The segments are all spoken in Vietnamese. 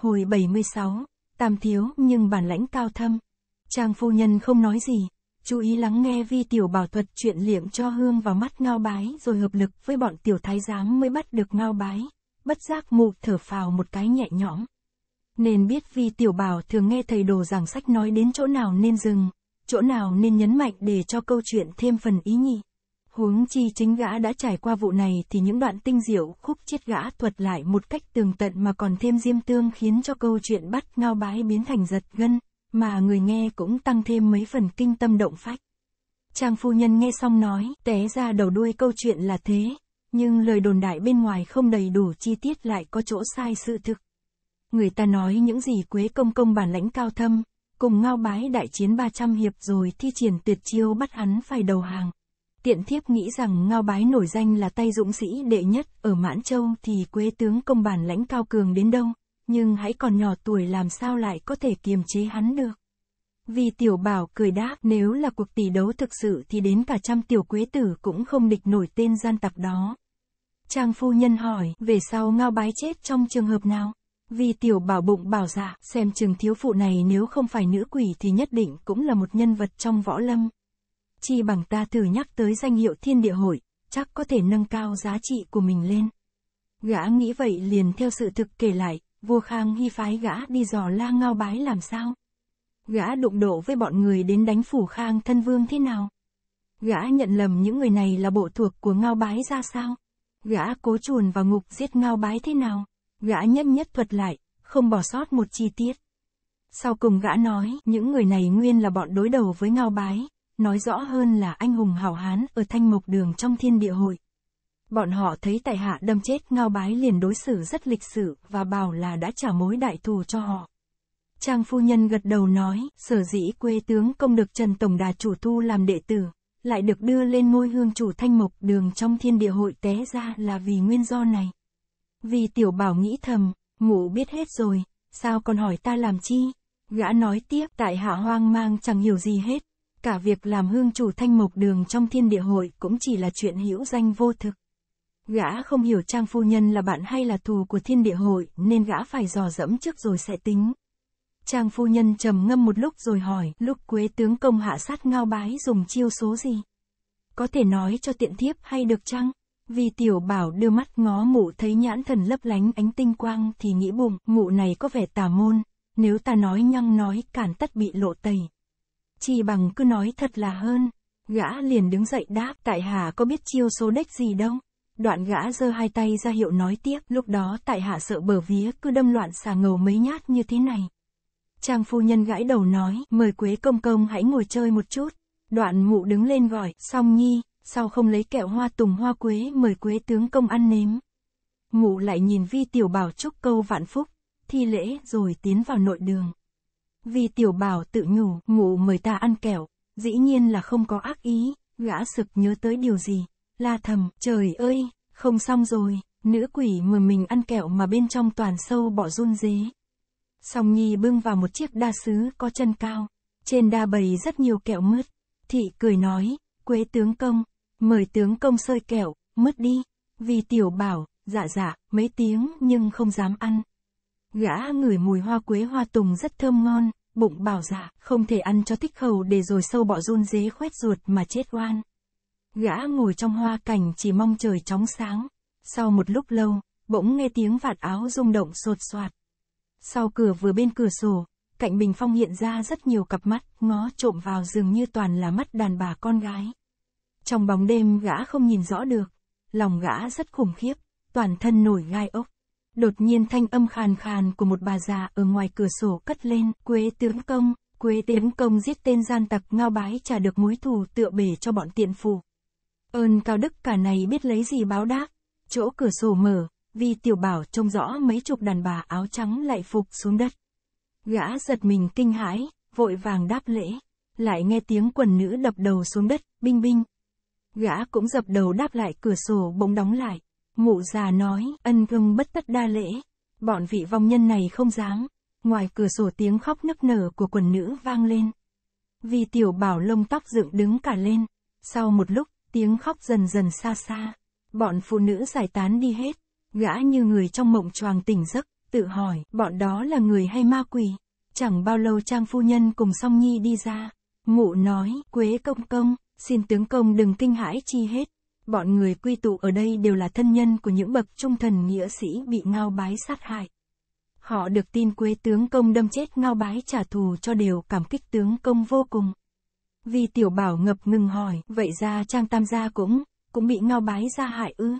Hồi 76, Tam thiếu nhưng bản lãnh cao thâm. Trang phu nhân không nói gì, chú ý lắng nghe vi tiểu bảo thuật chuyện liệm cho hương vào mắt ngao bái rồi hợp lực với bọn tiểu thái giám mới bắt được ngao bái. Bất giác mụ thở phào một cái nhẹ nhõm. Nên biết vi tiểu bảo thường nghe thầy đồ giảng sách nói đến chỗ nào nên dừng, chỗ nào nên nhấn mạnh để cho câu chuyện thêm phần ý nhị. Huống chi chính gã đã trải qua vụ này thì những đoạn tinh diệu khúc chết gã thuật lại một cách tường tận mà còn thêm diêm tương khiến cho câu chuyện bắt ngao bái biến thành giật gân, mà người nghe cũng tăng thêm mấy phần kinh tâm động phách. Trang phu nhân nghe xong nói, té ra đầu đuôi câu chuyện là thế, nhưng lời đồn đại bên ngoài không đầy đủ chi tiết lại có chỗ sai sự thực. Người ta nói những gì quế công công bản lãnh cao thâm, cùng ngao bái đại chiến 300 hiệp rồi thi triển tuyệt chiêu bắt hắn phải đầu hàng. Tiện thiếp nghĩ rằng Ngao Bái nổi danh là tay dũng sĩ đệ nhất, ở Mãn Châu thì quê tướng công bản lãnh cao cường đến đâu, nhưng hãy còn nhỏ tuổi làm sao lại có thể kiềm chế hắn được. Vì tiểu bảo cười đáp nếu là cuộc tỷ đấu thực sự thì đến cả trăm tiểu quế tử cũng không địch nổi tên gian tặc đó. Trang phu nhân hỏi, về sau ngao bái chết trong trường hợp nào? Vì tiểu bảo bụng bảo dạ, xem chừng thiếu phụ này nếu không phải nữ quỷ thì nhất định cũng là một nhân vật trong võ lâm chi bằng ta thử nhắc tới danh hiệu thiên địa hội, chắc có thể nâng cao giá trị của mình lên. Gã nghĩ vậy liền theo sự thực kể lại, vua Khang Hy phái gã đi dò la ngao bái làm sao? Gã đụng độ với bọn người đến đánh phủ Khang thân vương thế nào? Gã nhận lầm những người này là bộ thuộc của ngao bái ra sao? Gã cố chuồn vào ngục giết ngao bái thế nào? Gã nhất nhất thuật lại, không bỏ sót một chi tiết. Sau cùng gã nói, những người này nguyên là bọn đối đầu với ngao bái, nói rõ hơn là anh hùng hảo hán ở thanh mục đường trong thiên địa hội. Bọn họ thấy tại hạ đâm chết ngao bái liền đối xử rất lịch sự và bảo là đã trả mối đại thù cho họ. Trang phu nhân gật đầu nói, sở dĩ quê tướng công được Trần Tổng Đà chủ thu làm đệ tử, lại được đưa lên ngôi hương chủ thanh mục đường trong thiên địa hội té ra là vì nguyên do này. Vì tiểu bảo nghĩ thầm, ngủ biết hết rồi, sao còn hỏi ta làm chi? Gã nói tiếp, tại hạ hoang mang chẳng hiểu gì hết, cả việc làm hương chủ thanh mộc đường trong thiên địa hội cũng chỉ là chuyện hữu danh vô thực. Gã không hiểu trang phu nhân là bạn hay là thù của thiên địa hội nên gã phải dò dẫm trước rồi sẽ tính. Trang phu nhân trầm ngâm một lúc rồi hỏi, lúc quế tướng công hạ sát ngao bái dùng chiêu số gì? Có thể nói cho tiện thiếp hay được chăng? Vì tiểu bảo đưa mắt ngó mụ thấy nhãn thần lấp lánh ánh tinh quang thì nghĩ bụng, mụ này có vẻ tà môn, nếu ta nói nhăng nói cản tất bị lộ tẩy chi bằng cứ nói thật là hơn. Gã liền đứng dậy đáp, tại hạ có biết chiêu số đếch gì đâu. Đoạn gã giơ hai tay ra hiệu nói tiếp, lúc đó tại hạ sợ bờ vía cứ đâm loạn xà ngầu mấy nhát như thế này. Trang phu nhân gãi đầu nói, mời Quế Công Công hãy ngồi chơi một chút. Đoạn mụ đứng lên gọi, song nhi, sao không lấy kẹo hoa tùng hoa quế mời Quế Tướng Công ăn nếm. Mụ lại nhìn vi tiểu bảo chúc câu vạn phúc, thi lễ rồi tiến vào nội đường. Vì tiểu bảo tự nhủ, ngủ mời ta ăn kẹo, dĩ nhiên là không có ác ý, gã sực nhớ tới điều gì, la thầm, trời ơi, không xong rồi, nữ quỷ mời mình ăn kẹo mà bên trong toàn sâu bỏ run dế. Song Nhi bưng vào một chiếc đa sứ có chân cao, trên đa bầy rất nhiều kẹo mứt, thị cười nói, quế tướng công, mời tướng công sơi kẹo, mứt đi, vì tiểu bảo, dạ dạ, mấy tiếng nhưng không dám ăn gã ngửi mùi hoa quế hoa tùng rất thơm ngon, bụng bảo dạ, không thể ăn cho thích khẩu để rồi sâu bọ run dế khoét ruột mà chết oan. Gã ngồi trong hoa cảnh chỉ mong trời chóng sáng. Sau một lúc lâu, bỗng nghe tiếng vạt áo rung động sột soạt. Sau cửa vừa bên cửa sổ, cạnh bình phong hiện ra rất nhiều cặp mắt, ngó trộm vào dường như toàn là mắt đàn bà con gái. Trong bóng đêm gã không nhìn rõ được, lòng gã rất khủng khiếp, toàn thân nổi gai ốc. Đột nhiên thanh âm khàn khàn của một bà già ở ngoài cửa sổ cất lên, quế tướng công, quế tướng công giết tên gian tặc ngao bái trả được mối thù tựa bể cho bọn tiện phù. Ơn cao đức cả này biết lấy gì báo đáp, chỗ cửa sổ mở, vì tiểu bảo trông rõ mấy chục đàn bà áo trắng lại phục xuống đất. Gã giật mình kinh hãi, vội vàng đáp lễ, lại nghe tiếng quần nữ đập đầu xuống đất, binh binh. Gã cũng dập đầu đáp lại cửa sổ bỗng đóng lại. Mụ già nói, ân ưng bất tất đa lễ. Bọn vị vong nhân này không dám. Ngoài cửa sổ tiếng khóc nức nở của quần nữ vang lên. Vì tiểu bảo lông tóc dựng đứng cả lên. Sau một lúc, tiếng khóc dần dần xa xa. Bọn phụ nữ giải tán đi hết. Gã như người trong mộng choàng tỉnh giấc, tự hỏi, bọn đó là người hay ma quỷ. Chẳng bao lâu trang phu nhân cùng song nhi đi ra. Mụ nói, quế công công, xin tướng công đừng kinh hãi chi hết. Bọn người quy tụ ở đây đều là thân nhân của những bậc trung thần nghĩa sĩ bị ngao bái sát hại. Họ được tin quê tướng công đâm chết ngao bái trả thù cho đều cảm kích tướng công vô cùng. Vì tiểu bảo ngập ngừng hỏi, vậy ra trang tam gia cũng, cũng bị ngao bái ra hại ư.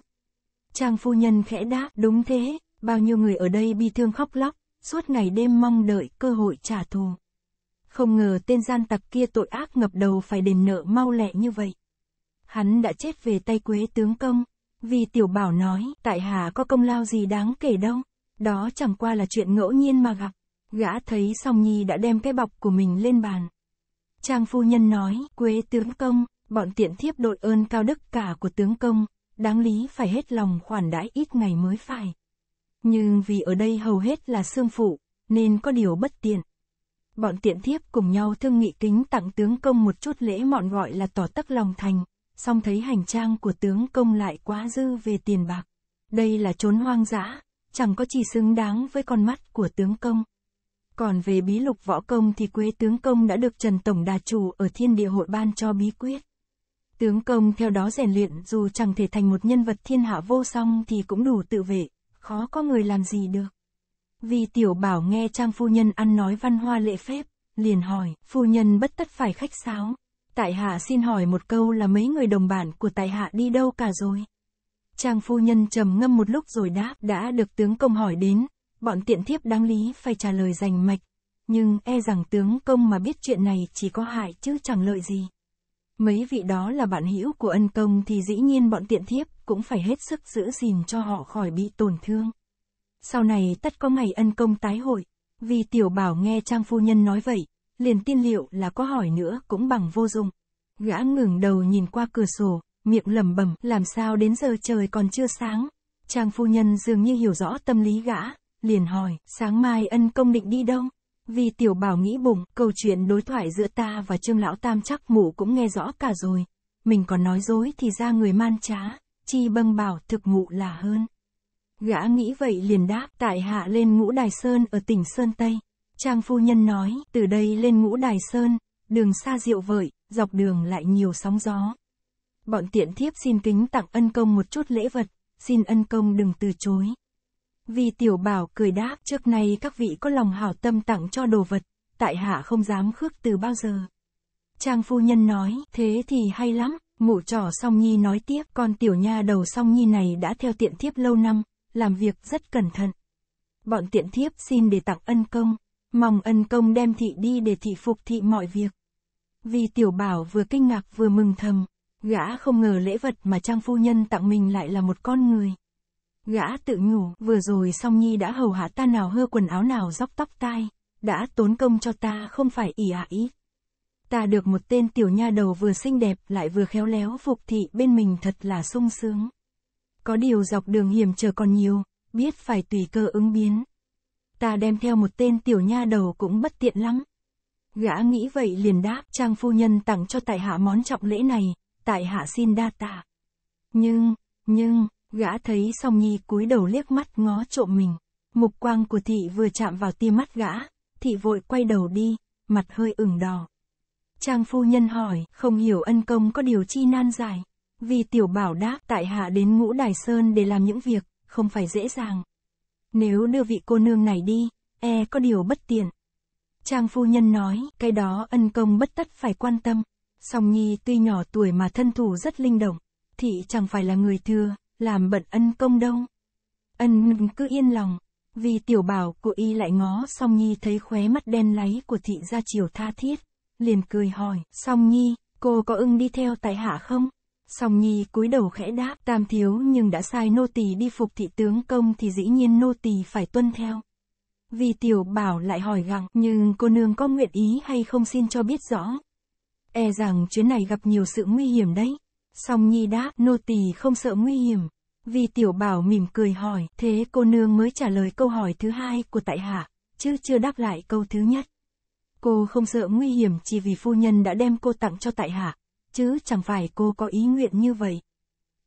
Trang phu nhân khẽ đáp, đúng thế, bao nhiêu người ở đây bi thương khóc lóc, suốt ngày đêm mong đợi cơ hội trả thù. Không ngờ tên gian tặc kia tội ác ngập đầu phải đền nợ mau lẹ như vậy hắn đã chết về tay quế tướng công. Vì tiểu bảo nói, tại hạ có công lao gì đáng kể đâu, đó chẳng qua là chuyện ngẫu nhiên mà gặp. Gã thấy song nhi đã đem cái bọc của mình lên bàn. Trang phu nhân nói, quế tướng công, bọn tiện thiếp đội ơn cao đức cả của tướng công, đáng lý phải hết lòng khoản đãi ít ngày mới phải. Nhưng vì ở đây hầu hết là xương phụ, nên có điều bất tiện. Bọn tiện thiếp cùng nhau thương nghị kính tặng tướng công một chút lễ mọn gọi là tỏ tất lòng thành song thấy hành trang của tướng công lại quá dư về tiền bạc. Đây là trốn hoang dã, chẳng có chỉ xứng đáng với con mắt của tướng công. Còn về bí lục võ công thì quê tướng công đã được Trần Tổng Đà Chủ ở thiên địa hội ban cho bí quyết. Tướng công theo đó rèn luyện dù chẳng thể thành một nhân vật thiên hạ vô song thì cũng đủ tự vệ, khó có người làm gì được. Vì tiểu bảo nghe trang phu nhân ăn nói văn hoa lệ phép, liền hỏi, phu nhân bất tất phải khách sáo, tại hạ xin hỏi một câu là mấy người đồng bản của tại hạ đi đâu cả rồi? Trang phu nhân trầm ngâm một lúc rồi đáp, đã được tướng công hỏi đến, bọn tiện thiếp đáng lý phải trả lời rành mạch, nhưng e rằng tướng công mà biết chuyện này chỉ có hại chứ chẳng lợi gì. Mấy vị đó là bạn hữu của ân công thì dĩ nhiên bọn tiện thiếp cũng phải hết sức giữ gìn cho họ khỏi bị tổn thương. Sau này tất có ngày ân công tái hội, vì tiểu bảo nghe trang phu nhân nói vậy, liền tin liệu là có hỏi nữa cũng bằng vô dụng. Gã ngừng đầu nhìn qua cửa sổ, miệng lẩm bẩm, làm sao đến giờ trời còn chưa sáng. Trang phu nhân dường như hiểu rõ tâm lý gã, liền hỏi, sáng mai ân công định đi đâu? Vì tiểu bảo nghĩ bụng, câu chuyện đối thoại giữa ta và trương lão tam chắc mụ cũng nghe rõ cả rồi. Mình còn nói dối thì ra người man trá, chi bâng bảo thực mụ là hơn. Gã nghĩ vậy liền đáp, tại hạ lên ngũ đài sơn ở tỉnh Sơn Tây. Trang phu nhân nói, từ đây lên ngũ đài sơn, đường xa diệu vợi, dọc đường lại nhiều sóng gió. Bọn tiện thiếp xin kính tặng ân công một chút lễ vật, xin ân công đừng từ chối. Vì tiểu bảo cười đáp, trước nay các vị có lòng hảo tâm tặng cho đồ vật, tại hạ không dám khước từ bao giờ. Trang phu nhân nói, thế thì hay lắm, mụ trò song nhi nói tiếp, con tiểu nha đầu song nhi này đã theo tiện thiếp lâu năm, làm việc rất cẩn thận. Bọn tiện thiếp xin để tặng ân công. Mong ân công đem thị đi để thị phục thị mọi việc. Vì tiểu bảo vừa kinh ngạc vừa mừng thầm, gã không ngờ lễ vật mà trang phu nhân tặng mình lại là một con người. Gã tự nhủ, vừa rồi song nhi đã hầu hạ ta nào hơ quần áo nào dóc tóc tai, đã tốn công cho ta không phải ỉ ạ à Ta được một tên tiểu nha đầu vừa xinh đẹp lại vừa khéo léo phục thị bên mình thật là sung sướng. Có điều dọc đường hiểm trở còn nhiều, biết phải tùy cơ ứng biến ta đem theo một tên tiểu nha đầu cũng bất tiện lắm. Gã nghĩ vậy liền đáp, trang phu nhân tặng cho tại hạ món trọng lễ này, tại hạ xin đa tạ. Nhưng, nhưng, gã thấy song nhi cúi đầu liếc mắt ngó trộm mình. Mục quang của thị vừa chạm vào tia mắt gã, thị vội quay đầu đi, mặt hơi ửng đỏ. Trang phu nhân hỏi, không hiểu ân công có điều chi nan giải. Vì tiểu bảo đáp tại hạ đến ngũ đài sơn để làm những việc, không phải dễ dàng. Nếu đưa vị cô nương này đi, e có điều bất tiện. Trang phu nhân nói, cái đó ân công bất tất phải quan tâm. Song Nhi tuy nhỏ tuổi mà thân thủ rất linh động, thị chẳng phải là người thừa, làm bận ân công đâu. Ân cứ yên lòng, vì tiểu bảo của y lại ngó Song Nhi thấy khóe mắt đen láy của thị gia chiều tha thiết, liền cười hỏi, Song Nhi, cô có ưng đi theo tại hạ không? Song Nhi cúi đầu khẽ đáp, tam thiếu nhưng đã sai nô tỳ đi phục thị tướng công thì dĩ nhiên nô tỳ phải tuân theo. Vì tiểu bảo lại hỏi rằng, nhưng cô nương có nguyện ý hay không xin cho biết rõ. E rằng chuyến này gặp nhiều sự nguy hiểm đấy. Song Nhi đáp, nô tỳ không sợ nguy hiểm. Vì tiểu bảo mỉm cười hỏi, thế cô nương mới trả lời câu hỏi thứ hai của tại hạ, chứ chưa đáp lại câu thứ nhất. Cô không sợ nguy hiểm chỉ vì phu nhân đã đem cô tặng cho tại hạ, chứ chẳng phải cô có ý nguyện như vậy.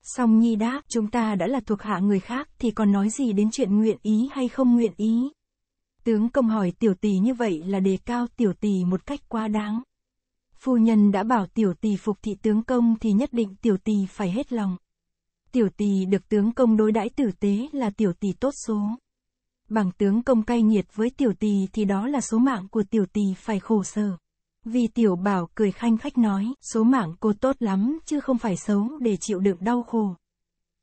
Song Nhi đáp, chúng ta đã là thuộc hạ người khác thì còn nói gì đến chuyện nguyện ý hay không nguyện ý. Tướng công hỏi tiểu tỷ như vậy là đề cao tiểu tỷ một cách quá đáng. Phu nhân đã bảo tiểu tỷ phục thị tướng công thì nhất định tiểu tỷ phải hết lòng. Tiểu tỷ được tướng công đối đãi tử tế là tiểu tỷ tốt số. Bằng tướng công cay nghiệt với tiểu tỷ thì đó là số mạng của tiểu tỷ phải khổ sở. Vì tiểu bảo cười khanh khách nói, số mạng cô tốt lắm chứ không phải xấu để chịu đựng đau khổ.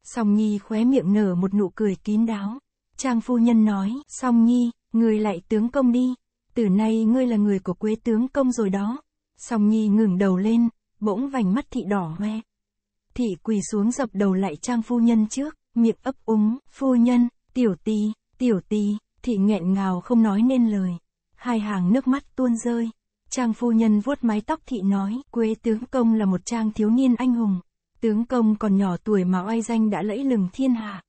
Song Nhi khóe miệng nở một nụ cười kín đáo. Trang phu nhân nói, Song Nhi, người lại tướng công đi. Từ nay ngươi là người của quê tướng công rồi đó. Song Nhi ngừng đầu lên, bỗng vành mắt thị đỏ hoe. Thị quỳ xuống dập đầu lại trang phu nhân trước, miệng ấp úng, phu nhân, tiểu tì, tiểu tì, thị nghẹn ngào không nói nên lời. Hai hàng nước mắt tuôn rơi. Trang phu nhân vuốt mái tóc thị nói, quê tướng công là một trang thiếu niên anh hùng. Tướng công còn nhỏ tuổi mà oai danh đã lẫy lừng thiên hạ.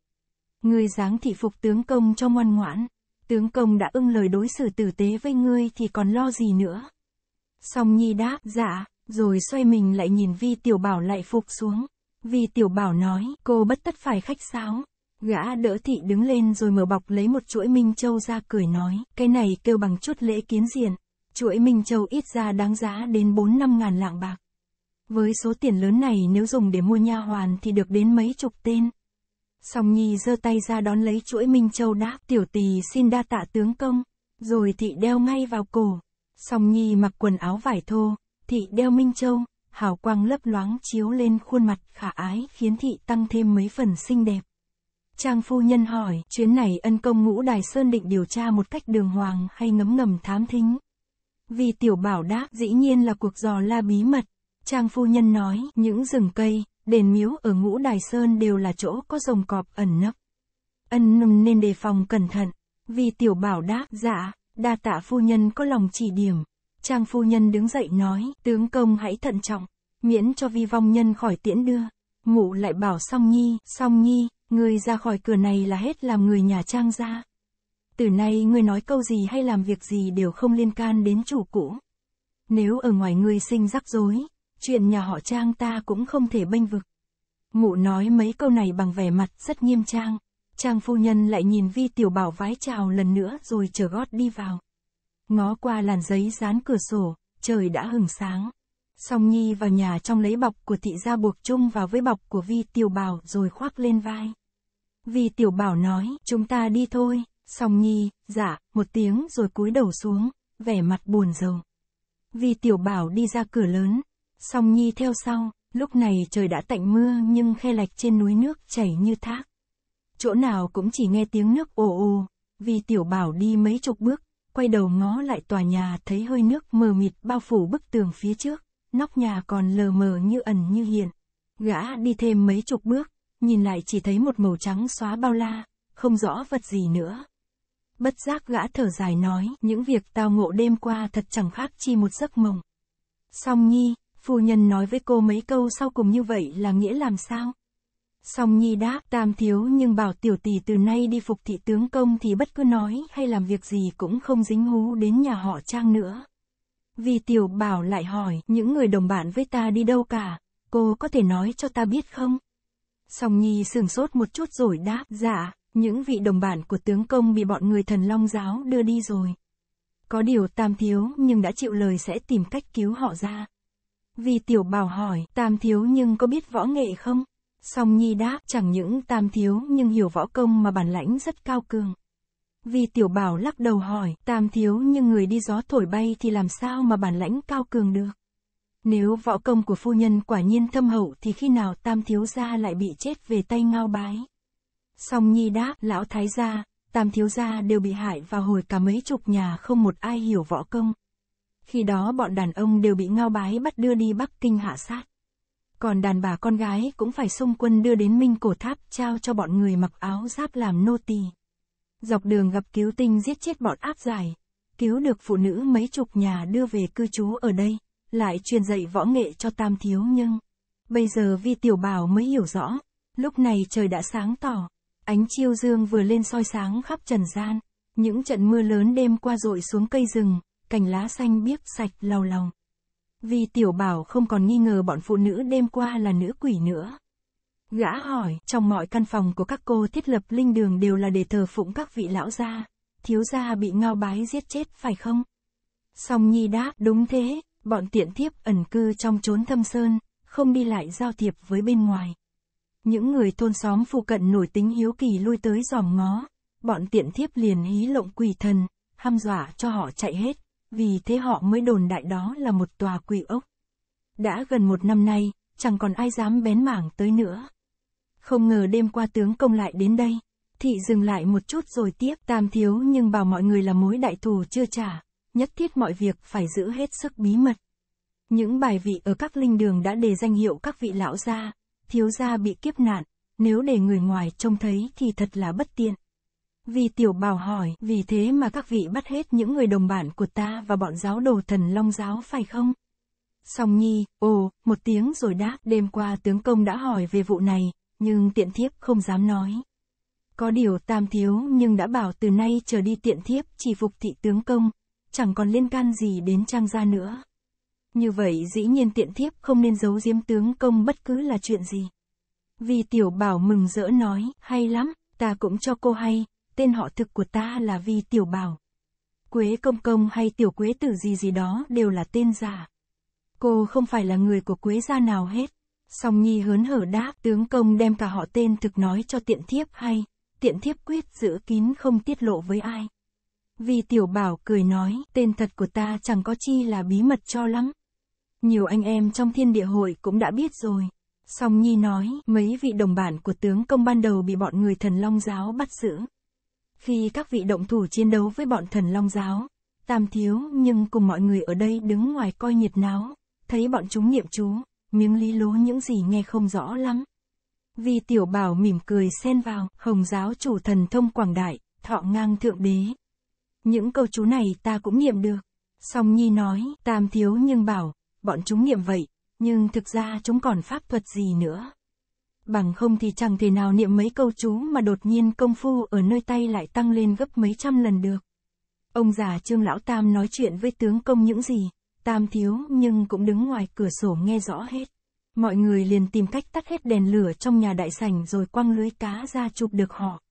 Ngươi dáng thị phục tướng công cho ngoan ngoãn. Tướng công đã ưng lời đối xử tử tế với ngươi thì còn lo gì nữa. Song Nhi đáp, dạ, rồi xoay mình lại nhìn Vi Tiểu Bảo lại phục xuống. Vi Tiểu Bảo nói, cô bất tất phải khách sáo. Gã đỡ thị đứng lên rồi mở bọc lấy một chuỗi Minh Châu ra cười nói, cái này kêu bằng chút lễ kiến diện chuỗi Minh Châu ít ra đáng giá đến 4 năm ngàn lạng bạc. Với số tiền lớn này nếu dùng để mua nha hoàn thì được đến mấy chục tên. Song Nhi giơ tay ra đón lấy chuỗi Minh Châu đáp tiểu tỳ xin đa tạ tướng công, rồi thị đeo ngay vào cổ. Song Nhi mặc quần áo vải thô, thị đeo Minh Châu, hào quang lấp loáng chiếu lên khuôn mặt khả ái khiến thị tăng thêm mấy phần xinh đẹp. Trang phu nhân hỏi, chuyến này ân công ngũ Đài Sơn định điều tra một cách đường hoàng hay ngấm ngầm thám thính? Vì tiểu bảo đáp dĩ nhiên là cuộc dò la bí mật. Trang phu nhân nói, những rừng cây, đền miếu ở ngũ đài sơn đều là chỗ có rồng cọp ẩn nấp. Ân nùng nên đề phòng cẩn thận. Vì tiểu bảo đáp, dạ, đa tạ phu nhân có lòng chỉ điểm. Trang phu nhân đứng dậy nói, tướng công hãy thận trọng, miễn cho vi vong nhân khỏi tiễn đưa. Ngụ lại bảo song nhi, song nhi, người ra khỏi cửa này là hết làm người nhà trang ra. Từ nay ngươi nói câu gì hay làm việc gì đều không liên can đến chủ cũ. Nếu ở ngoài ngươi sinh rắc rối, chuyện nhà họ Trang ta cũng không thể bênh vực. Mụ nói mấy câu này bằng vẻ mặt rất nghiêm trang. Trang phu nhân lại nhìn Vi Tiểu Bảo vái chào lần nữa rồi chờ gót đi vào. Ngó qua làn giấy dán cửa sổ, trời đã hừng sáng. Song Nhi vào nhà trong lấy bọc của thị gia buộc chung vào với bọc của Vi Tiểu Bảo rồi khoác lên vai. Vi Tiểu Bảo nói, chúng ta đi thôi. Song Nhi, dạ, một tiếng rồi cúi đầu xuống, vẻ mặt buồn rầu. Vì tiểu bảo đi ra cửa lớn, Song Nhi theo sau, lúc này trời đã tạnh mưa nhưng khe lạch trên núi nước chảy như thác. Chỗ nào cũng chỉ nghe tiếng nước ồ ồ, vì tiểu bảo đi mấy chục bước, quay đầu ngó lại tòa nhà thấy hơi nước mờ mịt bao phủ bức tường phía trước, nóc nhà còn lờ mờ như ẩn như hiện. Gã đi thêm mấy chục bước, nhìn lại chỉ thấy một màu trắng xóa bao la, không rõ vật gì nữa bất giác gã thở dài nói, những việc tao ngộ đêm qua thật chẳng khác chi một giấc mộng. Song Nhi, phu nhân nói với cô mấy câu sau cùng như vậy là nghĩa làm sao? Song Nhi đáp, tam thiếu nhưng bảo tiểu tỷ từ nay đi phục thị tướng công thì bất cứ nói hay làm việc gì cũng không dính hú đến nhà họ Trang nữa. Vì tiểu bảo lại hỏi, những người đồng bạn với ta đi đâu cả, cô có thể nói cho ta biết không? Song Nhi sừng sốt một chút rồi đáp, dạ, những vị đồng bạn của tướng công bị bọn người thần long giáo đưa đi rồi. Có điều Tam Thiếu nhưng đã chịu lời sẽ tìm cách cứu họ ra. Vì tiểu bảo hỏi, Tam Thiếu nhưng có biết võ nghệ không? Song Nhi đáp, chẳng những Tam Thiếu nhưng hiểu võ công mà bản lãnh rất cao cường. Vì tiểu bảo lắc đầu hỏi, Tam Thiếu nhưng người đi gió thổi bay thì làm sao mà bản lãnh cao cường được? Nếu võ công của phu nhân quả nhiên thâm hậu thì khi nào Tam Thiếu gia lại bị chết về tay ngao bái? Song Nhi đáp, lão thái gia, tam thiếu gia đều bị hại và hồi cả mấy chục nhà không một ai hiểu võ công. Khi đó bọn đàn ông đều bị ngao bái bắt đưa đi Bắc Kinh hạ sát. Còn đàn bà con gái cũng phải xung quân đưa đến Minh Cổ Tháp trao cho bọn người mặc áo giáp làm nô tỳ. Dọc đường gặp cứu tinh giết chết bọn áp giải, cứu được phụ nữ mấy chục nhà đưa về cư trú ở đây, lại truyền dạy võ nghệ cho tam thiếu nhưng. Bây giờ vi tiểu bảo mới hiểu rõ, lúc này trời đã sáng tỏ, Ánh chiêu dương vừa lên soi sáng khắp trần gian, những trận mưa lớn đêm qua rội xuống cây rừng, cành lá xanh biếc sạch lau lòng. Vì tiểu bảo không còn nghi ngờ bọn phụ nữ đêm qua là nữ quỷ nữa. Gã hỏi, trong mọi căn phòng của các cô thiết lập linh đường đều là để thờ phụng các vị lão gia, thiếu gia bị ngao bái giết chết phải không? Song Nhi đáp, đúng thế, bọn tiện thiếp ẩn cư trong chốn thâm sơn, không đi lại giao thiệp với bên ngoài. Những người thôn xóm phụ cận nổi tính hiếu kỳ lui tới giòm ngó. Bọn tiện thiếp liền hí lộng quỷ thần, ham dọa cho họ chạy hết, vì thế họ mới đồn đại đó là một tòa quỷ ốc. Đã gần một năm nay, chẳng còn ai dám bén mảng tới nữa. Không ngờ đêm qua tướng công lại đến đây, thị dừng lại một chút rồi tiếp tam thiếu nhưng bảo mọi người là mối đại thù chưa trả, nhất thiết mọi việc phải giữ hết sức bí mật. Những bài vị ở các linh đường đã đề danh hiệu các vị lão gia, thiếu gia bị kiếp nạn, nếu để người ngoài trông thấy thì thật là bất tiện. Vì tiểu bảo hỏi, vì thế mà các vị bắt hết những người đồng bạn của ta và bọn giáo đồ thần long giáo phải không? Song Nhi, ồ, một tiếng rồi đáp, đêm qua tướng công đã hỏi về vụ này, nhưng tiện thiếp không dám nói. Có điều tam thiếu nhưng đã bảo từ nay trở đi tiện thiếp chỉ phục thị tướng công, chẳng còn liên can gì đến trang gia nữa. Như vậy dĩ nhiên tiện thiếp không nên giấu diếm tướng công bất cứ là chuyện gì. Vì tiểu bảo mừng rỡ nói, hay lắm, ta cũng cho cô hay, tên họ thực của ta là Vi tiểu bảo. Quế công công hay tiểu quế tử gì gì đó đều là tên giả. Cô không phải là người của quế gia nào hết. Song Nhi hớn hở đáp, tướng công đem cả họ tên thực nói cho tiện thiếp hay, tiện thiếp quyết giữ kín không tiết lộ với ai. Vì tiểu bảo cười nói, tên thật của ta chẳng có chi là bí mật cho lắm. Nhiều anh em trong thiên địa hội cũng đã biết rồi. Song Nhi nói, mấy vị đồng bản của tướng công ban đầu bị bọn người thần Long Giáo bắt giữ. Khi các vị động thủ chiến đấu với bọn thần Long Giáo, Tam Thiếu nhưng cùng mọi người ở đây đứng ngoài coi nhiệt náo, thấy bọn chúng niệm chú, miếng lý lố những gì nghe không rõ lắm. Vì tiểu bảo mỉm cười xen vào, hồng giáo chủ thần thông quảng đại, thọ ngang thượng đế. Những câu chú này ta cũng niệm được. Song Nhi nói, Tam Thiếu nhưng bảo, bọn chúng niệm vậy, nhưng thực ra chúng còn pháp thuật gì nữa. Bằng không thì chẳng thể nào niệm mấy câu chú mà đột nhiên công phu ở nơi tay lại tăng lên gấp mấy trăm lần được. Ông già Trương Lão Tam nói chuyện với tướng công những gì, Tam thiếu nhưng cũng đứng ngoài cửa sổ nghe rõ hết. Mọi người liền tìm cách tắt hết đèn lửa trong nhà đại sảnh rồi quăng lưới cá ra chụp được họ.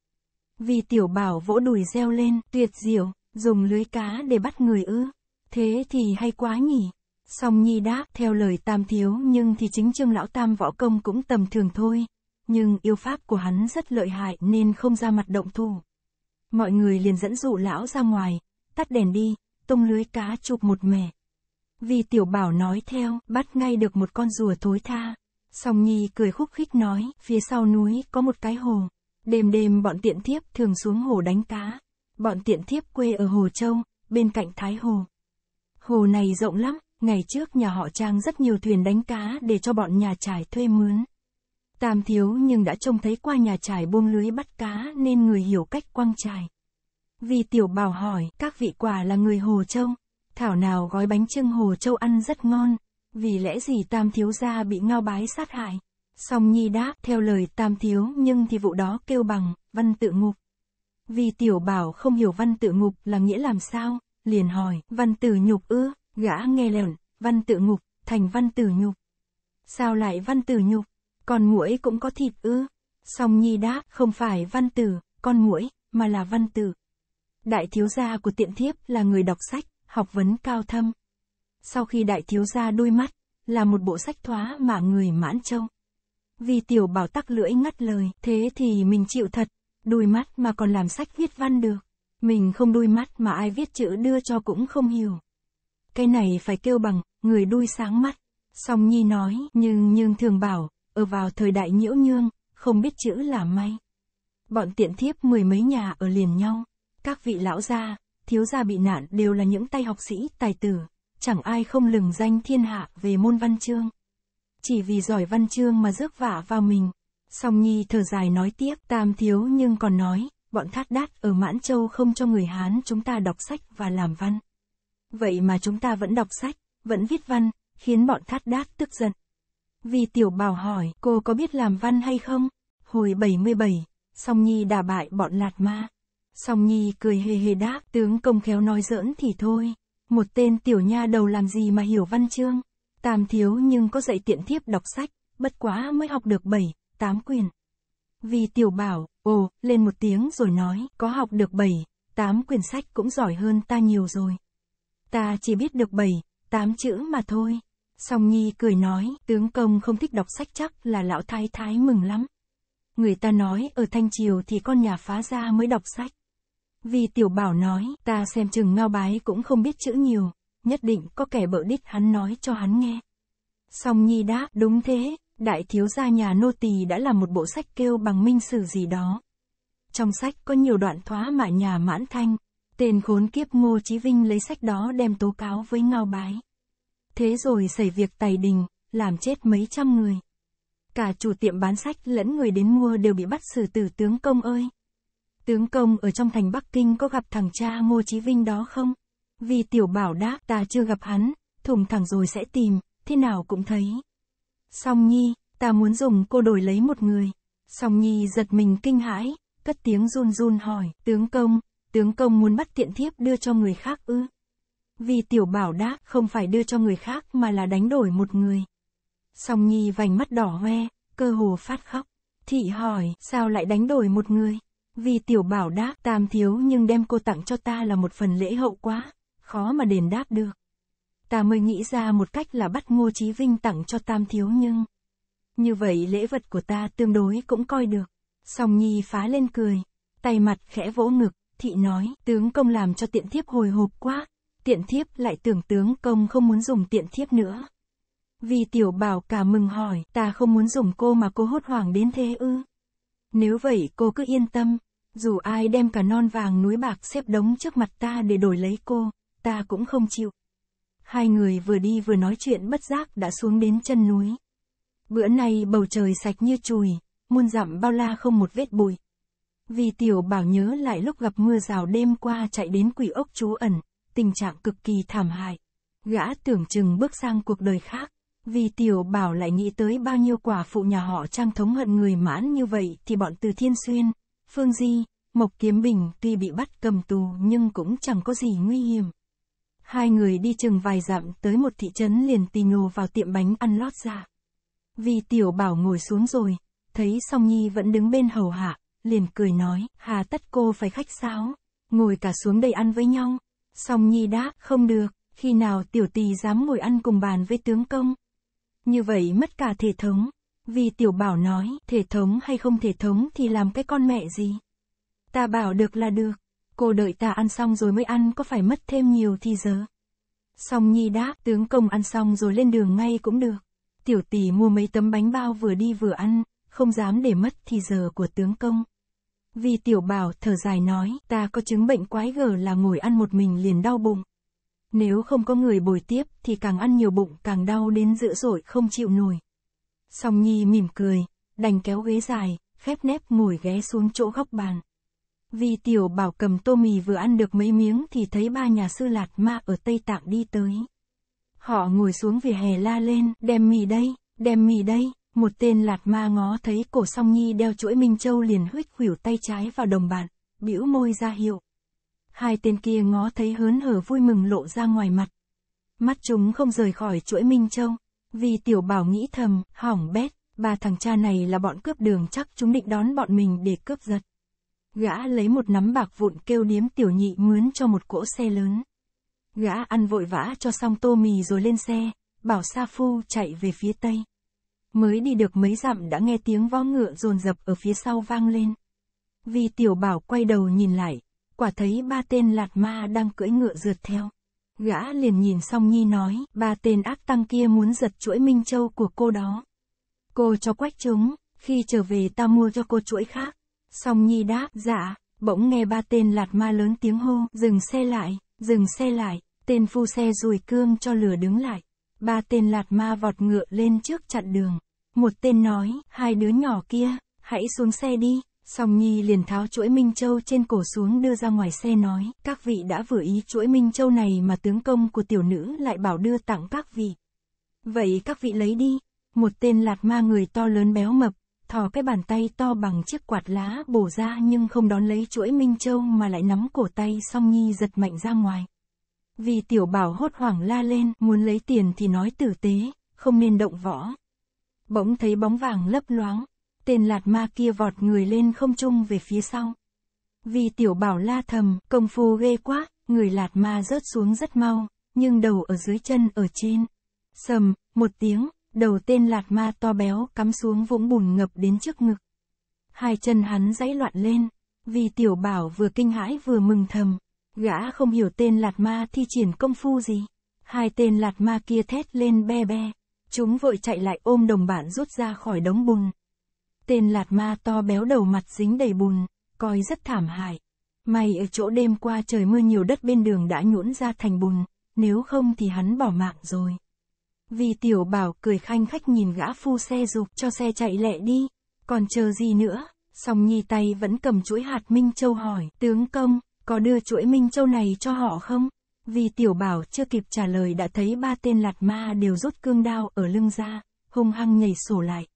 Vì tiểu bảo vỗ đùi reo lên, tuyệt diệu, dùng lưới cá để bắt người ư. Thế thì hay quá nhỉ. Song Nhi đáp, theo lời Tam Thiếu nhưng thì chính Trương Lão Tam võ công cũng tầm thường thôi. Nhưng yêu pháp của hắn rất lợi hại nên không ra mặt động thủ. Mọi người liền dẫn dụ lão ra ngoài, tắt đèn đi, tung lưới cá chụp một mẻ. Vì tiểu bảo nói theo, bắt ngay được một con rùa thối tha. Song Nhi cười khúc khích nói, phía sau núi có một cái hồ. Đêm đêm bọn tiện thiếp thường xuống hồ đánh cá. Bọn tiện thiếp quê ở Hồ Châu, bên cạnh Thái Hồ. Hồ này rộng lắm, Ngày trước nhà họ Trang rất nhiều thuyền đánh cá để cho bọn nhà trải thuê mướn. Tam thiếu nhưng đã trông thấy qua nhà trải buông lưới bắt cá nên người hiểu cách quăng trải. Vì tiểu bảo hỏi, các vị quả là người Hồ Châu. Thảo nào gói bánh trưng Hồ Châu ăn rất ngon. Vì lẽ gì Tam thiếu gia bị ngao bái sát hại. Song Nhi đáp, theo lời Tam thiếu nhưng thì vụ đó kêu bằng, văn tự ngục. Vì tiểu bảo không hiểu văn tự ngục là nghĩa làm sao, liền hỏi, văn tử nhục ư, gã nghe lèn, văn tự ngục, thành văn tử nhục. Sao lại văn tử nhục, con muỗi cũng có thịt ư? Song Nhi đáp, không phải văn tử, con muỗi, mà là văn tử. Đại thiếu gia của tiện thiếp là người đọc sách, học vấn cao thâm. Sau khi đại thiếu gia đôi mắt, là một bộ sách thoá mà người mãn trông. Vì tiểu bảo tắc lưỡi ngắt lời, thế thì mình chịu thật, đôi mắt mà còn làm sách viết văn được. Mình không đôi mắt mà ai viết chữ đưa cho cũng không hiểu cái này phải kêu bằng, người đuôi sáng mắt. Song Nhi nói, nhưng nhưng thường bảo, ở vào thời đại nhiễu nhương, không biết chữ là may. Bọn tiện thiếp mười mấy nhà ở liền nhau, các vị lão gia, thiếu gia bị nạn đều là những tay học sĩ, tài tử, chẳng ai không lừng danh thiên hạ về môn văn chương. Chỉ vì giỏi văn chương mà rước vả vào mình. Song Nhi thở dài nói tiếp, tam thiếu nhưng còn nói, bọn thát đát ở Mãn Châu không cho người Hán chúng ta đọc sách và làm văn. Vậy mà chúng ta vẫn đọc sách, vẫn viết văn, khiến bọn thát đát tức giận. Vì tiểu bảo hỏi cô có biết làm văn hay không? Hồi 77, Song Nhi đả bại bọn lạt ma. Song Nhi cười hề hề đáp tướng công khéo nói giỡn thì thôi. Một tên tiểu nha đầu làm gì mà hiểu văn chương. Tam thiếu nhưng có dạy tiện thiếp đọc sách, bất quá mới học được 7, 8 quyền. Vì tiểu bảo, ồ, lên một tiếng rồi nói, có học được 7, 8 quyển sách cũng giỏi hơn ta nhiều rồi ta chỉ biết được bảy, tám chữ mà thôi. Song Nhi cười nói, tướng công không thích đọc sách chắc là lão thái thái mừng lắm. Người ta nói ở Thanh Triều thì con nhà phá gia mới đọc sách. Vì tiểu bảo nói, ta xem chừng ngao bái cũng không biết chữ nhiều, nhất định có kẻ bợ đít hắn nói cho hắn nghe. Song Nhi đáp, đúng thế, đại thiếu gia nhà nô tỳ đã làm một bộ sách kêu bằng minh sử gì đó. Trong sách có nhiều đoạn thoá mại nhà mãn thanh, Tên khốn kiếp Ngô Chí Vinh lấy sách đó đem tố cáo với Ngao Bái. Thế rồi xảy việc tài đình, làm chết mấy trăm người. Cả chủ tiệm bán sách lẫn người đến mua đều bị bắt xử tử tướng công ơi. Tướng công ở trong thành Bắc Kinh có gặp thằng cha Ngô Chí Vinh đó không? Vì tiểu bảo đáp ta chưa gặp hắn, thùng thẳng rồi sẽ tìm, thế nào cũng thấy. Song Nhi, ta muốn dùng cô đổi lấy một người. Song Nhi giật mình kinh hãi, cất tiếng run run hỏi, tướng công, tướng công muốn bắt tiện thiếp đưa cho người khác ư? Vì tiểu bảo đáp không phải đưa cho người khác mà là đánh đổi một người. Song Nhi vành mắt đỏ hoe, cơ hồ phát khóc. Thị hỏi, sao lại đánh đổi một người? Vì tiểu bảo đáp tam thiếu nhưng đem cô tặng cho ta là một phần lễ hậu quá, khó mà đền đáp được. Ta mới nghĩ ra một cách là bắt Ngô Chí Vinh tặng cho tam thiếu nhưng... Như vậy lễ vật của ta tương đối cũng coi được. Song Nhi phá lên cười, tay mặt khẽ vỗ ngực, thị nói, tướng công làm cho tiện thiếp hồi hộp quá. Tiện thiếp lại tưởng tướng công không muốn dùng tiện thiếp nữa. Vì tiểu bảo cả mừng hỏi, ta không muốn dùng cô mà cô hốt hoảng đến thế ư. Nếu vậy cô cứ yên tâm, dù ai đem cả non vàng núi bạc xếp đống trước mặt ta để đổi lấy cô, ta cũng không chịu. Hai người vừa đi vừa nói chuyện bất giác đã xuống đến chân núi. Bữa nay bầu trời sạch như chùi, muôn dặm bao la không một vết bụi, vì tiểu bảo nhớ lại lúc gặp mưa rào đêm qua chạy đến quỷ ốc trú ẩn, tình trạng cực kỳ thảm hại. Gã tưởng chừng bước sang cuộc đời khác, vì tiểu bảo lại nghĩ tới bao nhiêu quả phụ nhà họ trang thống hận người mãn như vậy thì bọn từ thiên xuyên, phương di, mộc kiếm bình tuy bị bắt cầm tù nhưng cũng chẳng có gì nguy hiểm. Hai người đi chừng vài dặm tới một thị trấn liền tì nhô vào tiệm bánh ăn lót ra. Dạ. Vì tiểu bảo ngồi xuống rồi, thấy song nhi vẫn đứng bên hầu hạ, liền cười nói, hà tất cô phải khách sáo, ngồi cả xuống đây ăn với nhau. Song Nhi đáp, không được, khi nào tiểu tỳ dám ngồi ăn cùng bàn với tướng công. Như vậy mất cả thể thống, vì tiểu bảo nói, thể thống hay không thể thống thì làm cái con mẹ gì. Ta bảo được là được, cô đợi ta ăn xong rồi mới ăn có phải mất thêm nhiều thì giờ. Song Nhi đáp, tướng công ăn xong rồi lên đường ngay cũng được. Tiểu tỷ mua mấy tấm bánh bao vừa đi vừa ăn, không dám để mất thì giờ của tướng công vì tiểu bảo thở dài nói, ta có chứng bệnh quái gở là ngồi ăn một mình liền đau bụng. Nếu không có người bồi tiếp, thì càng ăn nhiều bụng càng đau đến dữ dội không chịu nổi. Song Nhi mỉm cười, đành kéo ghế dài, khép nép ngồi ghé xuống chỗ góc bàn. vì tiểu bảo cầm tô mì vừa ăn được mấy miếng thì thấy ba nhà sư Lạt Ma ở Tây Tạng đi tới. Họ ngồi xuống vỉa hè la lên, đem mì đây, đem mì đây. Một tên lạt ma ngó thấy cổ song nhi đeo chuỗi Minh Châu liền huých hủi tay trái vào đồng bạn, bĩu môi ra hiệu. Hai tên kia ngó thấy hớn hở vui mừng lộ ra ngoài mặt. Mắt chúng không rời khỏi chuỗi Minh Châu, vì tiểu bảo nghĩ thầm, hỏng bét, ba thằng cha này là bọn cướp đường chắc chúng định đón bọn mình để cướp giật. Gã lấy một nắm bạc vụn kêu điếm tiểu nhị mướn cho một cỗ xe lớn. Gã ăn vội vã cho xong tô mì rồi lên xe, bảo Sa Phu chạy về phía tây. Mới đi được mấy dặm đã nghe tiếng vó ngựa rồn rập ở phía sau vang lên. Vì tiểu bảo quay đầu nhìn lại, quả thấy ba tên lạt ma đang cưỡi ngựa rượt theo. Gã liền nhìn Song nhi nói, ba tên ác tăng kia muốn giật chuỗi Minh Châu của cô đó. Cô cho quách chúng, khi trở về ta mua cho cô chuỗi khác. Song nhi đáp, dạ, bỗng nghe ba tên lạt ma lớn tiếng hô, dừng xe lại, dừng xe lại, tên phu xe rùi cương cho lừa đứng lại ba tên lạt ma vọt ngựa lên trước chặn đường. Một tên nói, hai đứa nhỏ kia, hãy xuống xe đi. Song Nhi liền tháo chuỗi Minh Châu trên cổ xuống đưa ra ngoài xe nói, các vị đã vừa ý chuỗi Minh Châu này mà tướng công của tiểu nữ lại bảo đưa tặng các vị. Vậy các vị lấy đi, một tên lạt ma người to lớn béo mập, thò cái bàn tay to bằng chiếc quạt lá bổ ra nhưng không đón lấy chuỗi Minh Châu mà lại nắm cổ tay Song Nhi giật mạnh ra ngoài. Vì tiểu bảo hốt hoảng la lên, muốn lấy tiền thì nói tử tế, không nên động võ. Bỗng thấy bóng vàng lấp loáng, tên lạt ma kia vọt người lên không trung về phía sau. Vì tiểu bảo la thầm, công phu ghê quá, người lạt ma rớt xuống rất mau, nhưng đầu ở dưới chân ở trên. Sầm, một tiếng, đầu tên lạt ma to béo cắm xuống vũng bùn ngập đến trước ngực. Hai chân hắn dãy loạn lên, vì tiểu bảo vừa kinh hãi vừa mừng thầm. Gã không hiểu tên lạt ma thi triển công phu gì. Hai tên lạt ma kia thét lên be be. Chúng vội chạy lại ôm đồng bạn rút ra khỏi đống bùn. Tên lạt ma to béo đầu mặt dính đầy bùn, coi rất thảm hại. May ở chỗ đêm qua trời mưa nhiều đất bên đường đã nhũn ra thành bùn, nếu không thì hắn bỏ mạng rồi. Vì tiểu bảo cười khanh khách nhìn gã phu xe dục cho xe chạy lẹ đi, còn chờ gì nữa, song nhi tay vẫn cầm chuỗi hạt minh châu hỏi, tướng công, có đưa chuỗi Minh Châu này cho họ không? Vì tiểu bảo chưa kịp trả lời đã thấy ba tên lạt ma đều rút cương đao ở lưng ra, hung hăng nhảy sổ lại.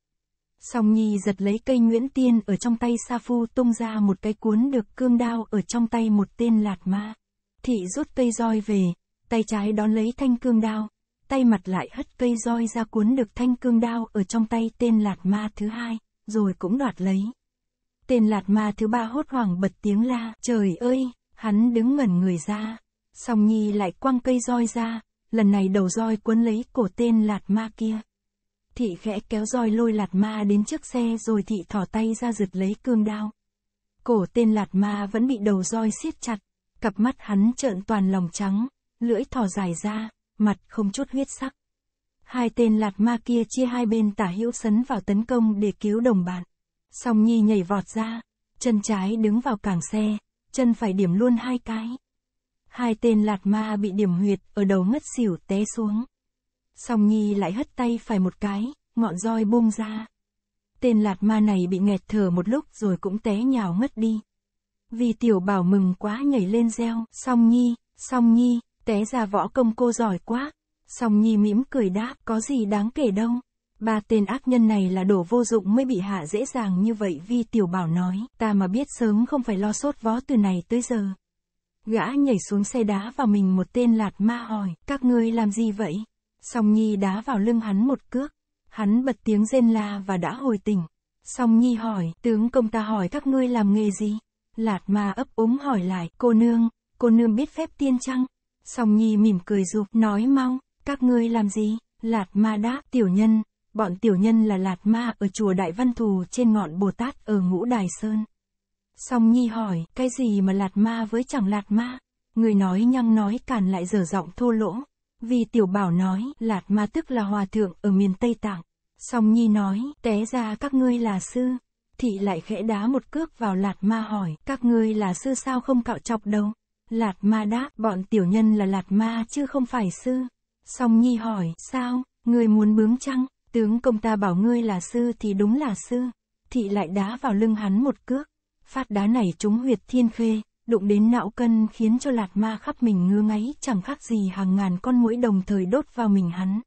Song Nhi giật lấy cây Nguyễn Tiên ở trong tay Sa Phu tung ra một cái cuốn được cương đao ở trong tay một tên lạt ma. Thị rút cây roi về, tay trái đón lấy thanh cương đao, tay mặt lại hất cây roi ra cuốn được thanh cương đao ở trong tay tên lạt ma thứ hai, rồi cũng đoạt lấy. Tên lạt ma thứ ba hốt hoảng bật tiếng la, trời ơi, Hắn đứng ngẩn người ra, song nhi lại quăng cây roi ra, lần này đầu roi cuốn lấy cổ tên lạt ma kia. Thị khẽ kéo roi lôi lạt ma đến trước xe rồi thị thỏ tay ra giật lấy cương đao. Cổ tên lạt ma vẫn bị đầu roi siết chặt, cặp mắt hắn trợn toàn lòng trắng, lưỡi thỏ dài ra, mặt không chút huyết sắc. Hai tên lạt ma kia chia hai bên tả hữu sấn vào tấn công để cứu đồng bạn. Song Nhi nhảy vọt ra, chân trái đứng vào càng xe, chân phải điểm luôn hai cái. Hai tên lạt ma bị điểm huyệt, ở đầu ngất xỉu té xuống. Song Nhi lại hất tay phải một cái, ngọn roi bung ra. Tên lạt ma này bị nghẹt thở một lúc rồi cũng té nhào ngất đi. Vì tiểu bảo mừng quá nhảy lên reo, Song Nhi, Song Nhi, té ra võ công cô giỏi quá. Song Nhi mỉm cười đáp, có gì đáng kể đâu. Ba tên ác nhân này là đổ vô dụng mới bị hạ dễ dàng như vậy Vi Tiểu Bảo nói, ta mà biết sớm không phải lo sốt vó từ này tới giờ. Gã nhảy xuống xe đá vào mình một tên lạt ma hỏi, các ngươi làm gì vậy? Song Nhi đá vào lưng hắn một cước. Hắn bật tiếng rên la và đã hồi tỉnh. Song Nhi hỏi, tướng công ta hỏi các ngươi làm nghề gì? Lạt ma ấp úng hỏi lại, cô nương, cô nương biết phép tiên chăng? Song Nhi mỉm cười giục nói mong các ngươi làm gì? Lạt ma đáp, tiểu nhân, Bọn tiểu nhân là Lạt Ma ở chùa Đại Văn Thù trên ngọn Bồ Tát ở Ngũ Đài Sơn. Song Nhi hỏi, cái gì mà Lạt Ma với chẳng Lạt Ma? Người nói nhăng nói càn lại dở giọng thô lỗ. Vì tiểu bảo nói, Lạt Ma tức là hòa thượng ở miền Tây Tạng. Song Nhi nói, té ra các ngươi là sư. Thị lại khẽ đá một cước vào Lạt Ma hỏi, các ngươi là sư sao không cạo chọc đâu? Lạt Ma đáp, bọn tiểu nhân là Lạt Ma chứ không phải sư. Song Nhi hỏi, sao, người muốn bướng chăng? Tướng công ta bảo ngươi là sư thì đúng là sư. Thị lại đá vào lưng hắn một cước. Phát đá này trúng huyệt thiên khê, đụng đến não cân khiến cho lạt ma khắp mình ngứa ngáy chẳng khác gì hàng ngàn con mũi đồng thời đốt vào mình hắn.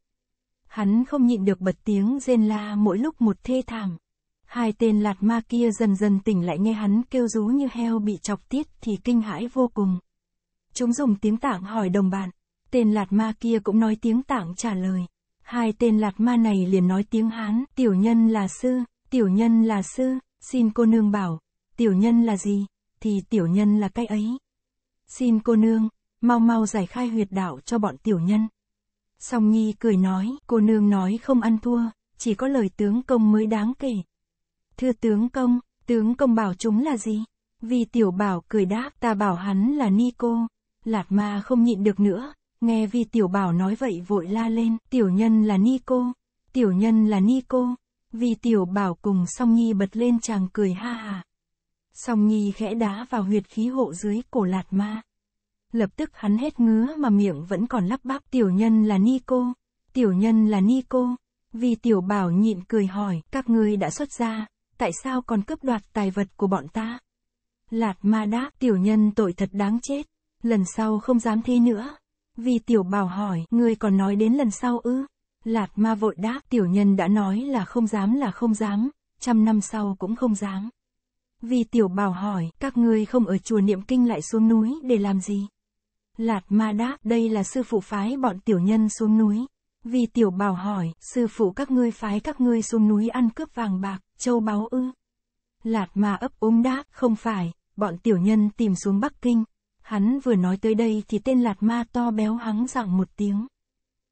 Hắn không nhịn được bật tiếng rên la mỗi lúc một thê thảm. Hai tên lạt ma kia dần dần tỉnh lại nghe hắn kêu rú như heo bị chọc tiết thì kinh hãi vô cùng. Chúng dùng tiếng tảng hỏi đồng bạn, tên lạt ma kia cũng nói tiếng tảng trả lời hai tên lạt ma này liền nói tiếng Hán, tiểu nhân là sư, tiểu nhân là sư, xin cô nương bảo, tiểu nhân là gì, thì tiểu nhân là cái ấy. Xin cô nương, mau mau giải khai huyệt đạo cho bọn tiểu nhân. Song Nhi cười nói, cô nương nói không ăn thua, chỉ có lời tướng công mới đáng kể. Thưa tướng công, tướng công bảo chúng là gì? Vì tiểu bảo cười đáp, ta bảo hắn là ni cô. Lạt ma không nhịn được nữa, Nghe vì tiểu bảo nói vậy vội la lên, tiểu nhân là ni cô, tiểu nhân là ni cô. vì tiểu bảo cùng song nhi bật lên chàng cười ha hà. Song nhi khẽ đá vào huyệt khí hộ dưới cổ lạt ma. Lập tức hắn hết ngứa mà miệng vẫn còn lắp bắp tiểu nhân là ni cô, tiểu nhân là ni cô. vì tiểu bảo nhịn cười hỏi, các ngươi đã xuất ra, tại sao còn cướp đoạt tài vật của bọn ta? Lạt ma đáp, tiểu nhân tội thật đáng chết, lần sau không dám thế nữa. Vì tiểu bảo hỏi, người còn nói đến lần sau ư? Lạt ma vội đáp, tiểu nhân đã nói là không dám là không dám, trăm năm sau cũng không dám. Vì tiểu bảo hỏi, các ngươi không ở chùa niệm kinh lại xuống núi để làm gì? Lạt ma đáp, đây là sư phụ phái bọn tiểu nhân xuống núi. Vì tiểu bảo hỏi, sư phụ các ngươi phái các ngươi xuống núi ăn cướp vàng bạc, châu báu ư? Lạt ma ấp úng đáp, không phải, bọn tiểu nhân tìm xuống Bắc Kinh, Hắn vừa nói tới đây thì tên lạt ma to béo hắng giọng một tiếng.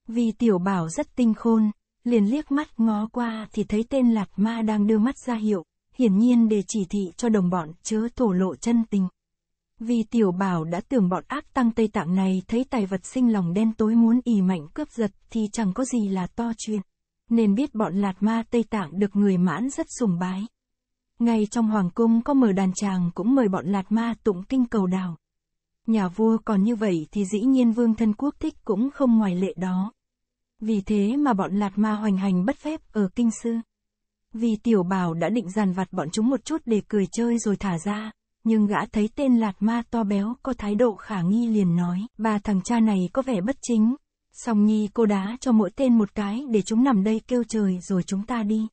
Vì tiểu bảo rất tinh khôn, liền liếc mắt ngó qua thì thấy tên lạt ma đang đưa mắt ra hiệu, hiển nhiên để chỉ thị cho đồng bọn chớ thổ lộ chân tình. Vì tiểu bảo đã tưởng bọn ác tăng Tây Tạng này thấy tài vật sinh lòng đen tối muốn ỉ mạnh cướp giật thì chẳng có gì là to chuyện. Nên biết bọn lạt ma Tây Tạng được người mãn rất sùng bái. Ngay trong hoàng cung có mời đàn chàng cũng mời bọn lạt ma tụng kinh cầu đào. Nhà vua còn như vậy thì dĩ nhiên vương thân quốc thích cũng không ngoài lệ đó. Vì thế mà bọn lạt ma hoành hành bất phép ở kinh sư. Vì tiểu bảo đã định giàn vặt bọn chúng một chút để cười chơi rồi thả ra, nhưng gã thấy tên lạt ma to béo có thái độ khả nghi liền nói, ba thằng cha này có vẻ bất chính, song nhi cô đá cho mỗi tên một cái để chúng nằm đây kêu trời rồi chúng ta đi.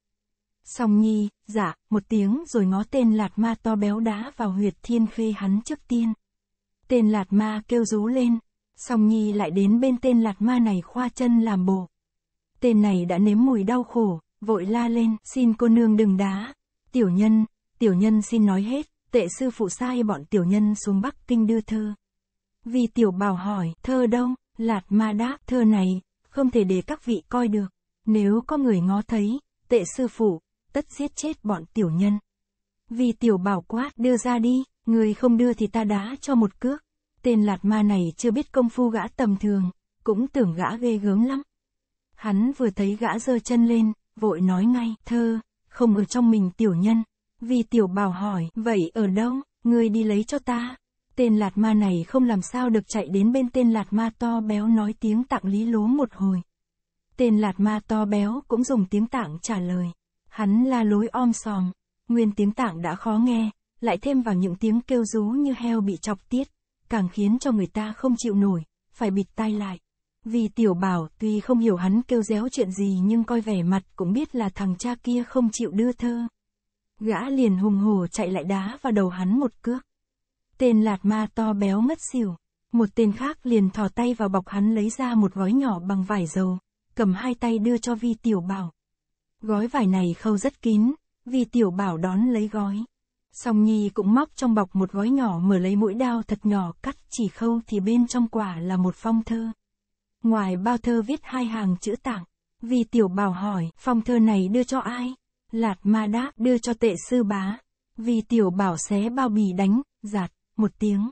Song nhi, dạ, một tiếng rồi ngó tên lạt ma to béo đá vào huyệt thiên khê hắn trước tiên. Tên lạt ma kêu rú lên, song Nhi lại đến bên tên lạt ma này khoa chân làm bồ. Tên này đã nếm mùi đau khổ, vội la lên, xin cô nương đừng đá. Tiểu nhân, tiểu nhân xin nói hết, tệ sư phụ sai bọn tiểu nhân xuống Bắc Kinh đưa thơ. Vì tiểu bảo hỏi, thơ đâu, lạt ma đáp, thơ này, không thể để các vị coi được. Nếu có người ngó thấy, tệ sư phụ, tất giết chết bọn tiểu nhân. Vì tiểu bảo quát đưa ra đi, Người không đưa thì ta đá cho một cước. Tên lạt ma này chưa biết công phu gã tầm thường, cũng tưởng gã ghê gớm lắm. Hắn vừa thấy gã giơ chân lên, vội nói ngay, thơ, không ở trong mình tiểu nhân. Vì tiểu bảo hỏi, vậy ở đâu, người đi lấy cho ta. Tên lạt ma này không làm sao được chạy đến bên tên lạt ma to béo nói tiếng tặng lý lố một hồi. Tên lạt ma to béo cũng dùng tiếng tạng trả lời. Hắn la lối om sòm, nguyên tiếng tạng đã khó nghe, lại thêm vào những tiếng kêu rú như heo bị chọc tiết, càng khiến cho người ta không chịu nổi, phải bịt tai lại. Vì tiểu bảo tuy không hiểu hắn kêu réo chuyện gì nhưng coi vẻ mặt cũng biết là thằng cha kia không chịu đưa thơ. Gã liền hùng hổ chạy lại đá vào đầu hắn một cước. Tên lạt ma to béo ngất xỉu. Một tên khác liền thò tay vào bọc hắn lấy ra một gói nhỏ bằng vải dầu, cầm hai tay đưa cho vi tiểu bảo. Gói vải này khâu rất kín, vi tiểu bảo đón lấy gói. Song Nhi cũng móc trong bọc một gói nhỏ mở lấy mũi đao thật nhỏ cắt chỉ khâu thì bên trong quả là một phong thơ. Ngoài bao thơ viết hai hàng chữ tặng, vì tiểu bảo hỏi phong thơ này đưa cho ai? Lạt ma đáp đưa cho tệ sư bá, vì tiểu bảo xé bao bì đánh, giạt, một tiếng.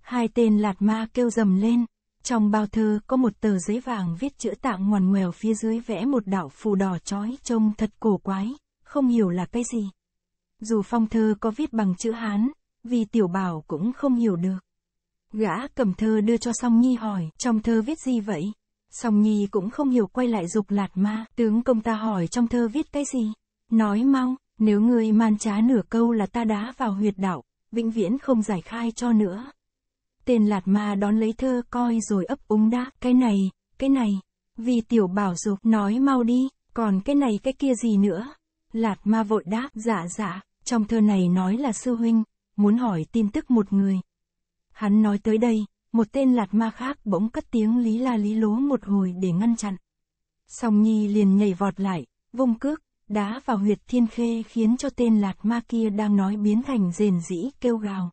Hai tên lạt ma kêu dầm lên, trong bao thơ có một tờ giấy vàng viết chữ tạng ngoằn ngoèo phía dưới vẽ một đảo phù đỏ chói trông thật cổ quái, không hiểu là cái gì. Dù phong thơ có viết bằng chữ Hán, vì tiểu bảo cũng không hiểu được. Gã cầm thơ đưa cho Song Nhi hỏi, trong thơ viết gì vậy? Song Nhi cũng không hiểu quay lại dục lạt ma, tướng công ta hỏi trong thơ viết cái gì? Nói mau, nếu ngươi man trá nửa câu là ta đá vào huyệt đạo, vĩnh viễn không giải khai cho nữa. Tên lạt ma đón lấy thơ coi rồi ấp úng đáp, cái này, cái này, vì tiểu bảo dục nói mau đi, còn cái này cái kia gì nữa? Lạt ma vội đáp, dạ dạ, trong thơ này nói là sư huynh, muốn hỏi tin tức một người. Hắn nói tới đây, một tên lạt ma khác bỗng cất tiếng lý la lý lố một hồi để ngăn chặn. Song Nhi liền nhảy vọt lại, vung cước, đá vào huyệt thiên khê khiến cho tên lạt ma kia đang nói biến thành rền dĩ kêu gào.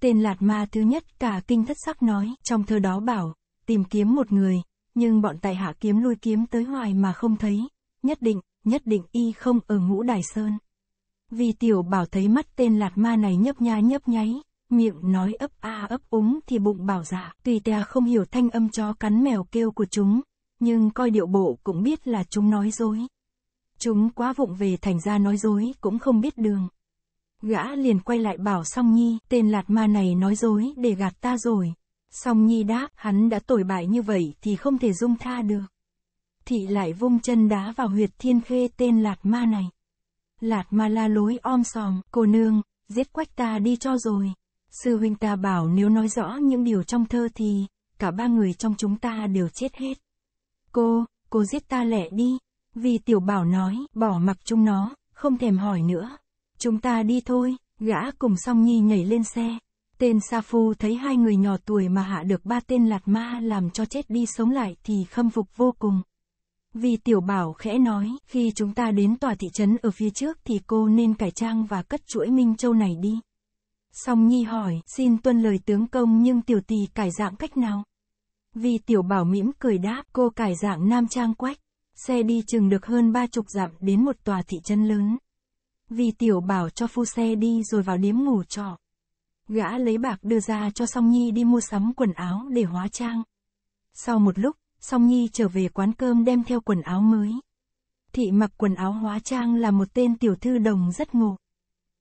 Tên lạt ma thứ nhất cả kinh thất sắc nói, trong thơ đó bảo, tìm kiếm một người, nhưng bọn tài hạ kiếm lui kiếm tới hoài mà không thấy, nhất định, nhất định y không ở ngũ đài sơn. Vì tiểu bảo thấy mắt tên lạt ma này nhấp nha nhấp nháy, miệng nói ấp a à ấp úng thì bụng bảo giả. Dạ, tùy ta không hiểu thanh âm chó cắn mèo kêu của chúng, nhưng coi điệu bộ cũng biết là chúng nói dối. Chúng quá vụng về thành ra nói dối cũng không biết đường. Gã liền quay lại bảo song nhi, tên lạt ma này nói dối để gạt ta rồi. Song nhi đáp, hắn đã tồi bại như vậy thì không thể dung tha được. Thị lại vung chân đá vào huyệt thiên khê tên lạt ma này lạt ma la lối om sòm, cô nương, giết quách ta đi cho rồi. Sư huynh ta bảo nếu nói rõ những điều trong thơ thì, cả ba người trong chúng ta đều chết hết. Cô, cô giết ta lẹ đi. Vì tiểu bảo nói, bỏ mặc chúng nó, không thèm hỏi nữa. Chúng ta đi thôi, gã cùng song nhi nhảy lên xe. Tên Sa Phu thấy hai người nhỏ tuổi mà hạ được ba tên lạt ma làm cho chết đi sống lại thì khâm phục vô cùng. Vì tiểu bảo khẽ nói, khi chúng ta đến tòa thị trấn ở phía trước thì cô nên cải trang và cất chuỗi Minh Châu này đi. Song Nhi hỏi, xin tuân lời tướng công nhưng tiểu tỳ cải dạng cách nào? Vì tiểu bảo mỉm cười đáp, cô cải dạng nam trang quách. Xe đi chừng được hơn ba chục dặm đến một tòa thị trấn lớn. Vì tiểu bảo cho phu xe đi rồi vào điếm ngủ trọ. Gã lấy bạc đưa ra cho Song Nhi đi mua sắm quần áo để hóa trang. Sau một lúc, song Nhi trở về quán cơm đem theo quần áo mới. Thị mặc quần áo hóa trang là một tên tiểu thư đồng rất ngộ.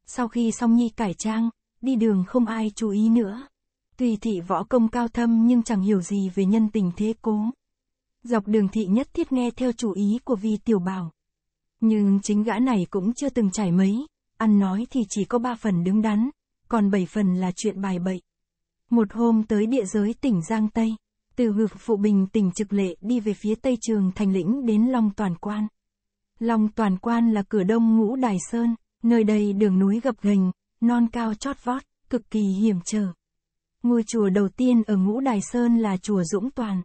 Sau khi song Nhi cải trang, đi đường không ai chú ý nữa. Tùy thị võ công cao thâm nhưng chẳng hiểu gì về nhân tình thế cố. Dọc đường thị nhất thiết nghe theo chủ ý của vi tiểu bảo. Nhưng chính gã này cũng chưa từng trải mấy, ăn nói thì chỉ có ba phần đứng đắn, còn bảy phần là chuyện bài bậy. Một hôm tới địa giới tỉnh Giang Tây, từ hư phụ bình tỉnh trực lệ đi về phía tây trường thành lĩnh đến Long Toàn Quan. Long Toàn Quan là cửa đông ngũ Đài Sơn, nơi đây đường núi gập ghềnh, non cao chót vót, cực kỳ hiểm trở. Ngôi chùa đầu tiên ở ngũ Đài Sơn là chùa Dũng Toàn.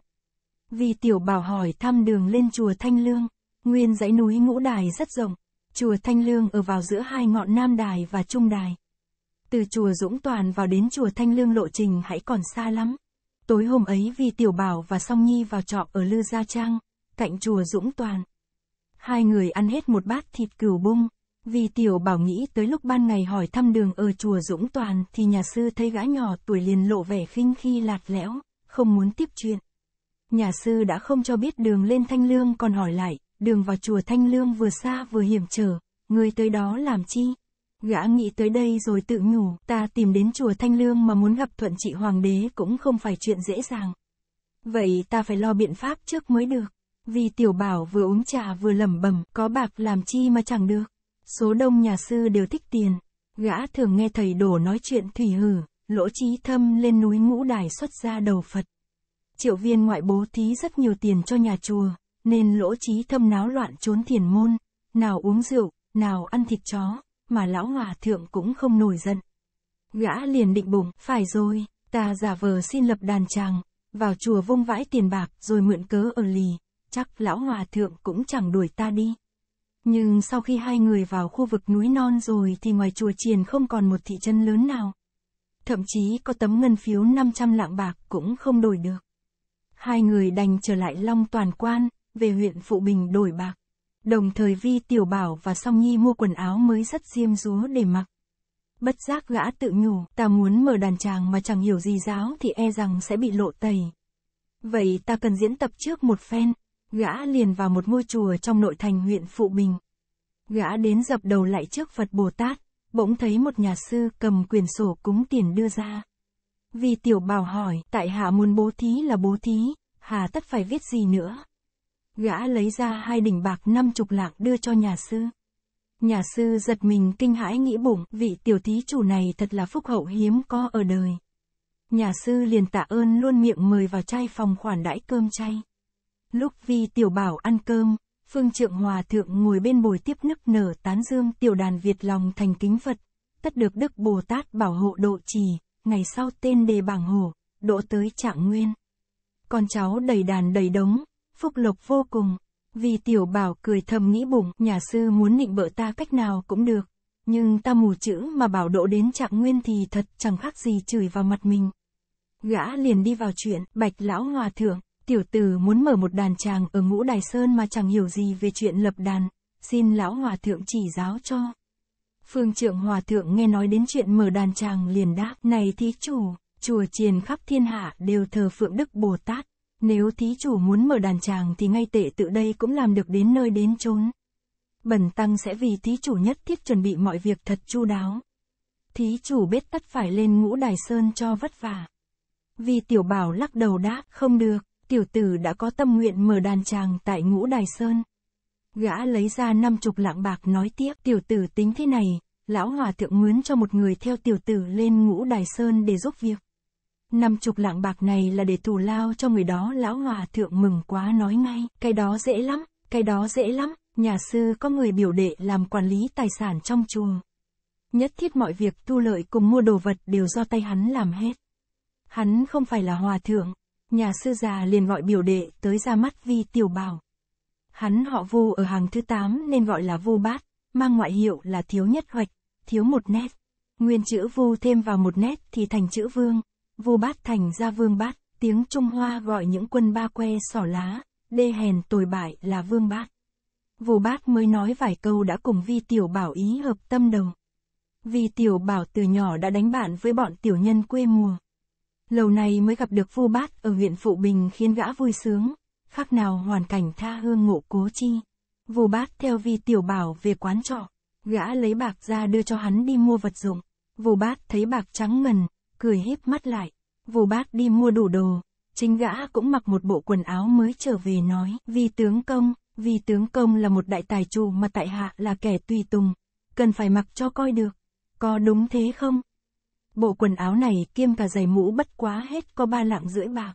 Vì tiểu bảo hỏi thăm đường lên chùa Thanh Lương, nguyên dãy núi ngũ Đài rất rộng, chùa Thanh Lương ở vào giữa hai ngọn Nam Đài và Trung Đài. Từ chùa Dũng Toàn vào đến chùa Thanh Lương lộ trình hãy còn xa lắm. Tối hôm ấy vì Tiểu Bảo và Song Nhi vào trọ ở Lư Gia Trang, cạnh chùa Dũng Toàn. Hai người ăn hết một bát thịt cừu bung, vì Tiểu Bảo nghĩ tới lúc ban ngày hỏi thăm đường ở chùa Dũng Toàn thì nhà sư thấy gã nhỏ tuổi liền lộ vẻ khinh khi lạt lẽo, không muốn tiếp chuyện. Nhà sư đã không cho biết đường lên Thanh Lương còn hỏi lại, đường vào chùa Thanh Lương vừa xa vừa hiểm trở, người tới đó làm chi? Gã nghĩ tới đây rồi tự nhủ, ta tìm đến chùa Thanh Lương mà muốn gặp thuận trị hoàng đế cũng không phải chuyện dễ dàng. Vậy ta phải lo biện pháp trước mới được. Vì tiểu bảo vừa uống trà vừa lẩm bẩm, có bạc làm chi mà chẳng được. Số đông nhà sư đều thích tiền. Gã thường nghe thầy đổ nói chuyện thủy hử, lỗ trí thâm lên núi ngũ đài xuất ra đầu Phật. Triệu viên ngoại bố thí rất nhiều tiền cho nhà chùa, nên lỗ trí thâm náo loạn trốn thiền môn, nào uống rượu, nào ăn thịt chó mà lão hòa thượng cũng không nổi giận. Gã liền định bụng, phải rồi, ta giả vờ xin lập đàn tràng, vào chùa vung vãi tiền bạc rồi mượn cớ ở lì, chắc lão hòa thượng cũng chẳng đuổi ta đi. Nhưng sau khi hai người vào khu vực núi non rồi thì ngoài chùa triền không còn một thị trấn lớn nào. Thậm chí có tấm ngân phiếu 500 lạng bạc cũng không đổi được. Hai người đành trở lại Long Toàn Quan, về huyện Phụ Bình đổi bạc. Đồng thời Vi Tiểu Bảo và Song Nhi mua quần áo mới rất diêm dúa để mặc. Bất giác gã tự nhủ, ta muốn mở đàn tràng mà chẳng hiểu gì giáo thì e rằng sẽ bị lộ tẩy. Vậy ta cần diễn tập trước một phen, gã liền vào một ngôi chùa trong nội thành huyện Phụ Bình. Gã đến dập đầu lại trước Phật Bồ Tát, bỗng thấy một nhà sư cầm quyển sổ cúng tiền đưa ra. Vi tiểu bảo hỏi, tại hạ muốn bố thí là bố thí, hà tất phải viết gì nữa? Gã lấy ra hai đỉnh bạc năm chục lạc đưa cho nhà sư. Nhà sư giật mình kinh hãi nghĩ bụng, vị tiểu thí chủ này thật là phúc hậu hiếm có ở đời. Nhà sư liền tạ ơn luôn miệng mời vào chai phòng khoản đãi cơm chay. Lúc vi tiểu bảo ăn cơm, Phương Trượng Hòa Thượng ngồi bên bồi tiếp nức nở tán dương tiểu đàn Việt lòng thành kính Phật, tất được Đức Bồ Tát bảo hộ độ trì, ngày sau tên đề bảng hồ độ tới trạng nguyên. Con cháu đầy đàn đầy đống, phúc lộc vô cùng. Vì tiểu bảo cười thầm nghĩ bụng, nhà sư muốn nịnh bợ ta cách nào cũng được. Nhưng ta mù chữ mà bảo độ đến trạng nguyên thì thật chẳng khác gì chửi vào mặt mình. Gã liền đi vào chuyện, bạch lão hòa thượng, tiểu tử muốn mở một đàn tràng ở ngũ đài sơn mà chẳng hiểu gì về chuyện lập đàn, xin lão hòa thượng chỉ giáo cho. Phương trượng hòa thượng nghe nói đến chuyện mở đàn tràng liền đáp, này thí chủ, chùa triền khắp thiên hạ đều thờ phượng đức Bồ Tát, nếu thí chủ muốn mở đàn tràng thì ngay tệ tự đây cũng làm được đến nơi đến chốn. Bần tăng sẽ vì thí chủ nhất thiết chuẩn bị mọi việc thật chu đáo. Thí chủ biết tất phải lên ngũ đài sơn cho vất vả. Vì tiểu bảo lắc đầu đáp không được, tiểu tử đã có tâm nguyện mở đàn tràng tại ngũ đài sơn. Gã lấy ra năm chục lạng bạc nói tiếp tiểu tử tính thế này, lão hòa thượng mướn cho một người theo tiểu tử lên ngũ đài sơn để giúp việc năm chục lạng bạc này là để thù lao cho người đó lão hòa thượng mừng quá nói ngay, cái đó dễ lắm, cái đó dễ lắm, nhà sư có người biểu đệ làm quản lý tài sản trong chùa. Nhất thiết mọi việc thu lợi cùng mua đồ vật đều do tay hắn làm hết. Hắn không phải là hòa thượng, nhà sư già liền gọi biểu đệ tới ra mắt vi tiểu bảo. Hắn họ vô ở hàng thứ tám nên gọi là vô bát, mang ngoại hiệu là thiếu nhất hoạch, thiếu một nét. Nguyên chữ vu thêm vào một nét thì thành chữ vương vua bát thành ra vương bát, tiếng Trung Hoa gọi những quân ba que sỏ lá, đê hèn tồi bại là vương bát. Vua bát mới nói vài câu đã cùng vi tiểu bảo ý hợp tâm đồng. Vi tiểu bảo từ nhỏ đã đánh bạn với bọn tiểu nhân quê mùa. Lâu nay mới gặp được vua bát ở huyện Phụ Bình khiến gã vui sướng, khác nào hoàn cảnh tha hương ngộ cố chi. Vua bát theo vi tiểu bảo về quán trọ, gã lấy bạc ra đưa cho hắn đi mua vật dụng. Vua bát thấy bạc trắng ngần, cười híp mắt lại. vù bác đi mua đủ đồ, chính gã cũng mặc một bộ quần áo mới trở về nói, vì tướng công, vì tướng công là một đại tài chủ mà tại hạ là kẻ tùy tùng, cần phải mặc cho coi được, có đúng thế không? Bộ quần áo này kiêm cả giày mũ bất quá hết có ba lạng rưỡi bạc.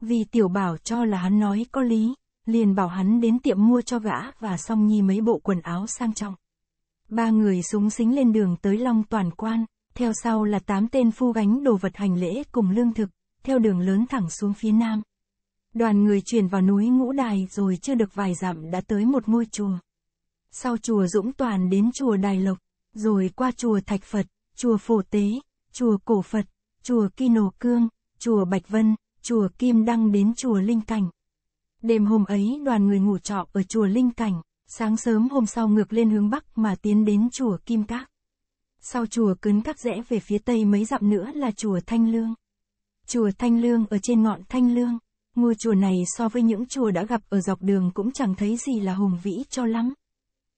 Vì tiểu bảo cho là hắn nói có lý, liền bảo hắn đến tiệm mua cho gã và song nhi mấy bộ quần áo sang trọng. Ba người súng xính lên đường tới Long Toàn Quan theo sau là tám tên phu gánh đồ vật hành lễ cùng lương thực, theo đường lớn thẳng xuống phía nam. Đoàn người chuyển vào núi Ngũ Đài rồi chưa được vài dặm đã tới một ngôi chùa. Sau chùa Dũng Toàn đến chùa Đài Lộc, rồi qua chùa Thạch Phật, chùa Phổ Tế, chùa Cổ Phật, chùa nổ Cương, chùa Bạch Vân, chùa Kim Đăng đến chùa Linh Cảnh. Đêm hôm ấy đoàn người ngủ trọ ở chùa Linh Cảnh, sáng sớm hôm sau ngược lên hướng Bắc mà tiến đến chùa Kim Các. Sau chùa cấn các rẽ về phía tây mấy dặm nữa là chùa Thanh Lương. Chùa Thanh Lương ở trên ngọn Thanh Lương. Ngôi chùa này so với những chùa đã gặp ở dọc đường cũng chẳng thấy gì là hùng vĩ cho lắm.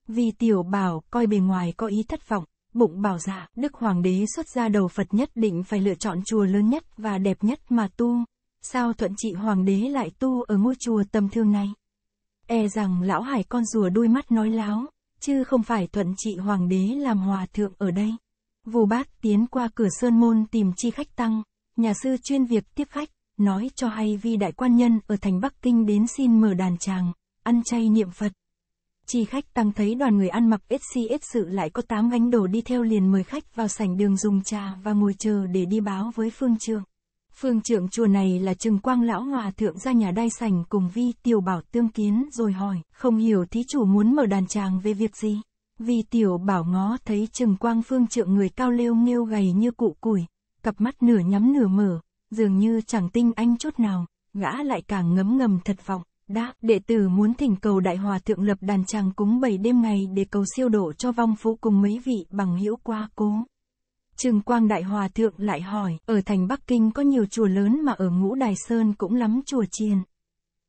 Vì tiểu bảo coi bề ngoài có ý thất vọng, bụng bảo dạ, Đức Hoàng đế xuất gia đầu Phật nhất định phải lựa chọn chùa lớn nhất và đẹp nhất mà tu. Sao thuận trị Hoàng đế lại tu ở ngôi chùa tầm thương này? E rằng lão hải con rùa đôi mắt nói láo chứ không phải thuận trị hoàng đế làm hòa thượng ở đây. Vù bác tiến qua cửa sơn môn tìm chi khách tăng, nhà sư chuyên việc tiếp khách, nói cho hay vi đại quan nhân ở thành Bắc Kinh đến xin mở đàn tràng, ăn chay niệm Phật. Chi khách tăng thấy đoàn người ăn mặc ít si ít sự lại có tám gánh đồ đi theo liền mời khách vào sảnh đường dùng trà và ngồi chờ để đi báo với phương trường. Phương trưởng chùa này là Trừng Quang Lão Hòa Thượng ra nhà đai sành cùng Vi Tiểu Bảo tương kiến rồi hỏi, không hiểu thí chủ muốn mở đàn tràng về việc gì. Vi Tiểu Bảo ngó thấy Trừng Quang Phương trưởng người cao lêu nghêu gầy như cụ củi, cặp mắt nửa nhắm nửa mở, dường như chẳng tinh anh chút nào, gã lại càng ngấm ngầm thật vọng. Đã, đệ tử muốn thỉnh cầu Đại Hòa Thượng lập đàn tràng cúng bảy đêm ngày để cầu siêu độ cho vong phú cùng mấy vị bằng hữu qua cố. Trương Quang Đại Hòa Thượng lại hỏi, ở thành Bắc Kinh có nhiều chùa lớn mà ở Ngũ Đài Sơn cũng lắm chùa chiền.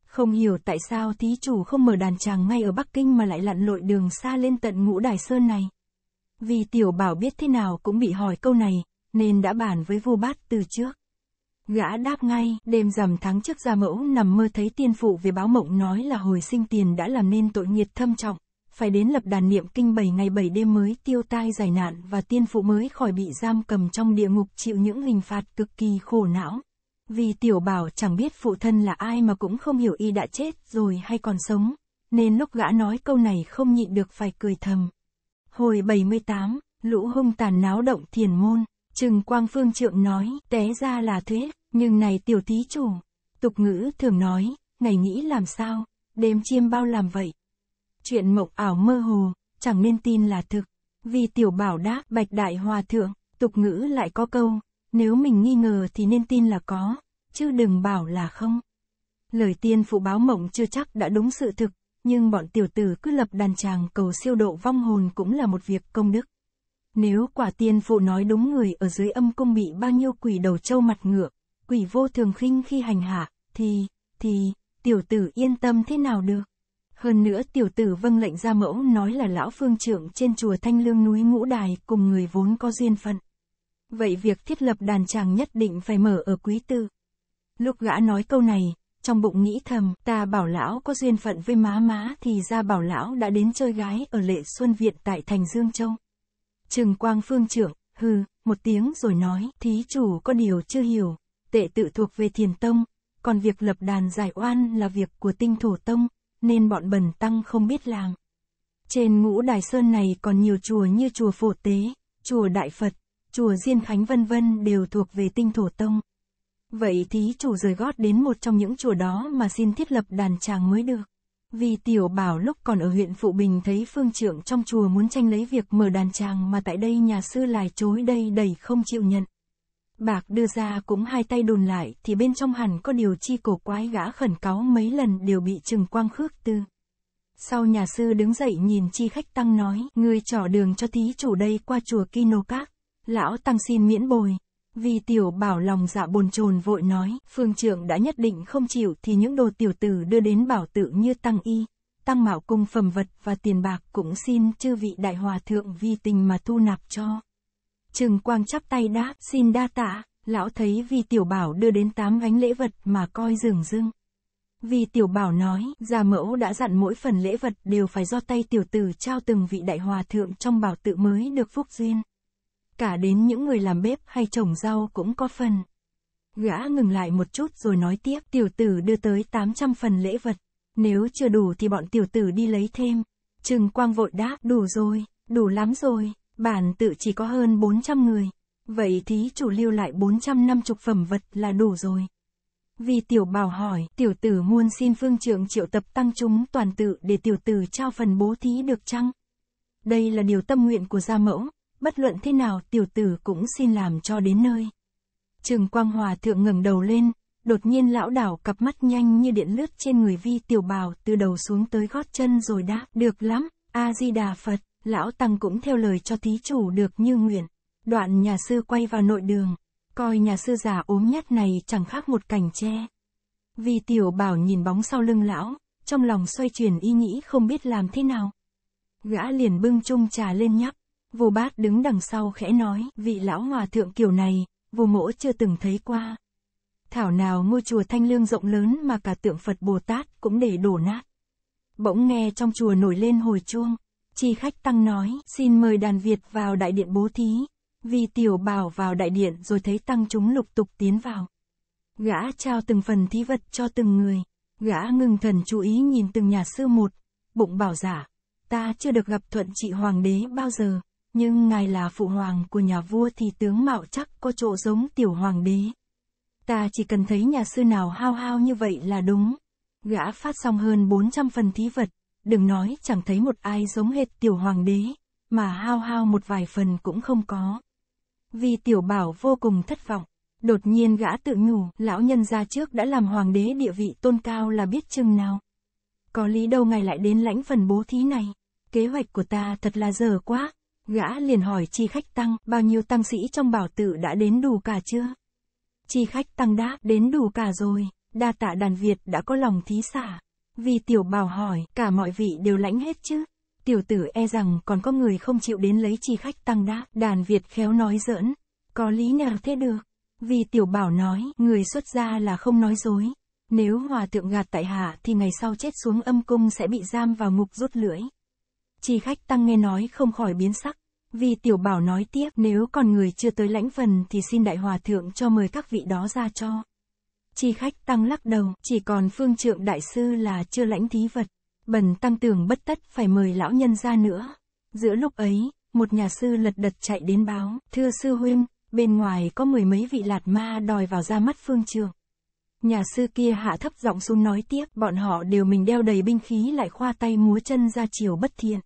Không hiểu tại sao thí chủ không mở đàn tràng ngay ở Bắc Kinh mà lại lặn lội đường xa lên tận Ngũ Đài Sơn này. Vì tiểu bảo biết thế nào cũng bị hỏi câu này, nên đã bàn với vua bát từ trước. Gã đáp ngay, đêm rằm tháng trước ra mẫu nằm mơ thấy tiên phụ về báo mộng nói là hồi sinh tiền đã làm nên tội nghiệt thâm trọng, phải đến lập đàn niệm kinh bảy ngày bảy đêm mới tiêu tai giải nạn và tiên phụ mới khỏi bị giam cầm trong địa ngục chịu những hình phạt cực kỳ khổ não. Vì tiểu bảo chẳng biết phụ thân là ai mà cũng không hiểu y đã chết rồi hay còn sống, nên lúc gã nói câu này không nhịn được phải cười thầm. Hồi 78, lũ hung tàn náo động thiền môn, trừng quang phương trượng nói, té ra là thế, nhưng này tiểu thí chủ. Tục ngữ thường nói, ngày nghĩ làm sao, đêm chiêm bao làm vậy, Chuyện mộng ảo mơ hồ, chẳng nên tin là thực. Vì tiểu bảo đã bạch đại hòa thượng, tục ngữ lại có câu, nếu mình nghi ngờ thì nên tin là có, chứ đừng bảo là không. Lời tiên phụ báo mộng chưa chắc đã đúng sự thực, nhưng bọn tiểu tử cứ lập đàn tràng cầu siêu độ vong hồn cũng là một việc công đức. Nếu quả tiên phụ nói đúng người ở dưới âm cung bị bao nhiêu quỷ đầu trâu mặt ngựa, quỷ vô thường khinh khi hành hạ, thì, thì, tiểu tử yên tâm thế nào được. Hơn nữa tiểu tử vâng lệnh ra mẫu nói là lão phương trưởng trên chùa Thanh Lương núi Ngũ Đài cùng người vốn có duyên phận. Vậy việc thiết lập đàn chàng nhất định phải mở ở quý tư. Lúc gã nói câu này, trong bụng nghĩ thầm, ta bảo lão có duyên phận với má má thì ra bảo lão đã đến chơi gái ở lệ xuân viện tại thành Dương Châu. Trừng Quang Phương trưởng, hừ, một tiếng rồi nói, thí chủ có điều chưa hiểu, tệ tự thuộc về thiền tông, còn việc lập đàn giải oan là việc của tinh thổ tông, nên bọn bần tăng không biết làng. Trên ngũ đài sơn này còn nhiều chùa như chùa Phổ Tế, chùa Đại Phật, chùa Diên Khánh vân vân đều thuộc về tinh thổ tông. Vậy thí chủ rời gót đến một trong những chùa đó mà xin thiết lập đàn tràng mới được. Vì tiểu bảo lúc còn ở huyện Phụ Bình thấy phương trưởng trong chùa muốn tranh lấy việc mở đàn tràng mà tại đây nhà sư lại chối đây đầy không chịu nhận. Bạc đưa ra cũng hai tay đùn lại thì bên trong hẳn có điều chi cổ quái gã khẩn cáo mấy lần đều bị trừng quang khước tư. Sau nhà sư đứng dậy nhìn chi khách tăng nói, người trỏ đường cho thí chủ đây qua chùa Kino Các. Lão tăng xin miễn bồi. Vì tiểu bảo lòng dạ bồn chồn vội nói, phương trưởng đã nhất định không chịu thì những đồ tiểu tử đưa đến bảo tự như tăng y, tăng mạo cung phẩm vật và tiền bạc cũng xin chư vị đại hòa thượng vi tình mà thu nạp cho. Trừng Quang chắp tay đáp, xin đa tạ, lão thấy vì tiểu bảo đưa đến tám gánh lễ vật mà coi dường dưng. Vì tiểu bảo nói, già mẫu đã dặn mỗi phần lễ vật đều phải do tay tiểu tử trao từng vị đại hòa thượng trong bảo tự mới được phúc duyên. Cả đến những người làm bếp hay trồng rau cũng có phần. Gã ngừng lại một chút rồi nói tiếp, tiểu tử đưa tới 800 phần lễ vật. Nếu chưa đủ thì bọn tiểu tử đi lấy thêm. Trừng Quang vội đáp, đủ rồi, đủ lắm rồi, Bản tự chỉ có hơn 400 người. Vậy thí chủ lưu lại 450 phẩm vật là đủ rồi. Vì tiểu bảo hỏi, tiểu tử muôn xin phương trưởng triệu tập tăng chúng toàn tự để tiểu tử trao phần bố thí được chăng? Đây là điều tâm nguyện của gia mẫu, bất luận thế nào tiểu tử cũng xin làm cho đến nơi. Trường Quang Hòa thượng ngẩng đầu lên, đột nhiên lão đảo cặp mắt nhanh như điện lướt trên người vi tiểu bào từ đầu xuống tới gót chân rồi đáp được lắm, A-di-đà Phật lão tăng cũng theo lời cho thí chủ được như nguyện. Đoạn nhà sư quay vào nội đường, coi nhà sư già ốm nhất này chẳng khác một cành tre. Vì tiểu bảo nhìn bóng sau lưng lão, trong lòng xoay chuyển ý nghĩ không biết làm thế nào. Gã liền bưng chung trà lên nhấp, vô bát đứng đằng sau khẽ nói, vị lão hòa thượng kiểu này, vô mỗ chưa từng thấy qua. Thảo nào ngôi chùa Thanh Lương rộng lớn mà cả tượng Phật Bồ Tát cũng để đổ nát. Bỗng nghe trong chùa nổi lên hồi chuông, Chi khách tăng nói, xin mời đàn Việt vào đại điện bố thí. Vì tiểu bảo vào đại điện rồi thấy tăng chúng lục tục tiến vào. Gã trao từng phần thí vật cho từng người. Gã ngưng thần chú ý nhìn từng nhà sư một. Bụng bảo giả, ta chưa được gặp thuận trị hoàng đế bao giờ. Nhưng ngài là phụ hoàng của nhà vua thì tướng mạo chắc có chỗ giống tiểu hoàng đế. Ta chỉ cần thấy nhà sư nào hao hao như vậy là đúng. Gã phát xong hơn 400 phần thí vật, đừng nói chẳng thấy một ai giống hệt tiểu hoàng đế, mà hao hao một vài phần cũng không có. Vì tiểu bảo vô cùng thất vọng, đột nhiên gã tự nhủ, lão nhân ra trước đã làm hoàng đế địa vị tôn cao là biết chừng nào. Có lý đâu ngài lại đến lãnh phần bố thí này, kế hoạch của ta thật là dở quá. Gã liền hỏi chi khách tăng, bao nhiêu tăng sĩ trong bảo tự đã đến đủ cả chưa? Chi khách tăng đáp, đến đủ cả rồi, đa tạ đàn Việt đã có lòng thí xả. Vì tiểu bảo hỏi, cả mọi vị đều lãnh hết chứ? Tiểu tử e rằng còn có người không chịu đến lấy chi khách tăng đã, đàn Việt khéo nói giỡn. Có lý nào thế được? Vì tiểu bảo nói, người xuất gia là không nói dối. Nếu hòa thượng gạt tại hạ thì ngày sau chết xuống âm cung sẽ bị giam vào ngục rút lưỡi. Chi khách tăng nghe nói không khỏi biến sắc. Vì tiểu bảo nói tiếp, nếu còn người chưa tới lãnh phần thì xin đại hòa thượng cho mời các vị đó ra cho. Chi khách tăng lắc đầu, chỉ còn phương trượng đại sư là chưa lãnh thí vật. Bần tăng tưởng bất tất phải mời lão nhân ra nữa. Giữa lúc ấy, một nhà sư lật đật chạy đến báo, thưa sư huynh, bên ngoài có mười mấy vị lạt ma đòi vào ra mắt phương trượng. Nhà sư kia hạ thấp giọng xuống nói tiếp, bọn họ đều mình đeo đầy binh khí lại khoa tay múa chân ra chiều bất thiện.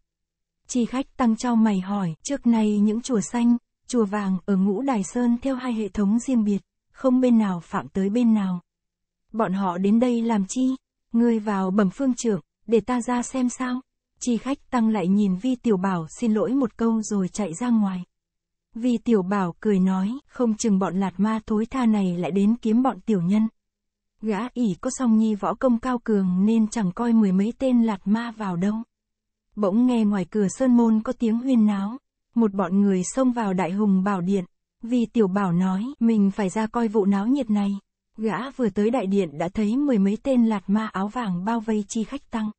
Chi khách tăng trao mày hỏi, trước nay những chùa xanh, chùa vàng ở ngũ Đài Sơn theo hai hệ thống riêng biệt không bên nào phạm tới bên nào. Bọn họ đến đây làm chi? Ngươi vào bẩm phương trưởng, để ta ra xem sao. Chi khách tăng lại nhìn Vi Tiểu Bảo xin lỗi một câu rồi chạy ra ngoài. Vi Tiểu Bảo cười nói, không chừng bọn lạt ma thối tha này lại đến kiếm bọn tiểu nhân. Gã ỉ có song nhi võ công cao cường nên chẳng coi mười mấy tên lạt ma vào đâu. Bỗng nghe ngoài cửa sơn môn có tiếng huyên náo, một bọn người xông vào đại hùng bảo điện. Vì tiểu bảo nói, mình phải ra coi vụ náo nhiệt này. Gã vừa tới đại điện đã thấy mười mấy tên lạt ma áo vàng bao vây chi khách tăng.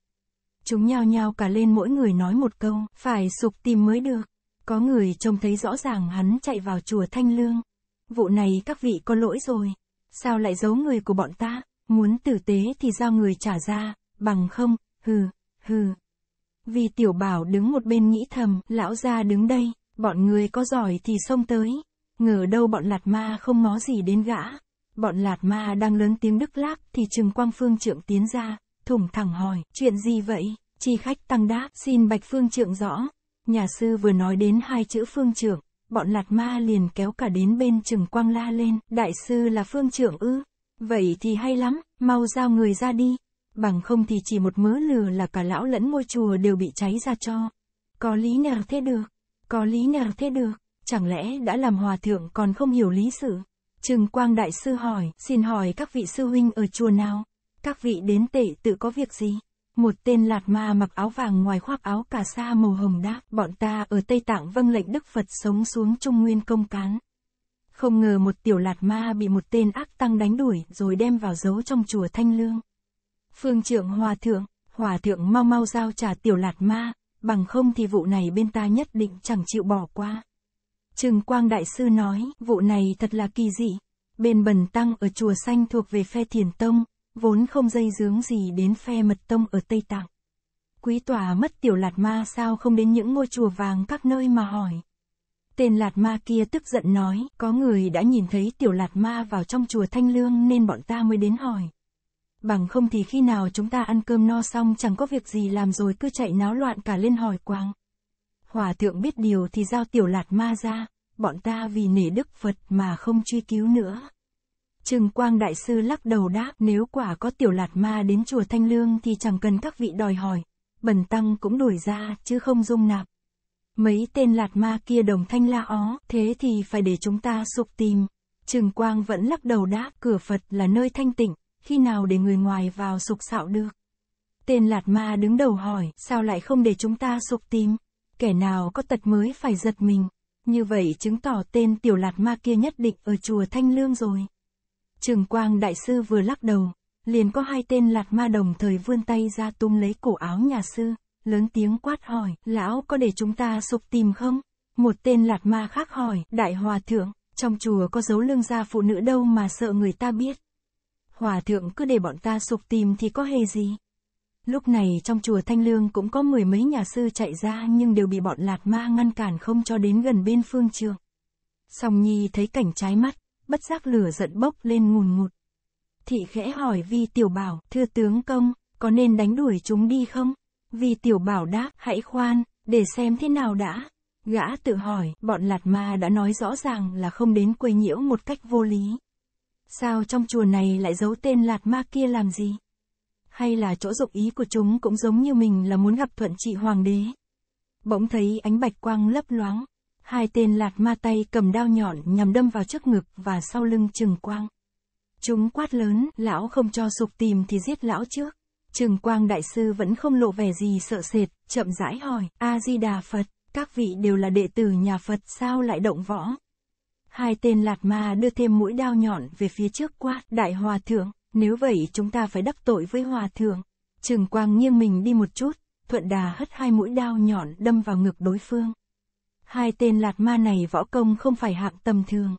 Chúng nhao nhao cả lên mỗi người nói một câu, phải sụp tìm mới được. Có người trông thấy rõ ràng hắn chạy vào chùa Thanh Lương. Vụ này các vị có lỗi rồi. Sao lại giấu người của bọn ta? Muốn tử tế thì giao người trả ra, bằng không, hừ, hừ. Vì tiểu bảo đứng một bên nghĩ thầm, lão gia đứng đây, bọn người có giỏi thì xông tới. Ngờ đâu bọn lạt ma không ngó gì đến gã. Bọn lạt ma đang lớn tiếng đức lác thì Trừng Quang Phương Trượng tiến ra, thủng thẳng hỏi, chuyện gì vậy? Chi khách tăng đáp, xin Bạch Phương Trượng rõ. Nhà sư vừa nói đến hai chữ Phương Trượng, bọn lạt ma liền kéo cả đến bên Trừng Quang la lên, đại sư là Phương Trượng ư? Vậy thì hay lắm, mau giao người ra đi. Bằng không thì chỉ một mớ lừa là cả lão lẫn ngôi chùa đều bị cháy ra cho. Có lý nào thế được, có lý nào thế được. Chẳng lẽ đã làm hòa thượng còn không hiểu lý sự? Trừng Quang Đại Sư hỏi, xin hỏi các vị sư huynh ở chùa nào? Các vị đến tể tự có việc gì? Một tên lạt ma mặc áo vàng ngoài khoác áo cà sa màu hồng đáp, bọn ta ở Tây Tạng vâng lệnh Đức Phật sống xuống Trung Nguyên công cán. Không ngờ một tiểu lạt ma bị một tên ác tăng đánh đuổi rồi đem vào giấu trong chùa Thanh Lương. Phương trưởng Hòa Thượng, Hòa Thượng mau mau giao trả tiểu lạt ma, bằng không thì vụ này bên ta nhất định chẳng chịu bỏ qua. Trừng Quang Đại Sư nói, vụ này thật là kỳ dị. Bên Bần Tăng ở Chùa Xanh thuộc về phe Thiền Tông, vốn không dây dướng gì đến phe Mật Tông ở Tây Tạng. Quý tòa mất tiểu Lạt Ma sao không đến những ngôi chùa vàng các nơi mà hỏi. Tên Lạt Ma kia tức giận nói, có người đã nhìn thấy tiểu Lạt Ma vào trong chùa Thanh Lương nên bọn ta mới đến hỏi. Bằng không thì khi nào chúng ta ăn cơm no xong chẳng có việc gì làm rồi cứ chạy náo loạn cả lên hỏi quang. Hòa thượng biết điều thì giao tiểu lạt ma ra, bọn ta vì nể Đức Phật mà không truy cứu nữa. Trừng Quang Đại Sư lắc đầu đáp nếu quả có tiểu lạt ma đến chùa Thanh Lương thì chẳng cần các vị đòi hỏi, bần tăng cũng đuổi ra chứ không dung nạp. Mấy tên lạt ma kia đồng thanh la ó, thế thì phải để chúng ta sục tìm. Trừng Quang vẫn lắc đầu đáp cửa Phật là nơi thanh tịnh, khi nào để người ngoài vào sục sạo được. Tên lạt ma đứng đầu hỏi, sao lại không để chúng ta sục tìm? Kẻ nào có tật mới phải giật mình. Như vậy chứng tỏ tên tiểu lạt ma kia nhất định ở chùa Thanh Lương rồi. Trường Quang Đại Sư vừa lắc đầu, liền có hai tên lạt ma đồng thời vươn tay ra túm lấy cổ áo nhà sư, lớn tiếng quát hỏi, lão có để chúng ta sục tìm không? Một tên lạt ma khác hỏi, đại hòa thượng, trong chùa có dấu lương gia phụ nữ đâu mà sợ người ta biết. Hòa thượng cứ để bọn ta sục tìm thì có hề gì? Lúc này trong chùa Thanh Lương cũng có mười mấy nhà sư chạy ra nhưng đều bị bọn lạt ma ngăn cản không cho đến gần bên phương trường. Song Nhi thấy cảnh trái mắt, bất giác lửa giận bốc lên ngùn ngụt. Thị khẽ hỏi Vi Tiểu Bảo, thưa tướng công, có nên đánh đuổi chúng đi không? Vi Tiểu Bảo đáp, hãy khoan, để xem thế nào đã. Gã tự hỏi, bọn lạt ma đã nói rõ ràng là không đến quấy nhiễu một cách vô lý. Sao trong chùa này lại giấu tên lạt ma kia làm gì? hay là chỗ dục ý của chúng cũng giống như mình là muốn gặp thuận trị hoàng đế. Bỗng thấy ánh bạch quang lấp loáng, hai tên lạt ma tay cầm đao nhọn nhằm đâm vào trước ngực và sau lưng trừng quang. Chúng quát lớn, lão không cho sục tìm thì giết lão trước. Trừng quang đại sư vẫn không lộ vẻ gì sợ sệt, chậm rãi hỏi, A-di-đà Phật, các vị đều là đệ tử nhà Phật sao lại động võ? Hai tên lạt ma đưa thêm mũi đao nhọn về phía trước quát, đại hòa thượng, nếu vậy chúng ta phải đắc tội với hòa thượng. Trường Quang nghiêng mình đi một chút, thuận đà hất hai mũi đao nhọn đâm vào ngực đối phương. Hai tên lạt ma này võ công không phải hạng tầm thường.